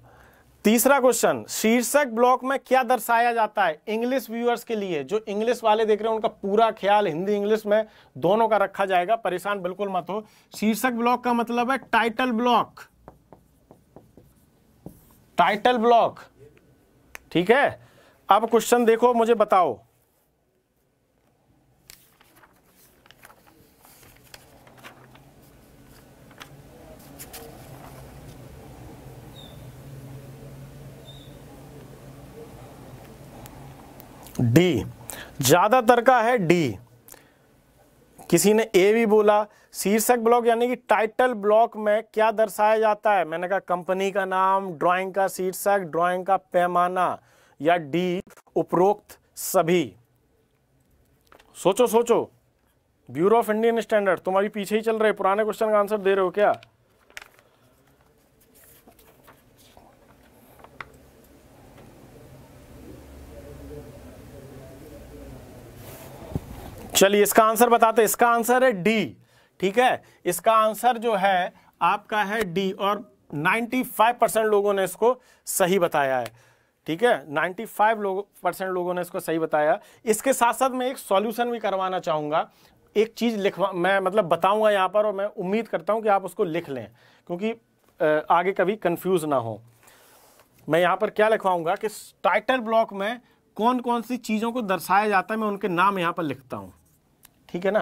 तीसरा क्वेश्चन शीर्षक ब्लॉक में क्या दर्शाया जाता है इंग्लिश व्यूअर्स के लिए जो इंग्लिश वाले देख रहे हैं उनका पूरा ख्याल हिंदी इंग्लिश में दोनों का रखा जाएगा परेशान बिल्कुल मत हो शीर्षक ब्लॉक का मतलब है टाइटल ब्लॉक टाइटल ब्लॉक ठीक है अब क्वेश्चन देखो मुझे बताओ डी ज़्यादातर का है डी किसी ने ए भी बोला शीर्षक ब्लॉक यानी कि टाइटल ब्लॉक में क्या दर्शाया जाता है मैंने कहा कंपनी का नाम ड्राइंग का शीर्षक ड्राइंग का पैमाना या डी उपरोक्त सभी सोचो सोचो ब्यूरो ऑफ इंडियन स्टैंडर्ड तुम्हारी पीछे ही चल रहे पुराने क्वेश्चन का आंसर दे रहे हो क्या चलिए इसका आंसर बताते इसका आंसर है डी ठीक है इसका आंसर जो है आपका है डी और 95 परसेंट लोगों ने इसको सही बताया है ठीक है 95 लोग परसेंट लोगों ने इसको सही बताया इसके साथ साथ मैं एक सॉल्यूशन भी करवाना चाहूँगा एक चीज़ लिखवा मैं मतलब बताऊंगा यहाँ पर और मैं उम्मीद करता हूँ कि आप उसको लिख लें क्योंकि आगे कभी कंफ्यूज ना हो मैं यहाँ पर क्या लिखवाऊंगा कि टाइटल ब्लॉक में कौन कौन सी चीज़ों को दर्शाया जाता है मैं उनके नाम यहाँ पर लिखता हूँ ठीक है ना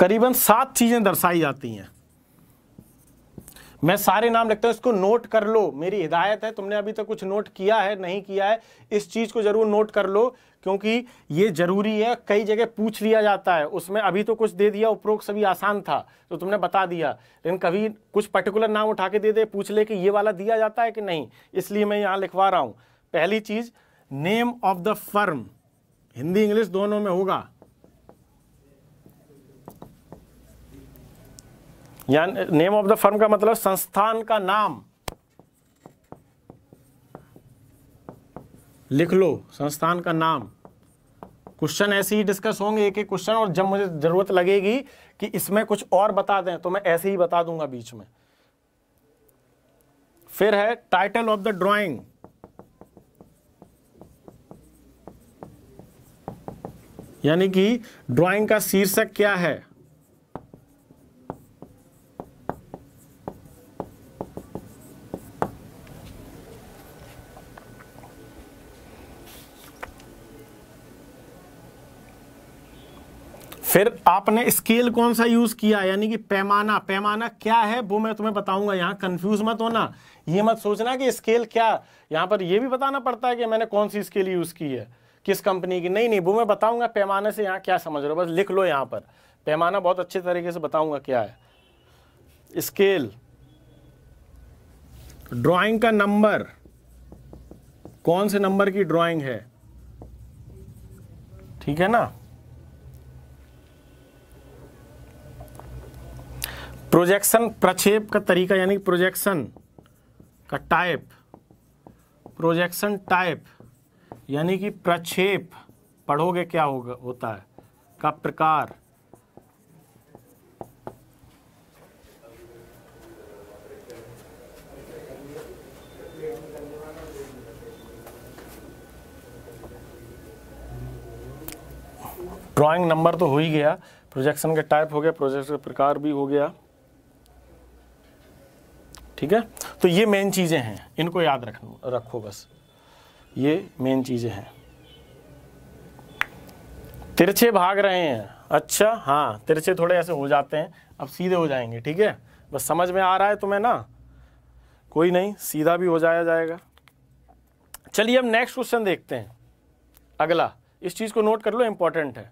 करीबन सात चीजें दर्शाई जाती हैं मैं सारे नाम लिखता हूं इसको नोट कर लो मेरी हिदायत है तुमने अभी तक तो कुछ नोट किया है नहीं किया है इस चीज़ को ज़रूर नोट कर लो क्योंकि ये जरूरी है कई जगह पूछ लिया जाता है उसमें अभी तो कुछ दे दिया उपरोक्त सभी आसान था तो तुमने बता दिया लेकिन कभी कुछ पर्टिकुलर नाम उठा के दे दे पूछ ले कि ये वाला दिया जाता है कि नहीं इसलिए मैं यहाँ लिखवा रहा हूँ पहली चीज़ name of the firm Hindi English दोनों में होगा या नेम ऑफ द फर्म का मतलब संस्थान का नाम लिख लो संस्थान का नाम क्वेश्चन ऐसे ही डिस्कस होंगे एक एक क्वेश्चन और जब मुझे ज़रूरत लगेगी कि इसमें कुछ और बता दें तो मैं ऐसे ही बता दूंगा बीच में फिर है टाइटल ऑफ द ड्राइंग यानी कि ड्राइंग का शीर्षक क्या है फिर आपने स्केल कौन सा यूज किया यानी कि पैमाना पैमाना क्या है वो मैं तुम्हें बताऊंगा यहाँ कंफ्यूज मत होना ये मत सोचना कि स्केल क्या यहाँ पर ये भी बताना पड़ता है कि मैंने कौन सी स्केल यूज की है किस कंपनी की नहीं नहीं वो मैं बताऊंगा पैमाने से यहाँ क्या समझ रहे हो बस लिख लो यहाँ पर पैमाना बहुत अच्छे तरीके से बताऊंगा क्या है स्केल ड्रॉइंग का नंबर कौन से नंबर की ड्रॉइंग है ठीक है ना प्रोजेक्शन प्रक्षेप का तरीका यानी प्रोजेक्शन का टाइप प्रोजेक्शन टाइप यानी कि प्रक्षेप पढ़ोगे क्या होगा होता है का प्रकार ड्राइंग नंबर तो हो ही गया प्रोजेक्शन का टाइप हो गया प्रोजेक्शन का प्रकार भी हो गया ठीक है तो ये मेन चीज़ें हैं इनको याद रख रखो बस ये मेन चीज़ें हैं तिरछे भाग रहे हैं अच्छा हाँ तिरछे थोड़े ऐसे हो जाते हैं अब सीधे हो जाएंगे ठीक है बस समझ में आ रहा है तुम्हें ना कोई नहीं सीधा भी हो जाया जाएगा चलिए हम नेक्स्ट क्वेश्चन देखते हैं अगला इस चीज़ को नोट कर लो इम्पोर्टेंट है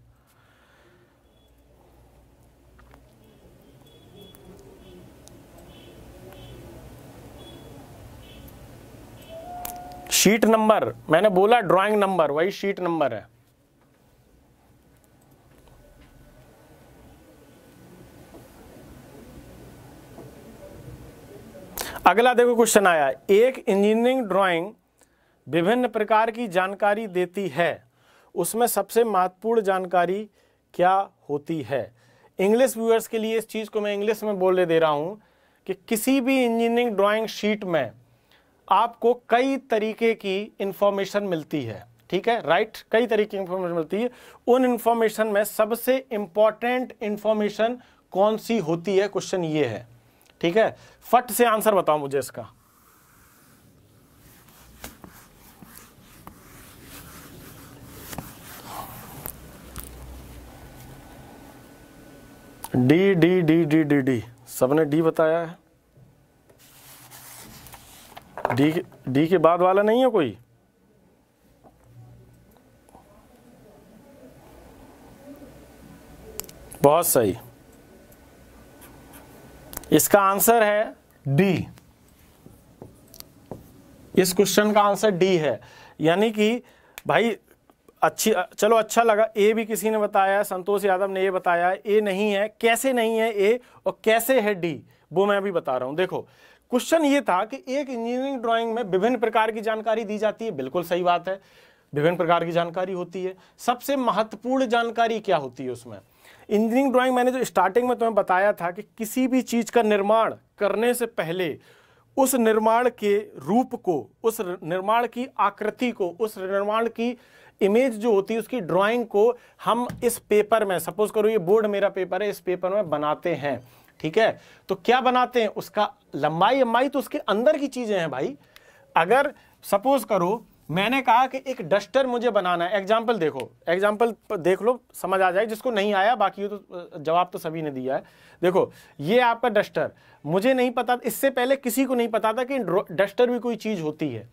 शीट नंबर मैंने बोला ड्राइंग नंबर वही शीट नंबर है अगला देखो क्वेश्चन आया एक इंजीनियरिंग ड्राइंग विभिन्न प्रकार की जानकारी देती है उसमें सबसे महत्वपूर्ण जानकारी क्या होती है इंग्लिश व्यूअर्स के लिए इस चीज़ को मैं इंग्लिश में बोलने दे रहा हूं कि किसी भी इंजीनियरिंग ड्राइंग शीट में आपको कई तरीके की इंफॉर्मेशन मिलती है ठीक है राइट right? कई तरीके की इंफॉर्मेशन मिलती है उन इंफॉर्मेशन में सबसे इंपॉर्टेंट इंफॉर्मेशन कौन सी होती है क्वेश्चन ये है ठीक है फट से आंसर बताओ मुझे इसका D D D D D D सबने डी बताया है डी डी के बाद वाला नहीं है कोई बहुत सही इसका आंसर है डी इस क्वेश्चन का आंसर डी है यानी कि भाई अच्छी चलो अच्छा लगा ए भी किसी ने बताया संतोष यादव ने ये बताया ए नहीं है कैसे नहीं है ए और कैसे है डी वो मैं अभी बता रहा हूं देखो क्वेश्चन ये था कि एक इंजीनियरिंग ड्राइंग में विभिन्न प्रकार की जानकारी दी जाती है बिल्कुल सही बात है विभिन्न प्रकार की जानकारी होती है सबसे महत्वपूर्ण जानकारी क्या होती है उसमें इंजीनियरिंग ड्राइंग मैंने जो स्टार्टिंग में तुम्हें बताया था कि किसी भी चीज़ का निर्माण करने से पहले उस निर्माण के रूप को उस निर्माण की आकृति को उस निर्माण की इमेज जो होती है उसकी ड्राइंग को हम इस पेपर में सपोज करो ये बोर्ड मेरा पेपर है इस पेपर में बनाते हैं ठीक है तो क्या बनाते हैं उसका लंबाई लंबाई तो उसके अंदर की चीज़ें हैं भाई अगर सपोज करो मैंने कहा कि एक डस्टर मुझे बनाना है एग्जाम्पल देखो एग्जाम्पल देख लो समझ आ जाए जिसको नहीं आया बाकी तो जवाब तो सभी ने दिया है देखो ये आपका डस्टर मुझे नहीं पता इससे पहले किसी को नहीं पता था कि डस्टर भी कोई चीज़ होती है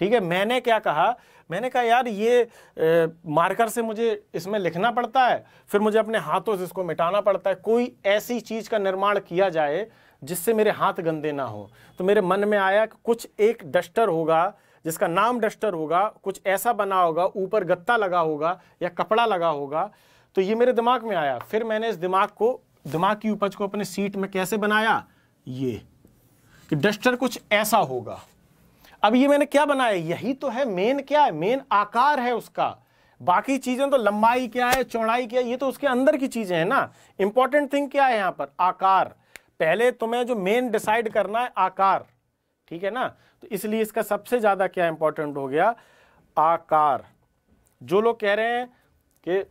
ठीक है मैंने क्या कहा मैंने कहा यार ये ए, मार्कर से मुझे इसमें लिखना पड़ता है फिर मुझे अपने हाथों से इसको मिटाना पड़ता है कोई ऐसी चीज़ का निर्माण किया जाए जिससे मेरे हाथ गंदे ना हो तो मेरे मन में आया कि कुछ एक डस्टर होगा जिसका नाम डस्टर होगा कुछ ऐसा बना होगा ऊपर गत्ता लगा होगा या कपड़ा लगा होगा तो ये मेरे दिमाग में आया फिर मैंने इस दिमाग को दिमाग की उपज को अपने सीट में कैसे बनाया ये कि डस्टर कुछ ऐसा होगा अब ये मैंने क्या बनाया यही तो है मेन क्या है मेन आकार है उसका बाकी चीजें तो लंबाई क्या है चौड़ाई क्या है ये तो उसके अंदर की चीजें हैं ना इंपॉर्टेंट थिंग क्या है यहां पर आकार पहले तुम्हें जो मेन डिसाइड करना है आकार ठीक है ना तो इसलिए इसका सबसे ज्यादा क्या इंपॉर्टेंट हो गया आकार जो लोग कह रहे हैं कि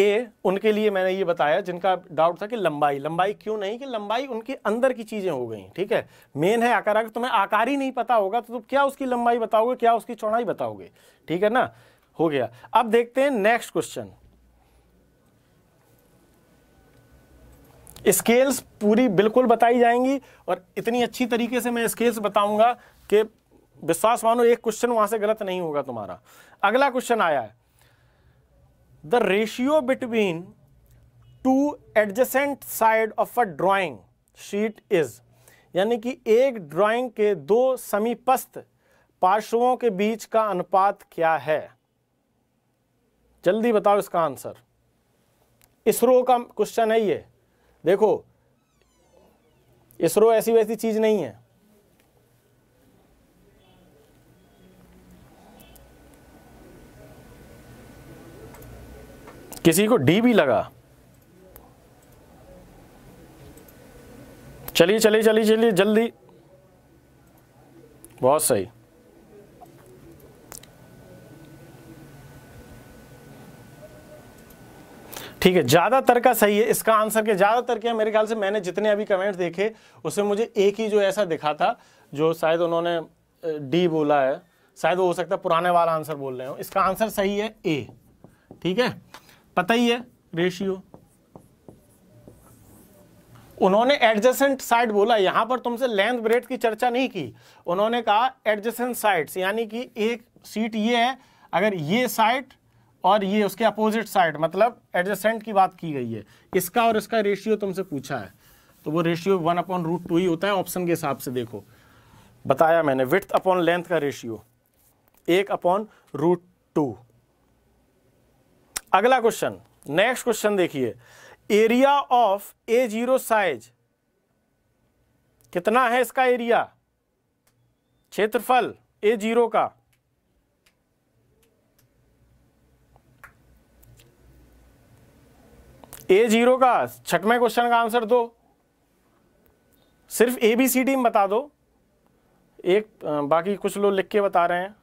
ए उनके लिए मैंने ये बताया जिनका डाउट था कि लंबाई लंबाई क्यों नहीं कि लंबाई उनके अंदर की चीज़ें हो गई ठीक है मेन है आकार अगर तुम्हें आकार ही नहीं पता होगा तो तुम क्या उसकी लंबाई बताओगे क्या उसकी चौड़ाई बताओगे ठीक है ना हो गया अब देखते हैं नेक्स्ट क्वेश्चन स्केल्स पूरी बिल्कुल बताई जाएंगी और इतनी अच्छी तरीके से मैं स्केल्स बताऊंगा कि विश्वास मानो एक क्वेश्चन वहां से गलत नहीं होगा तुम्हारा अगला क्वेश्चन आया है the ratio between two adjacent side of a drawing sheet is यानी कि एक ड्रॉइंग के दो समीपस्थ पार्श्वों के बीच का अनुपात क्या है जल्दी बताओ इसका आंसर इसरो का क्वेश्चन है ये देखो इसरो ऐसी वैसी चीज़ नहीं है किसी को डी भी लगा चलिए चलिए चलिए चलिए जल्दी बहुत सही ठीक है ज़्यादातर का सही है इसका आंसर के ज़्यादातर क्या मेरे ख्याल से मैंने जितने अभी कमेंट्स देखे उसमें मुझे एक ही जो ऐसा दिखा था जो शायद उन्होंने डी बोला है शायद वो हो सकता है पुराने वाला आंसर बोल रहे हो इसका आंसर सही है ए ठीक है पता ही है रेशियो उन्होंने एडजेसेंट साइड बोला यहां पर तुमसे लेंथ ब्रेड की चर्चा नहीं की उन्होंने कहा एडजेसेंट साइड्स यानी कि एक सीट ये है अगर ये साइड और ये उसके अपोजिट साइड मतलब एडजेसेंट की बात की गई है इसका और इसका रेशियो तुमसे पूछा है तो वो ratio one upon root two ही होता है ऑप्शन के हिसाब से देखो बताया मैंने विथ अपॉन लेंथ का रेशियो एक अपॉन रूट टू अगला क्वेश्चन नेक्स्ट क्वेश्चन देखिए area of A zero size कितना है इसका एरिया क्षेत्रफल ए जीरो का ए जीरो का छठवें क्वेश्चन का आंसर दो सिर्फ ए बी सी डी में बता दो एक बाकी कुछ लोग लिख के बता रहे हैं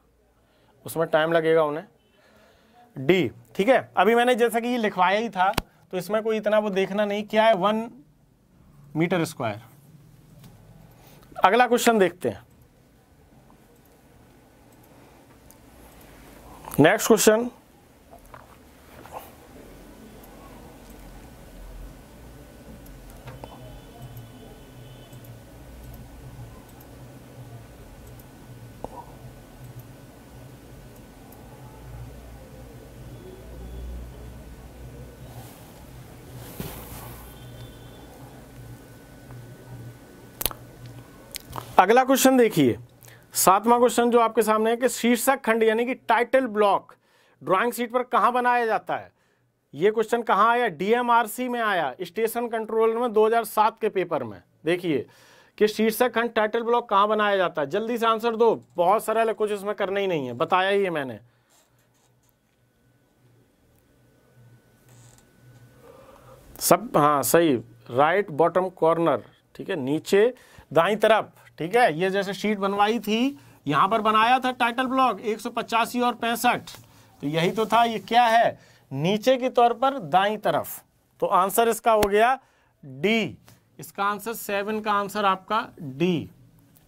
उसमें टाइम लगेगा उन्हें डी ठीक है अभी मैंने जैसा कि ये लिखवाया ही था तो इसमें कोई इतना वो देखना नहीं क्या है वन मीटर स्क्वायर अगला क्वेश्चन देखते हैं नेक्स्ट क्वेश्चन अगला क्वेश्चन देखिए सातवां क्वेश्चन जो आपके सामने है कि शीर्षक खंड यानी कि टाइटल ब्लॉक ड्राइंग सीट पर कहां बनाया जाता है यह क्वेश्चन कहां आया डीएमआरसी में आया स्टेशन कंट्रोल में 2007 के पेपर में देखिए कि शीर्षक खंड टाइटल ब्लॉक कहां बनाया जाता है जल्दी से आंसर दो बहुत सरल है कुछ इसमें करना ही नहीं है बताया ही है मैंने सब हाँ सही राइट बॉटम कॉर्नर ठीक है नीचे दाई तरफ ठीक है ये जैसे शीट बनवाई थी यहां पर बनाया था टाइटल ब्लॉक एक और पैंसठ तो यही तो था ये क्या है नीचे के तौर पर दाई तरफ तो आंसर इसका हो गया डी इसका आंसर सेवन का आंसर आपका डी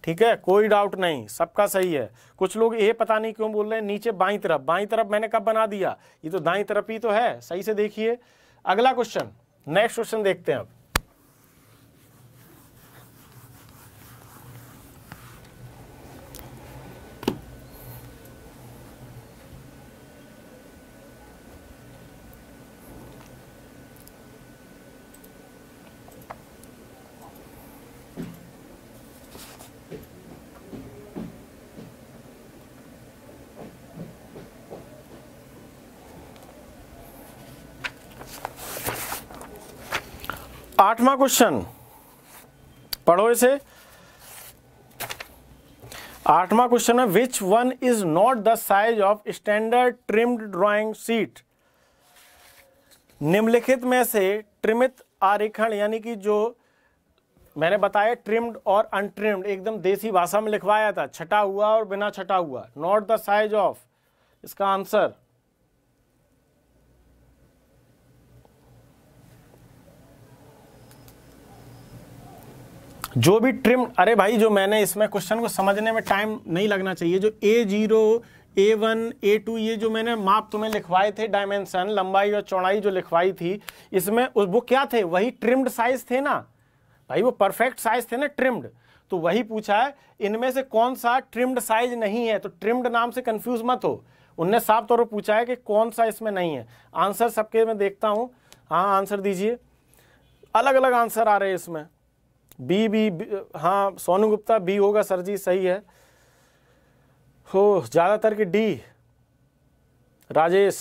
ठीक है कोई डाउट नहीं सबका सही है कुछ लोग ये पता नहीं क्यों बोल रहे हैं नीचे बाई तरफ बाई तरफ मैंने कब बना दिया ये तो दाई तरफ ही तो है सही से देखिए अगला क्वेश्चन नेक्स्ट क्वेश्चन देखते हैं अब आठवां क्वेश्चन पढ़ो इसे आठवां क्वेश्चन है which one is not the size of standard trimmed drawing sheet निम्नलिखित में से ट्रिमित आरेखण यानी कि जो मैंने बताया ट्रिम्ड और अनट्रिम्ड एकदम देसी भाषा में लिखवाया था छटा हुआ और बिना छटा हुआ नॉट द साइज ऑफ इसका आंसर जो भी ट्रिम अरे भाई जो मैंने इसमें क्वेश्चन को समझने में टाइम नहीं लगना चाहिए जो A zero A one A two ये जो मैंने माप तुम्हें लिखवाए थे डायमेंशन लंबाई और चौड़ाई जो लिखवाई थी इसमें उस वो क्या थे वही ट्रिम्ड साइज थे ना भाई वो परफेक्ट साइज थे ना ट्रिम्ड तो वही पूछा है इनमें से कौन सा ट्रिम्ड साइज नहीं है तो ट्रिम्ड नाम से कंफ्यूज मत हो उनने साफ तौर पर पूछा है कि कौन सा इसमें नहीं है आंसर सबके मैं देखता हूँ हाँ आंसर दीजिए अलग अलग आंसर आ रहे हैं इसमें बी बी हाँ सोनू गुप्ता बी होगा सर जी सही है हो ज़्यादातर के डी राजेश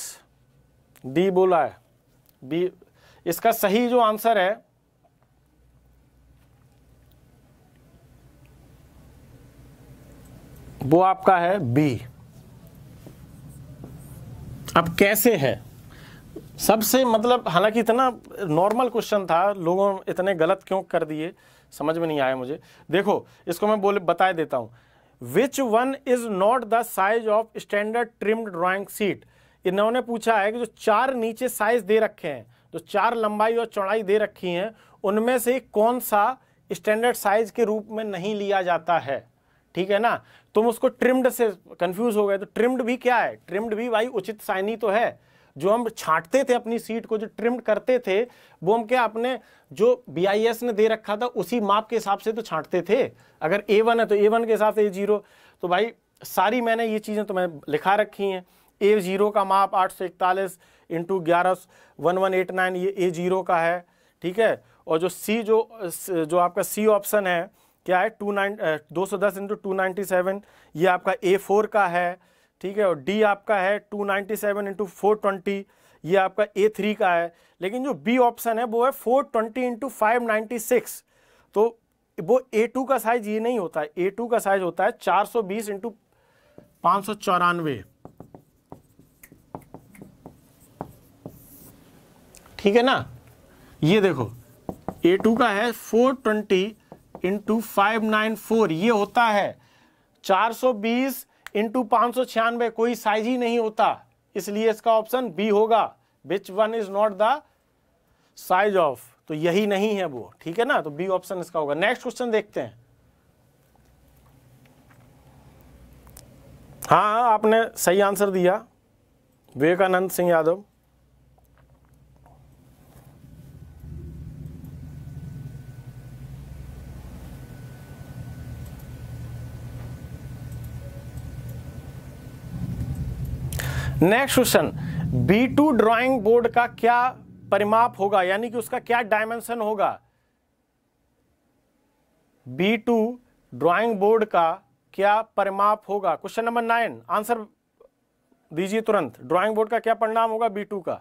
डी बोला है बी इसका सही जो आंसर है वो आपका है बी अब कैसे है सबसे मतलब हालांकि इतना नॉर्मल क्वेश्चन था लोगों इतने गलत क्यों कर दिए समझ में नहीं आया मुझे देखो इसको मैं बोले बता देता हूँ which one is not the size of standard trimmed drawing sheet इन्होंने पूछा है कि जो चार नीचे साइज दे रखे हैं जो चार लंबाई और चौड़ाई दे रखी हैं उनमें से कौन सा स्टैंडर्ड साइज के रूप में नहीं लिया जाता है ठीक है ना तुम उसको ट्रिम्ड से कंफ्यूज हो गए तो ट्रिम्ड भी क्या है ट्रिम्ड भी भाई उचित साइनी तो है जो हम छांटते थे अपनी सीट को जो ट्रिम करते थे वो हम क्या अपने जो बी ने दे रखा था उसी माप के हिसाब से तो छांटते थे अगर ए है तो ए के हिसाब से ए जीरो तो भाई सारी मैंने ये चीज़ें तो मैं लिखा रखी हैं ए जीरो का माप आठ सौ इकतालीस इंटू ग्यारह वन वन एट नाइन ये ए जीरो का है ठीक है और जो सी जो जो आपका सी ऑप्शन है क्या है टू नाइन दो सौ दस इंटू टू नाइन्टी सेवन ये आपका ए फोर का है ठीक है और डी आपका है two ninety seven into four twenty ये आपका ए थ्री का है लेकिन जो बी ऑप्शन है वो है four twenty into five ninety six तो वो ए टू का साइज ये नहीं होता है ए टू का साइज होता है चार सौ बीस इंटू पाँच सौ चौरानवे ठीक है ना ये देखो ए टू का है four twenty into five nine four ये होता है चार सौ बीस इंटू पाँच कोई साइज ही नहीं होता इसलिए इसका ऑप्शन बी होगा which one is not the size of तो यही नहीं है वो ठीक है ना तो बी ऑप्शन इसका होगा नेक्स्ट क्वेश्चन देखते हैं हाँ आपने सही आंसर दिया Vivekanand Singh Yadav next question B two drawing board का क्या परिमाप होगा यानी कि उसका क्या डायमेंशन होगा बी टू ड्रॉइंग बोर्ड का क्या परिमाप होगा क्वेश्चन नंबर नाइन आंसर दीजिए तुरंत ड्रॉइंग बोर्ड का क्या परिणाम होगा बी टू का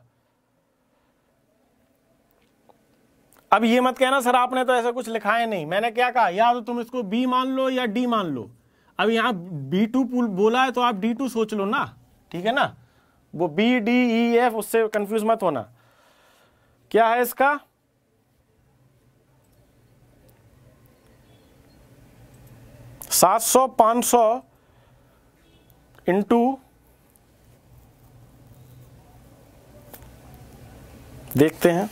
अब ये मत कहना सर आपने तो ऐसा कुछ लिखा है नहीं मैंने क्या कहा या तो तुम इसको बी मान लो या डी मान लो अब यहां बी टू बोला है तो आप डी टू सोच लो ना ठीक है ना वो बी डी ई एफ उससे कंफ्यूज मत होना क्या है इसका सात सौ पांच सौ इंटू देखते हैं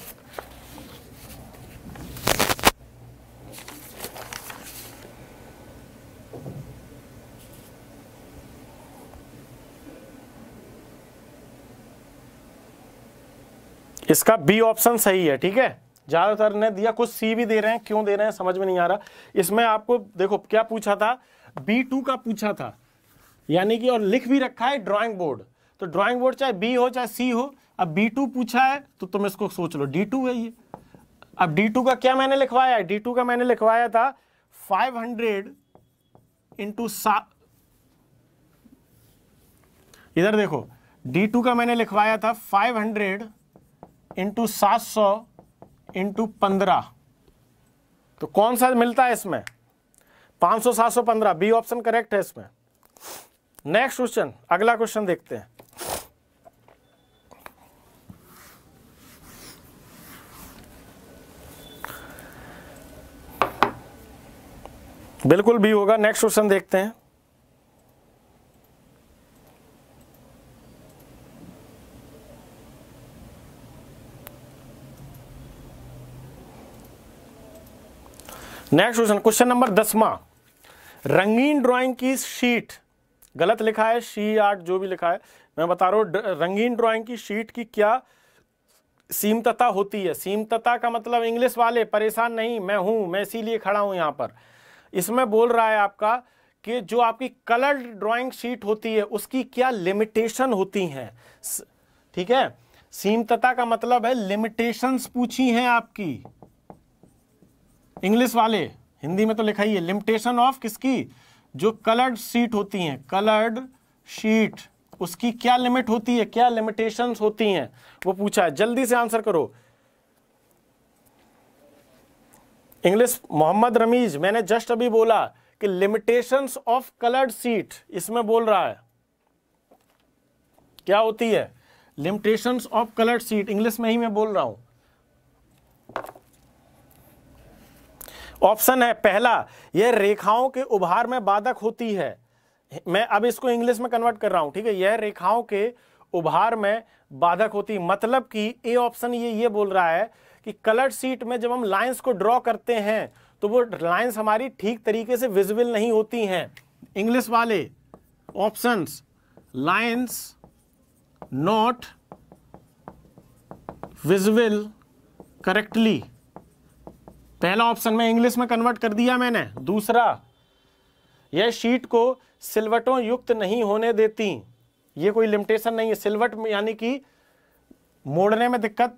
इसका बी ऑप्शन सही है ठीक है ज़्यादातर ने दिया कुछ सी भी दे रहे हैं क्यों दे रहे हैं समझ में नहीं आ रहा इसमें आपको देखो क्या पूछा था बी टू का पूछा था यानी कि और लिख भी रखा है ड्राइंग बोर्ड तो ड्राइंग बोर्ड चाहे बी हो चाहे सी हो अब बी टू पूछा है तो तुम इसको सोच लो डी टू है ये अब डी टू का क्या मैंने लिखवाया है डी टू का मैंने लिखवाया था फाइव हंड्रेड इंटू सा इधर देखो डी टू का मैंने लिखवाया था फाइव हंड्रेड इंटू सात सौ इंटू पंद्रह तो कौन सा मिलता है इसमें पांच सौ सात सौ पंद्रह बी ऑप्शन करेक्ट है इसमें नेक्स्ट क्वेश्चन अगला क्वेश्चन देखते हैं बिल्कुल भी होगा नेक्स्ट क्वेश्चन देखते हैं नेक्स्ट क्वेश्चन क्वेश्चन नंबर दसवा रंगीन ड्राइंग की शीट गलत लिखा है शी आर्ट जो भी लिखा है मैं बता रहा हूं रंगीन ड्राइंग की शीट की क्या सीमतता होती है सीमतता का मतलब इंग्लिश वाले परेशान नहीं मैं हूं मैं इसीलिए खड़ा हूं यहाँ पर इसमें बोल रहा है आपका कि जो आपकी कलर्ड ड्राइंग शीट होती है उसकी क्या लिमिटेशन होती हैं ठीक है सीमतता का मतलब है लिमिटेशंस पूछी हैं आपकी इंग्लिश वाले हिंदी में तो लिखा ही है लिमिटेशन ऑफ किसकी जो कलर्ड सीट होती हैं कलर्ड शीट उसकी क्या लिमिट होती है क्या लिमिटेशन होती हैं वो पूछा है जल्दी से आंसर करो इंग्लिश मोहम्मद रमीज मैंने जस्ट अभी बोला कि लिमिटेशंस ऑफ कलर्ड सीट इसमें बोल रहा है क्या होती है limitations of coloured sheet English में ही मैं बोल रहा हूं ऑप्शन है पहला यह रेखाओं के उभार में बाधक होती है मैं अब इसको इंग्लिश में कन्वर्ट कर रहा हूं ठीक है यह रेखाओं के उभार में बाधक होती मतलब कि ए ऑप्शन ये ये बोल रहा है कि कलर सीट में जब हम लाइंस को ड्रॉ करते हैं तो वो लाइंस हमारी ठीक तरीके से विजिबल नहीं होती हैं इंग्लिश वाले options lines not visible correctly पहला ऑप्शन में इंग्लिश में कन्वर्ट कर दिया मैंने दूसरा यह शीट को सिलवटों युक्त नहीं होने देती ये कोई लिमिटेशन नहीं है सिलवट यानी कि मोड़ने में दिक्कत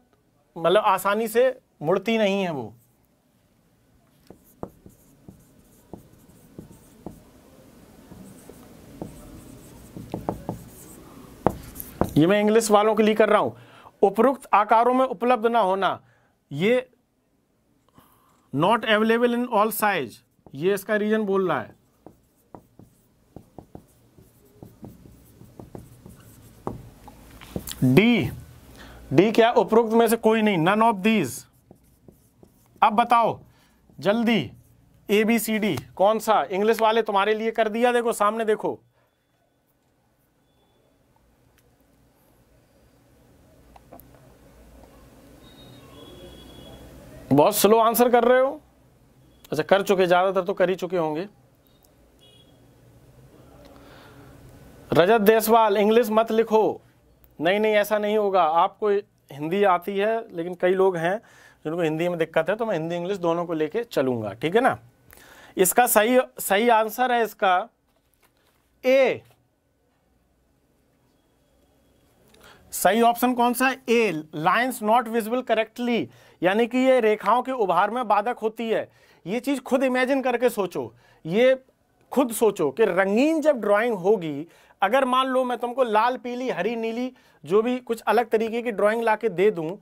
मतलब आसानी से मुड़ती नहीं है वो ये मैं इंग्लिश वालों के लिए कर रहा हूं उपरोक्त आकारों में उपलब्ध ना होना ये not available in all size ये इसका रीजन बोल रहा है डी डी क्या उपरोक्त में से कोई नहीं नन ऑफ दीज अब बताओ जल्दी ए बी सी डी कौन सा इंग्लिश वाले तुम्हारे लिए कर दिया देखो सामने देखो बहुत स्लो आंसर कर रहे हो अच्छा कर चुके ज़्यादातर तो कर ही चुके होंगे रजत देसवाल इंग्लिश मत लिखो नहीं नहीं ऐसा नहीं होगा आपको हिंदी आती है लेकिन कई लोग हैं जिनको हिंदी में दिक्कत है तो मैं हिंदी इंग्लिश दोनों को लेके चलूंगा ठीक है ना इसका सही सही आंसर है इसका ए सही ऑप्शन कौन सा A lines not visible correctly यानी कि ये रेखाओं के उभार में बाधक होती है ये चीज़ खुद इमेजिन करके सोचो ये खुद सोचो कि रंगीन जब ड्राइंग होगी अगर मान लो मैं तुमको लाल पीली हरी नीली जो भी कुछ अलग तरीके की ड्राइंग ला के दे दूँ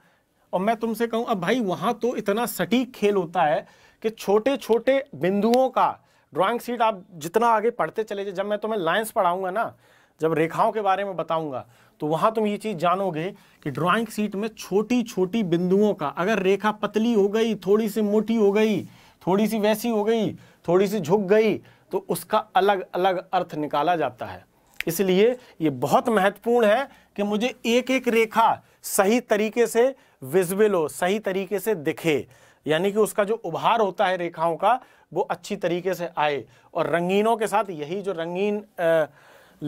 और मैं तुमसे कहूँ अब भाई वहाँ तो इतना सटीक खेल होता है कि छोटे छोटे बिंदुओं का ड्राइंग सीट आप जितना आगे पढ़ते चले जाए जब मैं तुम्हें लाइन्स पढ़ाऊँगा ना जब रेखाओं के बारे में बताऊँगा तो वहां तुम ये चीज़ जानोगे कि ड्राइंग सीट में छोटी छोटी बिंदुओं का अगर रेखा पतली हो गई थोड़ी सी मोटी हो गई थोड़ी सी वैसी हो गई थोड़ी सी झुक गई तो उसका अलग अलग अर्थ निकाला जाता है इसलिए ये बहुत महत्वपूर्ण है कि मुझे एक एक रेखा सही तरीके से विजिबल हो सही तरीके से दिखे यानी कि उसका जो उभार होता है रेखाओं का वो अच्छी तरीके से आए और रंगीनों के साथ यही जो रंगीन आ,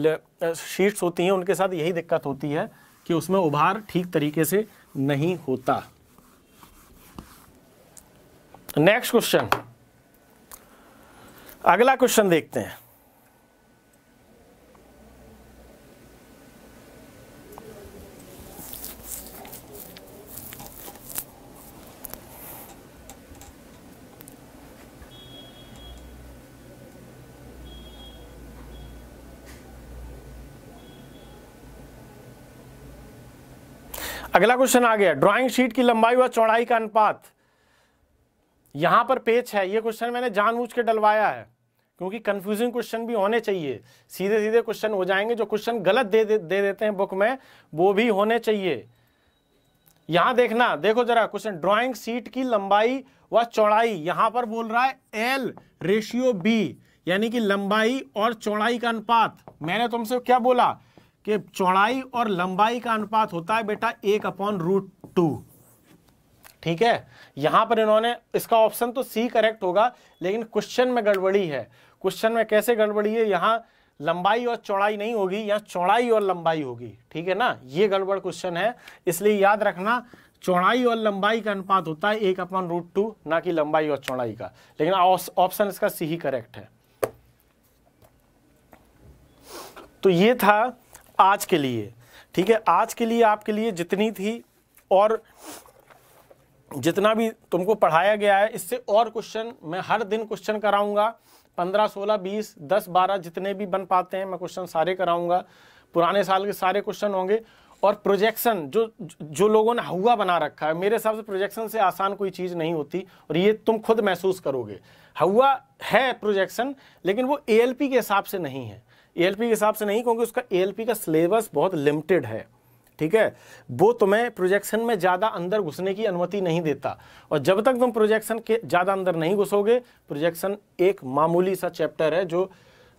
शीट्स होती हैं उनके साथ यही दिक्कत होती है कि उसमें उभार ठीक तरीके से नहीं होता नेक्स्ट क्वेश्चन अगला क्वेश्चन देखते हैं अगला क्वेश्चन आ गया ड्राइंग शीट की लंबाई व चौड़ाई का अनुपात यहां पर पेच है ये क्वेश्चन मैंने जानबूझ के डलवाया है क्योंकि कंफ्यूजिंग क्वेश्चन भी होने चाहिए सीधे सीधे क्वेश्चन हो जाएंगे जो क्वेश्चन गलत दे, दे दे देते हैं बुक में वो भी होने चाहिए यहां देखना देखो जरा क्वेश्चन ड्राइंग सीट की लंबाई व चौड़ाई यहां पर बोल रहा है एल रेशियो बी यानी कि लंबाई और चौड़ाई का अनुपात मैंने तुमसे क्या बोला कि चौड़ाई और लंबाई का अनुपात होता है बेटा एक अपॉन रूट टू ठीक है यहां पर इन्होंने इसका ऑप्शन तो सी करेक्ट होगा लेकिन क्वेश्चन में गड़बड़ी है क्वेश्चन में कैसे गड़बड़ी है यहां लंबाई और चौड़ाई नहीं होगी यहाँ चौड़ाई और लंबाई होगी ठीक है ना ये गड़बड़ क्वेश्चन है इसलिए याद रखना चौड़ाई और लंबाई का अनुपात होता है एक अपॉन रूट टू ना कि लंबाई और चौड़ाई का लेकिन ऑप्शन इसका सी ही करेक्ट है तो ये था आज के लिए ठीक है आज के लिए आपके लिए जितनी थी और जितना भी तुमको पढ़ाया गया है इससे और क्वेश्चन मैं हर दिन क्वेश्चन कराऊंगा पंद्रह सोलह बीस दस बारह जितने भी बन पाते हैं मैं क्वेश्चन सारे कराऊंगा पुराने साल के सारे क्वेश्चन होंगे और प्रोजेक्शन जो जो लोगों ने हुआ बना रखा है मेरे हिसाब से प्रोजेक्शन से आसान कोई चीज़ नहीं होती और ये तुम खुद महसूस करोगे हुआ है प्रोजेक्शन लेकिन वो ए के हिसाब से नहीं है ए के हिसाब से नहीं क्योंकि उसका ए का सिलेबस बहुत लिमिटेड है ठीक है वो तुम्हें प्रोजेक्शन में ज़्यादा अंदर घुसने की अनुमति नहीं देता और जब तक तुम प्रोजेक्शन के ज़्यादा अंदर नहीं घुसोगे प्रोजेक्शन एक मामूली सा चैप्टर है जो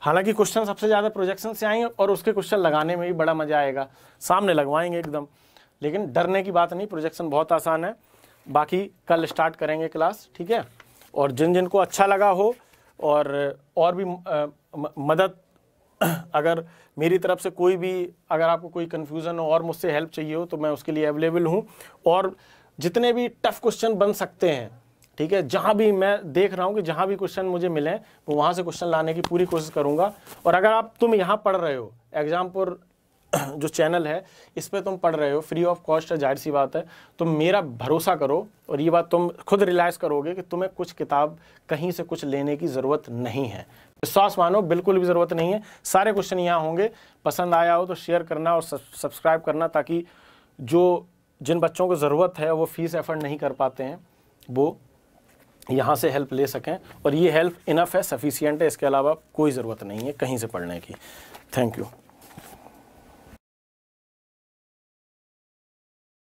हालांकि क्वेश्चन सबसे ज़्यादा प्रोजेक्शन से आएंगे और उसके क्वेश्चन लगाने में भी बड़ा मज़ा आएगा सामने लगवाएंगे एकदम लेकिन डरने की बात नहीं प्रोजेक्शन बहुत आसान है बाकी कल स्टार्ट करेंगे क्लास ठीक है और जिन जिनको अच्छा लगा हो और और भी आ, मदद अगर मेरी तरफ से कोई भी अगर आपको कोई कन्फ्यूज़न हो और मुझसे हेल्प चाहिए हो तो मैं उसके लिए अवेलेबल हूँ और जितने भी टफ़ क्वेश्चन बन सकते हैं ठीक है जहाँ भी मैं देख रहा हूँ कि जहाँ भी क्वेश्चन मुझे मिले मैं वहाँ से क्वेश्चन लाने की पूरी कोशिश करूँगा और अगर आप तुम यहाँ पढ़ रहे हो एग्जामपुर जो चैनल है इस पर तुम पढ़ रहे हो फ्री ऑफ कॉस्ट है जाहिर सी बात है तुम तो मेरा भरोसा करो और ये बात तुम खुद रिलाइज करोगे कि तुम्हें कुछ किताब कहीं से कुछ लेने की ज़रूरत नहीं है विश्वास मानो बिल्कुल भी ज़रूरत नहीं है सारे क्वेश्चन यहाँ होंगे पसंद आया हो तो शेयर करना और सब्सक्राइब करना ताकि जो जिन बच्चों को ज़रूरत है वो फीस एफर्ड नहीं कर पाते हैं वो यहाँ से हेल्प ले सकें और ये हेल्प इनफ है सफिशियंट है इसके अलावा कोई ज़रूरत नहीं है कहीं से पढ़ने की थैंक यू